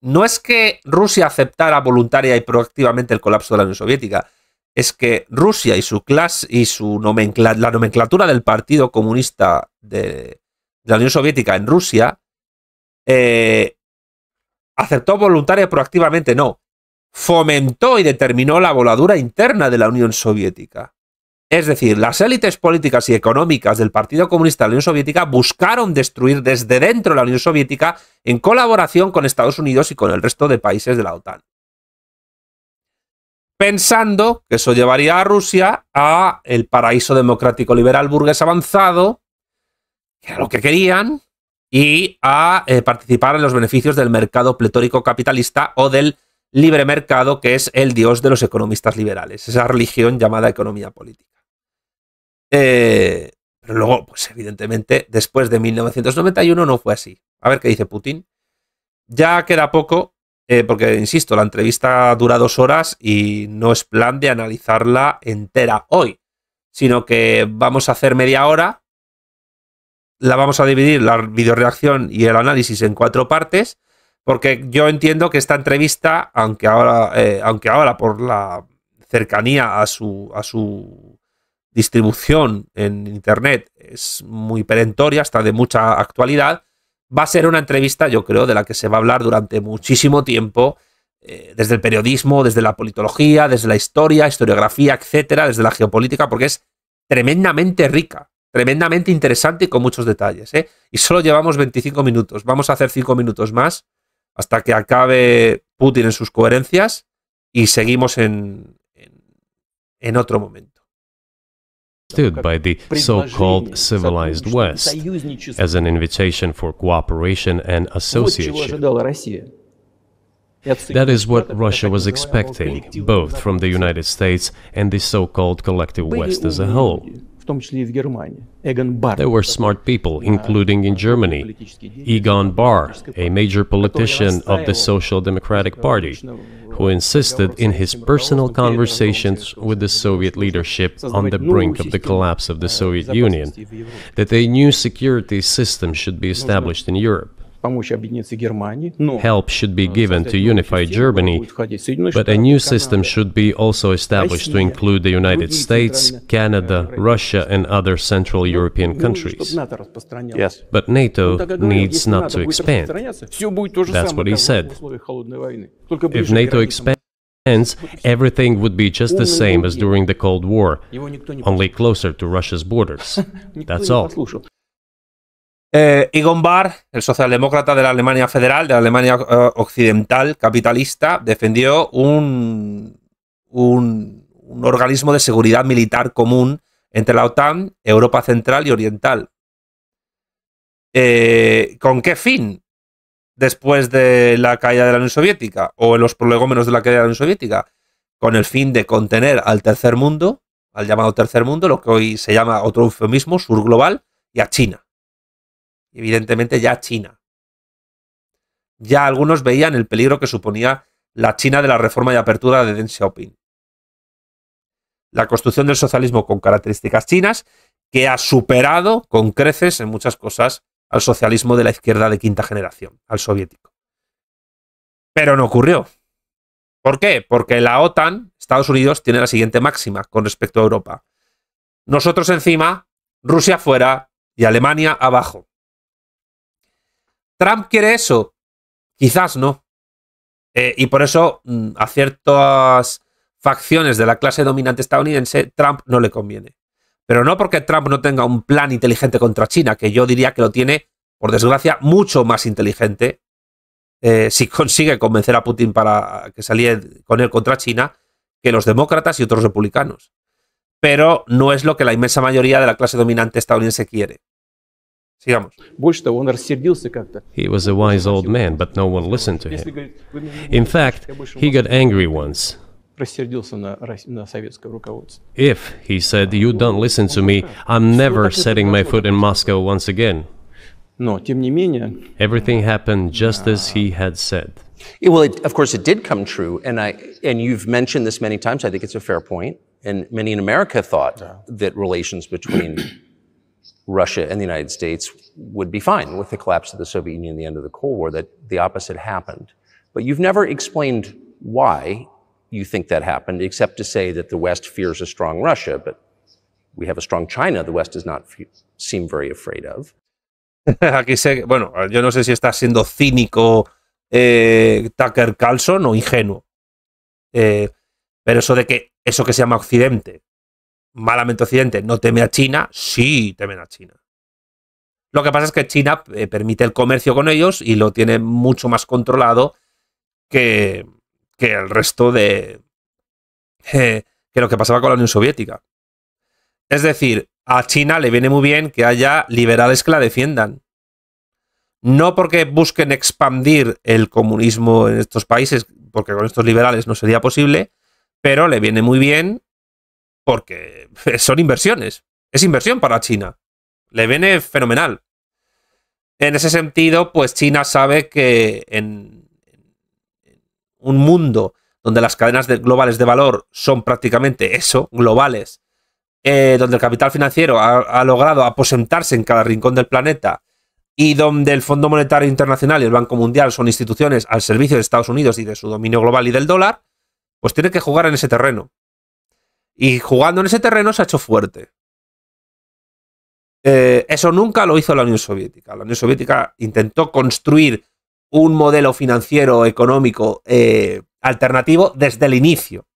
no es que Rusia aceptara voluntaria y proactivamente el colapso de la Unión Soviética, es que Rusia y su clase y su la nomenclatura del Partido Comunista de la Unión Soviética en Rusia eh, aceptó voluntaria proactivamente, no, fomentó y determinó la voladura interna de la Unión Soviética. Es decir, las élites políticas y económicas del Partido Comunista de la Unión Soviética buscaron destruir desde dentro la Unión Soviética en colaboración con Estados Unidos y con el resto de países de la OTAN pensando que eso llevaría a Rusia a el paraíso democrático liberal burgués avanzado, que era lo que querían, y a eh, participar en los beneficios del mercado pletórico capitalista o del libre mercado, que es el dios de los economistas liberales, esa religión llamada economía política. Eh, pero luego, pues evidentemente, después de 1991 no fue así. A ver qué dice Putin. Ya queda poco eh, porque, insisto, la entrevista dura dos horas y no es plan de analizarla entera hoy, sino que vamos a hacer media hora, la vamos a dividir, la videoreacción y el análisis en cuatro partes, porque yo entiendo que esta entrevista, aunque ahora, eh, aunque ahora por la cercanía a su, a su distribución en Internet es muy perentoria, está de mucha actualidad, va a ser una entrevista, yo creo, de la que se va a hablar durante muchísimo tiempo, eh, desde el periodismo, desde la politología, desde la historia, historiografía, etcétera, desde la geopolítica, porque es tremendamente rica, tremendamente interesante y con muchos detalles. ¿eh? Y solo llevamos 25 minutos. Vamos a hacer 5 minutos más hasta que acabe Putin en sus coherencias y seguimos en, en otro momento. understood by the so-called civilized West as an invitation for cooperation and association. That is what Russia was expecting, both from the United States and the so-called collective West as a whole том числе и в Германии. There were smart people, including in Germany. Egon Barr, a major politician of the Social Democratic Party, who insisted in his personal conversations with the Soviet leadership on the brink of the collapse of the э, Soviet Union that a new security system should be established in Europe. Help should be given to unify Germany, but a new system should be also established to include the United States, Canada, э, Russia and other Central European countries. Yes. But NATO needs not to expand. That's what he said. If NATO expands, everything would be just the same as during the Cold War, only closer to Russia's borders. [LAUGHS] That's all. Eh, Barr, el socialdemócrata de la Alemania Federal, de la Alemania eh, Occidental capitalista, defendió un, un, organismo de seguridad militar común entre la OTAN, Europa Central y Oriental. Eh, ¿Con qué fin? Después de la caída de la Unión Soviética o en los prolegómenos de la caída de la Unión Soviética, con el fin de contener al tercer mundo, al llamado tercer mundo, lo que hoy se llama otro eufemismo, sur global, y a China evidentemente ya China. Ya algunos veían el peligro que suponía la China de la reforma y apertura de Deng Xiaoping. La construcción del socialismo con características chinas que ha superado con creces en muchas cosas al socialismo de la izquierda de quinta generación, al soviético. Pero no ocurrió. ¿Por qué? Porque la OTAN, Estados Unidos, tiene la siguiente máxima con respecto a Europa. Nosotros encima, Rusia fuera y Alemania abajo. ¿Trump quiere eso? Quizás no. Eh, y por eso mm, a ciertas facciones de la clase dominante estadounidense Trump no le conviene. Pero no porque Trump no tenga un plan inteligente contra China, que yo diría que lo tiene, por desgracia, mucho más inteligente eh, si [LAUGHS] consigue convencer a Putin para que saliera con él contra China que los demócratas y otros republicanos. Pero no es lo que la inmensa mayoría de la clase dominante estadounidense quiere. He was a wise old man, but no one listened to him. In fact, he got angry once. If, he said, you don't listen to me, I'm never setting my foot in Moscow once again. Everything happened just as he had said. Yeah, well, it, of course, it did come true, and I and you've mentioned this many times. I think it's a fair point, and many in America thought yeah. that relations between Russia and the United States would be fine with the collapse of the Soviet Union and the end of the Cold War, that the opposite happened. But you've never explained why you think that happened, except to say that the West fears a strong Russia, but we have a strong China the West does not seem very afraid of. [LAUGHS] Aquí sé, bueno, yo no sé si está siendo cínico eh, Tucker Carlson o ingenuo. Eh, pero eso de que eso que se llama Occidente malamente Occidente no teme a China, sí temen a China. Lo que pasa es que China eh, permite el comercio con ellos y lo tiene mucho más controlado que, que el resto de... Eh, que lo que pasaba con la Unión Soviética. Es decir, a China le viene muy bien que haya liberales que la defiendan. No porque busquen expandir el comunismo en estos países, porque con estos liberales no sería posible, pero le viene muy bien porque [LAUGHS] son inversiones. Es inversión para China. Le viene fenomenal. En ese sentido, pues China sabe que en un mundo donde las cadenas globales de valor son prácticamente eso, globales, eh, donde el capital financiero ha, logrado aposentarse en cada rincón del planeta y donde el Fondo Monetario Internacional y el Banco Mundial son instituciones al servicio de Estados Unidos y de su dominio global y del dólar, pues tiene que jugar en ese terreno. Y jugando en ese terreno se ha hecho fuerte. Eh, eso nunca lo hizo la Unión Soviética. La Unión Soviética intentó construir un modelo financiero, económico, eh, alternativo desde el inicio.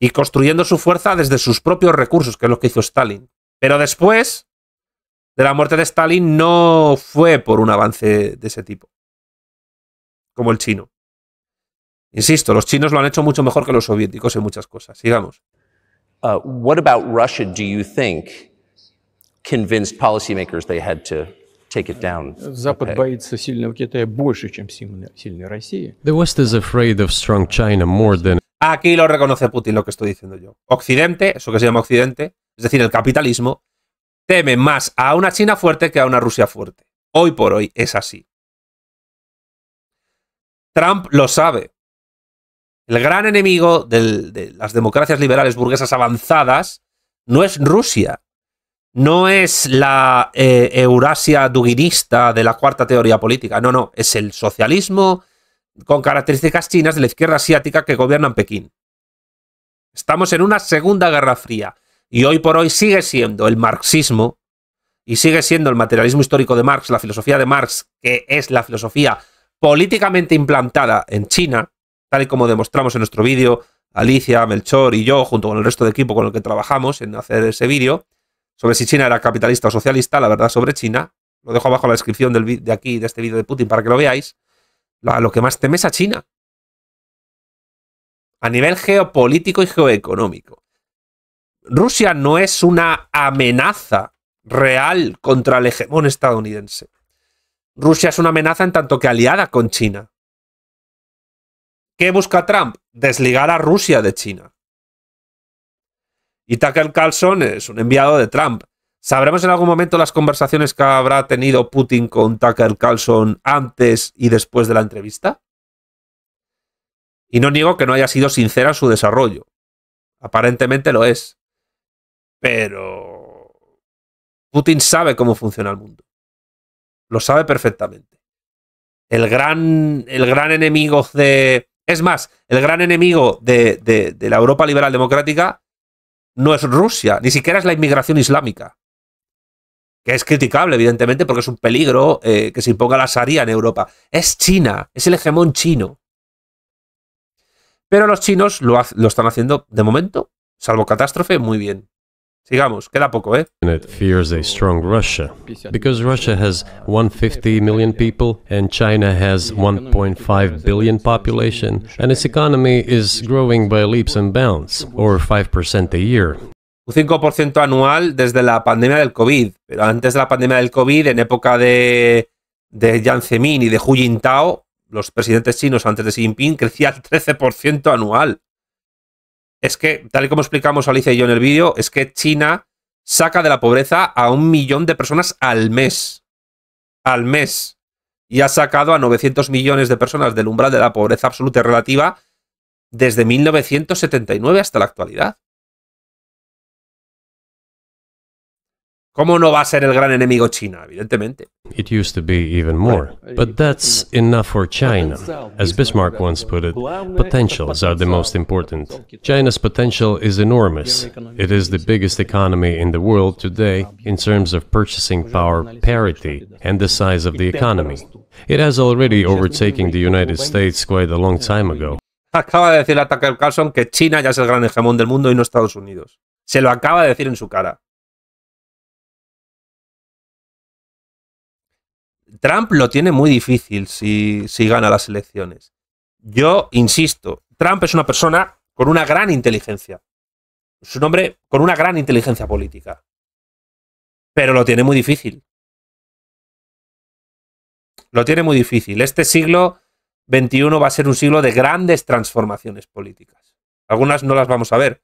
Y construyendo su fuerza desde sus propios recursos, que es lo que hizo Stalin. Pero después de la muerte de Stalin no fue por un avance de ese tipo, como el chino. Insisto, los chinos lo han hecho mucho mejor que los soviéticos en muchas cosas. Sigamos. ¿Qué uh, what about Russia do you think convinced they had to take it down? Aquí lo reconoce Putin lo que estoy diciendo yo. Occidente, eso que se llama Occidente, es decir, el capitalismo, teme más a una China fuerte que a una Rusia fuerte. Hoy por hoy es así. Trump lo sabe. El gran enemigo de las democracias liberales burguesas avanzadas no es Rusia, no es la eh, Eurasia duguinista de la cuarta teoría política, no, no, es el socialismo con características chinas de la izquierda asiática que gobiernan Pekín. Estamos en una segunda guerra fría y hoy por hoy sigue siendo el marxismo y sigue siendo el materialismo histórico de Marx, la filosofía de Marx, que es la filosofía políticamente implantada en China, tal y como demostramos en nuestro vídeo, Alicia, Melchor y yo, junto con el resto del equipo con el que trabajamos en hacer ese vídeo, sobre si China era capitalista o socialista, la verdad sobre China, lo dejo abajo en la descripción de aquí, de este vídeo de Putin, para que lo veáis, lo que más teme es a China. A nivel geopolítico y geoeconómico. Rusia no es una amenaza real contra el hegemón estadounidense. Rusia es una amenaza en tanto que aliada con China. ¿Qué busca Trump? Desligar a Rusia de China. Y Tucker Carlson es un enviado de Trump. ¿Sabremos en algún momento las conversaciones que habrá tenido Putin con Tucker Carlson antes y después de la entrevista? Y no niego que no haya sido sincera en su desarrollo. Aparentemente lo es. Pero Putin sabe cómo funciona el mundo. Lo sabe perfectamente. El gran, el gran enemigo de, es más, el gran enemigo de, la Europa liberal democrática no es Rusia, ni siquiera es la inmigración islámica, que es criticable, evidentemente, porque es un peligro eh, que se imponga la Sharia en Europa. Es China, es el hegemón chino. Pero los chinos lo están haciendo de momento, salvo catástrofe, muy bien. Sigamos, queda poco, ¿eh? It fears a strong Russia because Russia has 150 million people and China has 1.5 billion population and its economy is growing by leaps and bounds or 5% a year. Un 5% anual desde la pandemia del COVID, pero antes de la pandemia del COVID, en época de de Jiang Zemin y de Hu Jintao, los presidentes chinos antes de Xi Jinping, crecía el 13% anual es que, tal y como explicamos Alicia y yo en el vídeo, es que China saca de la pobreza a un millón de personas al mes. Al mes. Y ha sacado a 900 millones de personas del umbral de la pobreza absoluta y relativa desde 1979 hasta la actualidad. ¿Cómo no va a ser el gran enemigo China? Evidentemente. It used to be even more. But that's enough for China. As Bismarck once put it, potentials are the most important. China's potential is enormous. It is the biggest economy in the world today in terms of purchasing power parity and the size of the economy. It has already overtaken the United States quite a long time ago. Acaba de decir Tucker Carlson que China ya es el gran hegemón del mundo y no Estados Unidos. Se lo acaba de decir en su cara. Trump lo tiene muy difícil si, gana las elecciones. Yo insisto, Trump es una persona con una gran inteligencia. Su un hombre con una gran inteligencia política. Pero lo tiene muy difícil. Lo tiene muy difícil. Este siglo XXI va a ser un siglo de grandes transformaciones políticas. Algunas no las vamos a ver,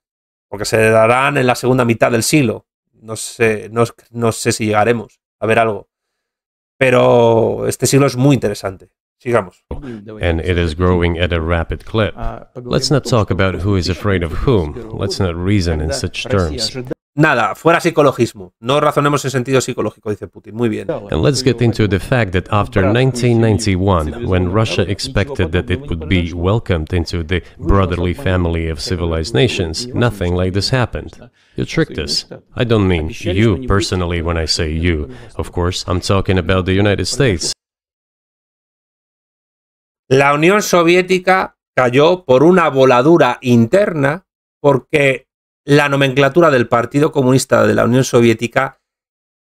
porque se darán en la segunda mitad del siglo. no sé si llegaremos a ver algo. Pero este siglo es muy interesante. Sigamos. Mm, and it is growing at a rapid clip. Uh, let's not talk about who is afraid of whom. Let's not reason in such terms. Nada, fuera psicologismo. No razonemos en sentido psicológico, dice Putin. Muy bien. And let's get into the fact that after 1991, when Russia expected that it would be welcomed into the brotherly family of civilized nations, nothing like this happened. La Unión Soviética cayó por una voladura interna porque la nomenclatura del Partido Comunista de la Unión Soviética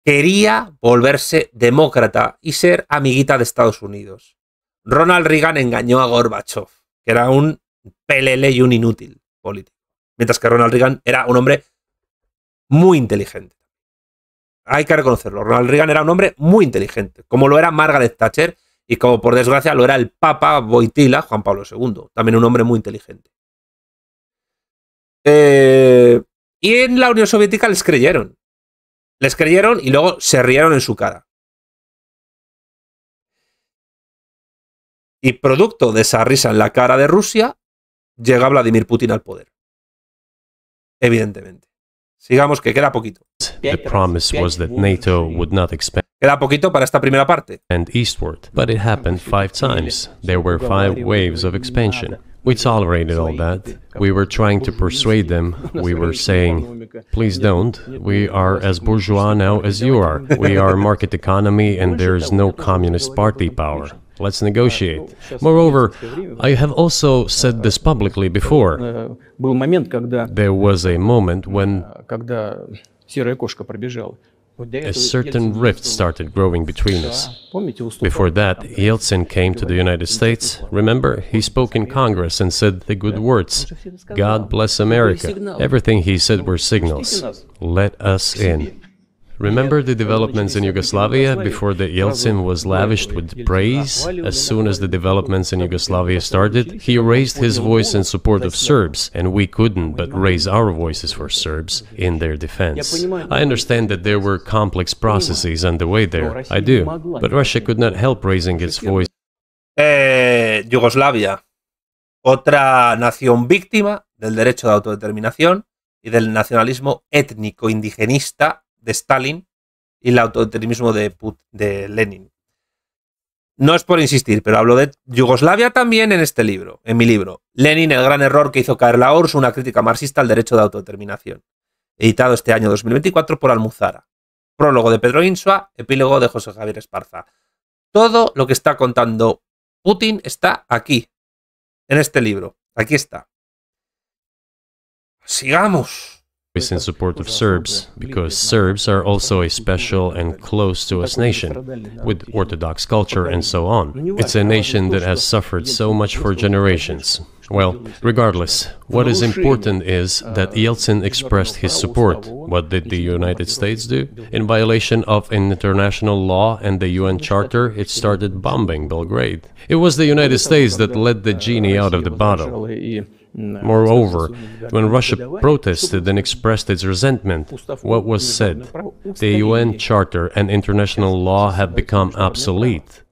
quería volverse demócrata y ser amiguita de Estados Unidos. Ronald Reagan engañó a Gorbachev, que era un pelele y un inútil político, mientras que Ronald Reagan era un hombre muy inteligente. Hay que reconocerlo. Ronald Reagan era un hombre muy inteligente, como lo era Margaret Thatcher y como por desgracia lo era el Papa Boitila, Juan Pablo II, también un hombre muy inteligente. Eh, y en la Unión Soviética les creyeron. Les creyeron y luego se rieron en su cara. Y producto de esa risa en la cara de Rusia, llega Vladimir Putin al poder. Evidentemente. Sigamos que queda poquito. The promise was that NATO would not expand. Queda poquito para esta primera parte. And eastward, but it happened five times. There were five waves of expansion. We tolerated all that. We were trying to persuade them. We were saying, please don't. We are as bourgeois now as you are. We are market economy and there is no communist party power. Let's negotiate. Moreover, I have also said this publicly before. Э, there was a moment when э, a certain rift started growing between us. Before that, Yeltsin came to the United States. Remember, he spoke in Congress and said the good words God bless America. Everything he said were signals. Let us in. Remember the developments in Yugoslavia before the Yeltsin was lavished with praise? As soon as the developments in Yugoslavia started, he raised his voice in support of Serbs, and we couldn't but raise our voices for Serbs in their defense. I understand that there were complex processes underway there, I do, but Russia could not help raising its voice. Eh, Yugoslavia, otra nación víctima del derecho de autodeterminación y del nacionalismo étnico indigenista de Stalin y el autodeterminismo de, de Lenin. No es por insistir, pero hablo de Yugoslavia también en este libro, en mi libro. Lenin, el gran error que hizo caer la URSS, una crítica marxista al derecho de autodeterminación. Editado este año 2024 por Almuzara. Prólogo de Pedro Insua, epílogo de José Javier Esparza. Todo lo que está contando Putin está aquí, en este libro. Aquí está. Sigamos. is in support of Serbs, because Serbs are also a special and close to us nation, with Orthodox culture and so on. It's a nation that has suffered so much for generations. Well, regardless, what is important is that Yeltsin expressed his support. What did the United States do? In violation of international law and the UN Charter, it started bombing Belgrade. It was the United States that led the genie out of the bottle. Moreover, when Russia protested and expressed its resentment, what was said? The UN Charter and international law have become obsolete.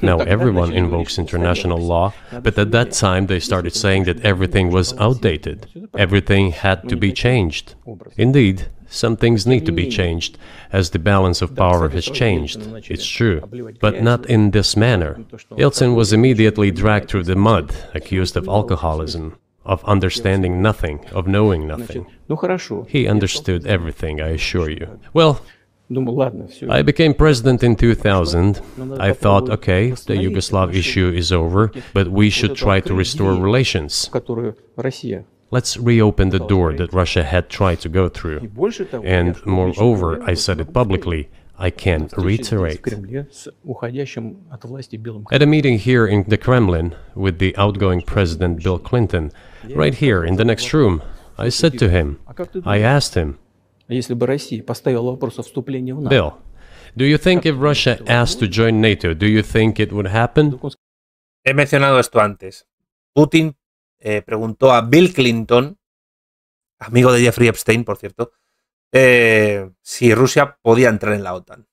Now everyone invokes international law, but at that time they started saying that everything was outdated, everything had to be changed. Indeed, some things need to be changed, as the balance of power has changed, it's true, but not in this manner. Yeltsin was immediately dragged through the mud, accused of alcoholism of understanding nothing, of knowing nothing. He understood everything, I assure you. Well, I became president in 2000. I thought, okay, the Yugoslav issue is over, but we should try to restore relations. Let's reopen the door that Russia had tried to go through. And moreover, I said it publicly, I can reiterate. At a meeting here in the Kremlin with the outgoing president Bill Clinton, right here in the next room. I said to him, I asked him, Bill, do you think if Russia asked to join NATO, do you think it would happen? He mencionado esto antes. Putin eh, preguntó a Bill Clinton, amigo de Jeffrey Epstein, por cierto, eh, si Rusia podía entrar en la OTAN.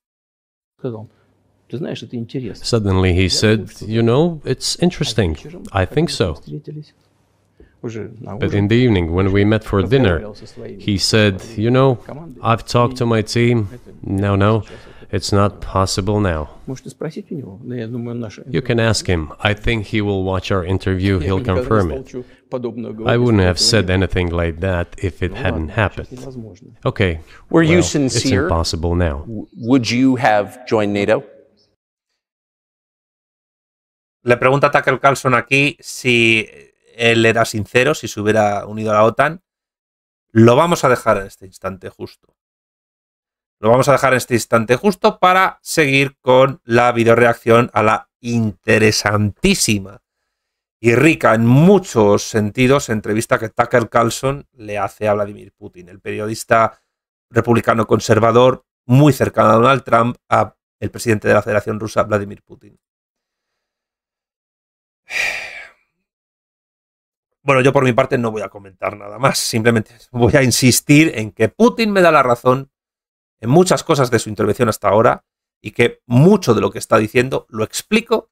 Suddenly he said, you know, it's interesting. I think so. But in the evening, when we met for dinner, he said, You know, I've talked to my team. No, no, it's not possible now. You can ask him. I think he will watch our interview, he'll confirm it. I wouldn't have said anything like that if it hadn't happened. Okay. Were well, you sincere? It's impossible now. Would you have joined NATO? Le pregunta Tucker Carlson aquí si él era sincero si se hubiera unido a la OTAN. Lo vamos a dejar en este instante justo. Lo vamos a dejar en este instante justo para seguir con la videoreacción a la interesantísima y rica en muchos sentidos entrevista que Tucker Carlson le hace a Vladimir Putin, el periodista republicano conservador muy cercano a Donald Trump, el presidente de la Federación Rusa, Vladimir Putin. Bueno, yo por mi parte no voy a comentar nada más, simplemente voy a insistir en que Putin me da la razón en muchas cosas de su intervención hasta ahora y que mucho de lo que está diciendo lo explico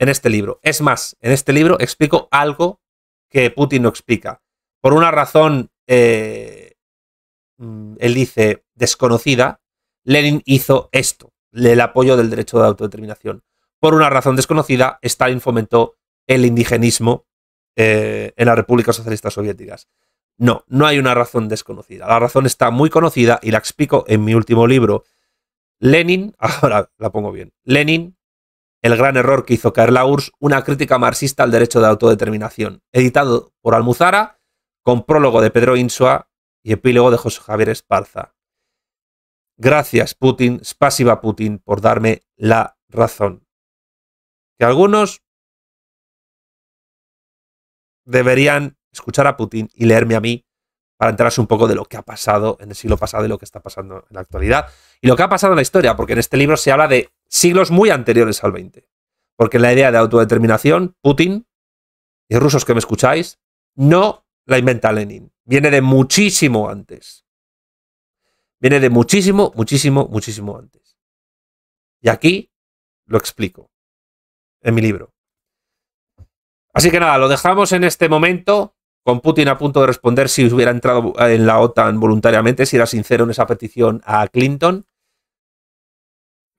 en este libro. Es más, en este libro explico algo que Putin no explica. Por una razón, eh, mm, él dice, desconocida, Lenin hizo esto, el apoyo del derecho de autodeterminación. Por una razón desconocida, Stalin fomentó el indigenismo eh, en las repúblicas socialistas soviéticas. No, no hay una razón desconocida. La razón está muy conocida y la explico en mi último libro. Lenin, [LAUGHS] ahora la pongo bien, Lenin, el gran error que hizo caer la URSS, una crítica marxista al derecho de autodeterminación, editado por Almuzara, con prólogo de Pedro Insua y epílogo de José Javier Esparza. Gracias, Putin, Spasiva Putin, por darme la razón. Que algunos deberían escuchar a Putin y leerme a mí para enterarse un poco de lo que ha pasado en el siglo pasado y lo que está pasando en la actualidad. Y lo que ha pasado en la historia, porque en este libro se habla de siglos muy anteriores al 20. Porque la idea de autodeterminación, Putin y rusos que me escucháis, no la inventa Lenin. Viene de muchísimo antes. Viene de muchísimo, muchísimo, muchísimo antes. Y aquí lo explico en mi libro. Así que nada, lo dejamos en este momento con Putin a punto de responder si hubiera entrado en la OTAN voluntariamente, si era sincero en esa petición a Clinton.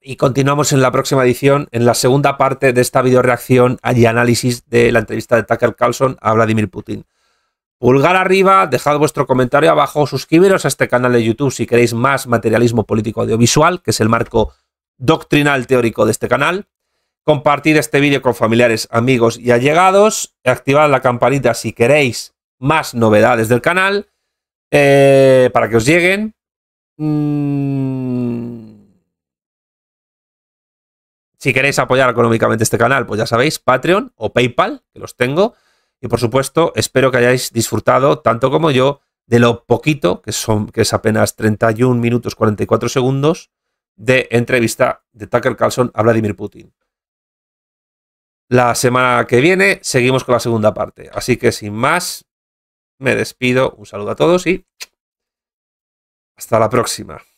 Y continuamos en la próxima edición, en la segunda parte de esta videoreacción y análisis de la entrevista de Tucker Carlson a Vladimir Putin. Pulgar arriba, dejad vuestro comentario abajo, suscribiros a este canal de YouTube si queréis más materialismo político audiovisual, que es el marco doctrinal teórico de este canal compartir este vídeo con familiares, amigos y allegados, Activar la campanita si queréis más novedades del canal eh, para que os lleguen. Mm. Si queréis apoyar económicamente este canal, pues ya sabéis, Patreon o PayPal, que los tengo. Y por supuesto, espero que hayáis disfrutado, tanto como yo, de lo poquito, que, son, que es apenas 31 minutos 44 segundos, de entrevista de Tucker Carlson a Vladimir Putin. La semana que viene seguimos con la segunda parte. Así que sin más, me despido. Un saludo a todos y hasta la próxima.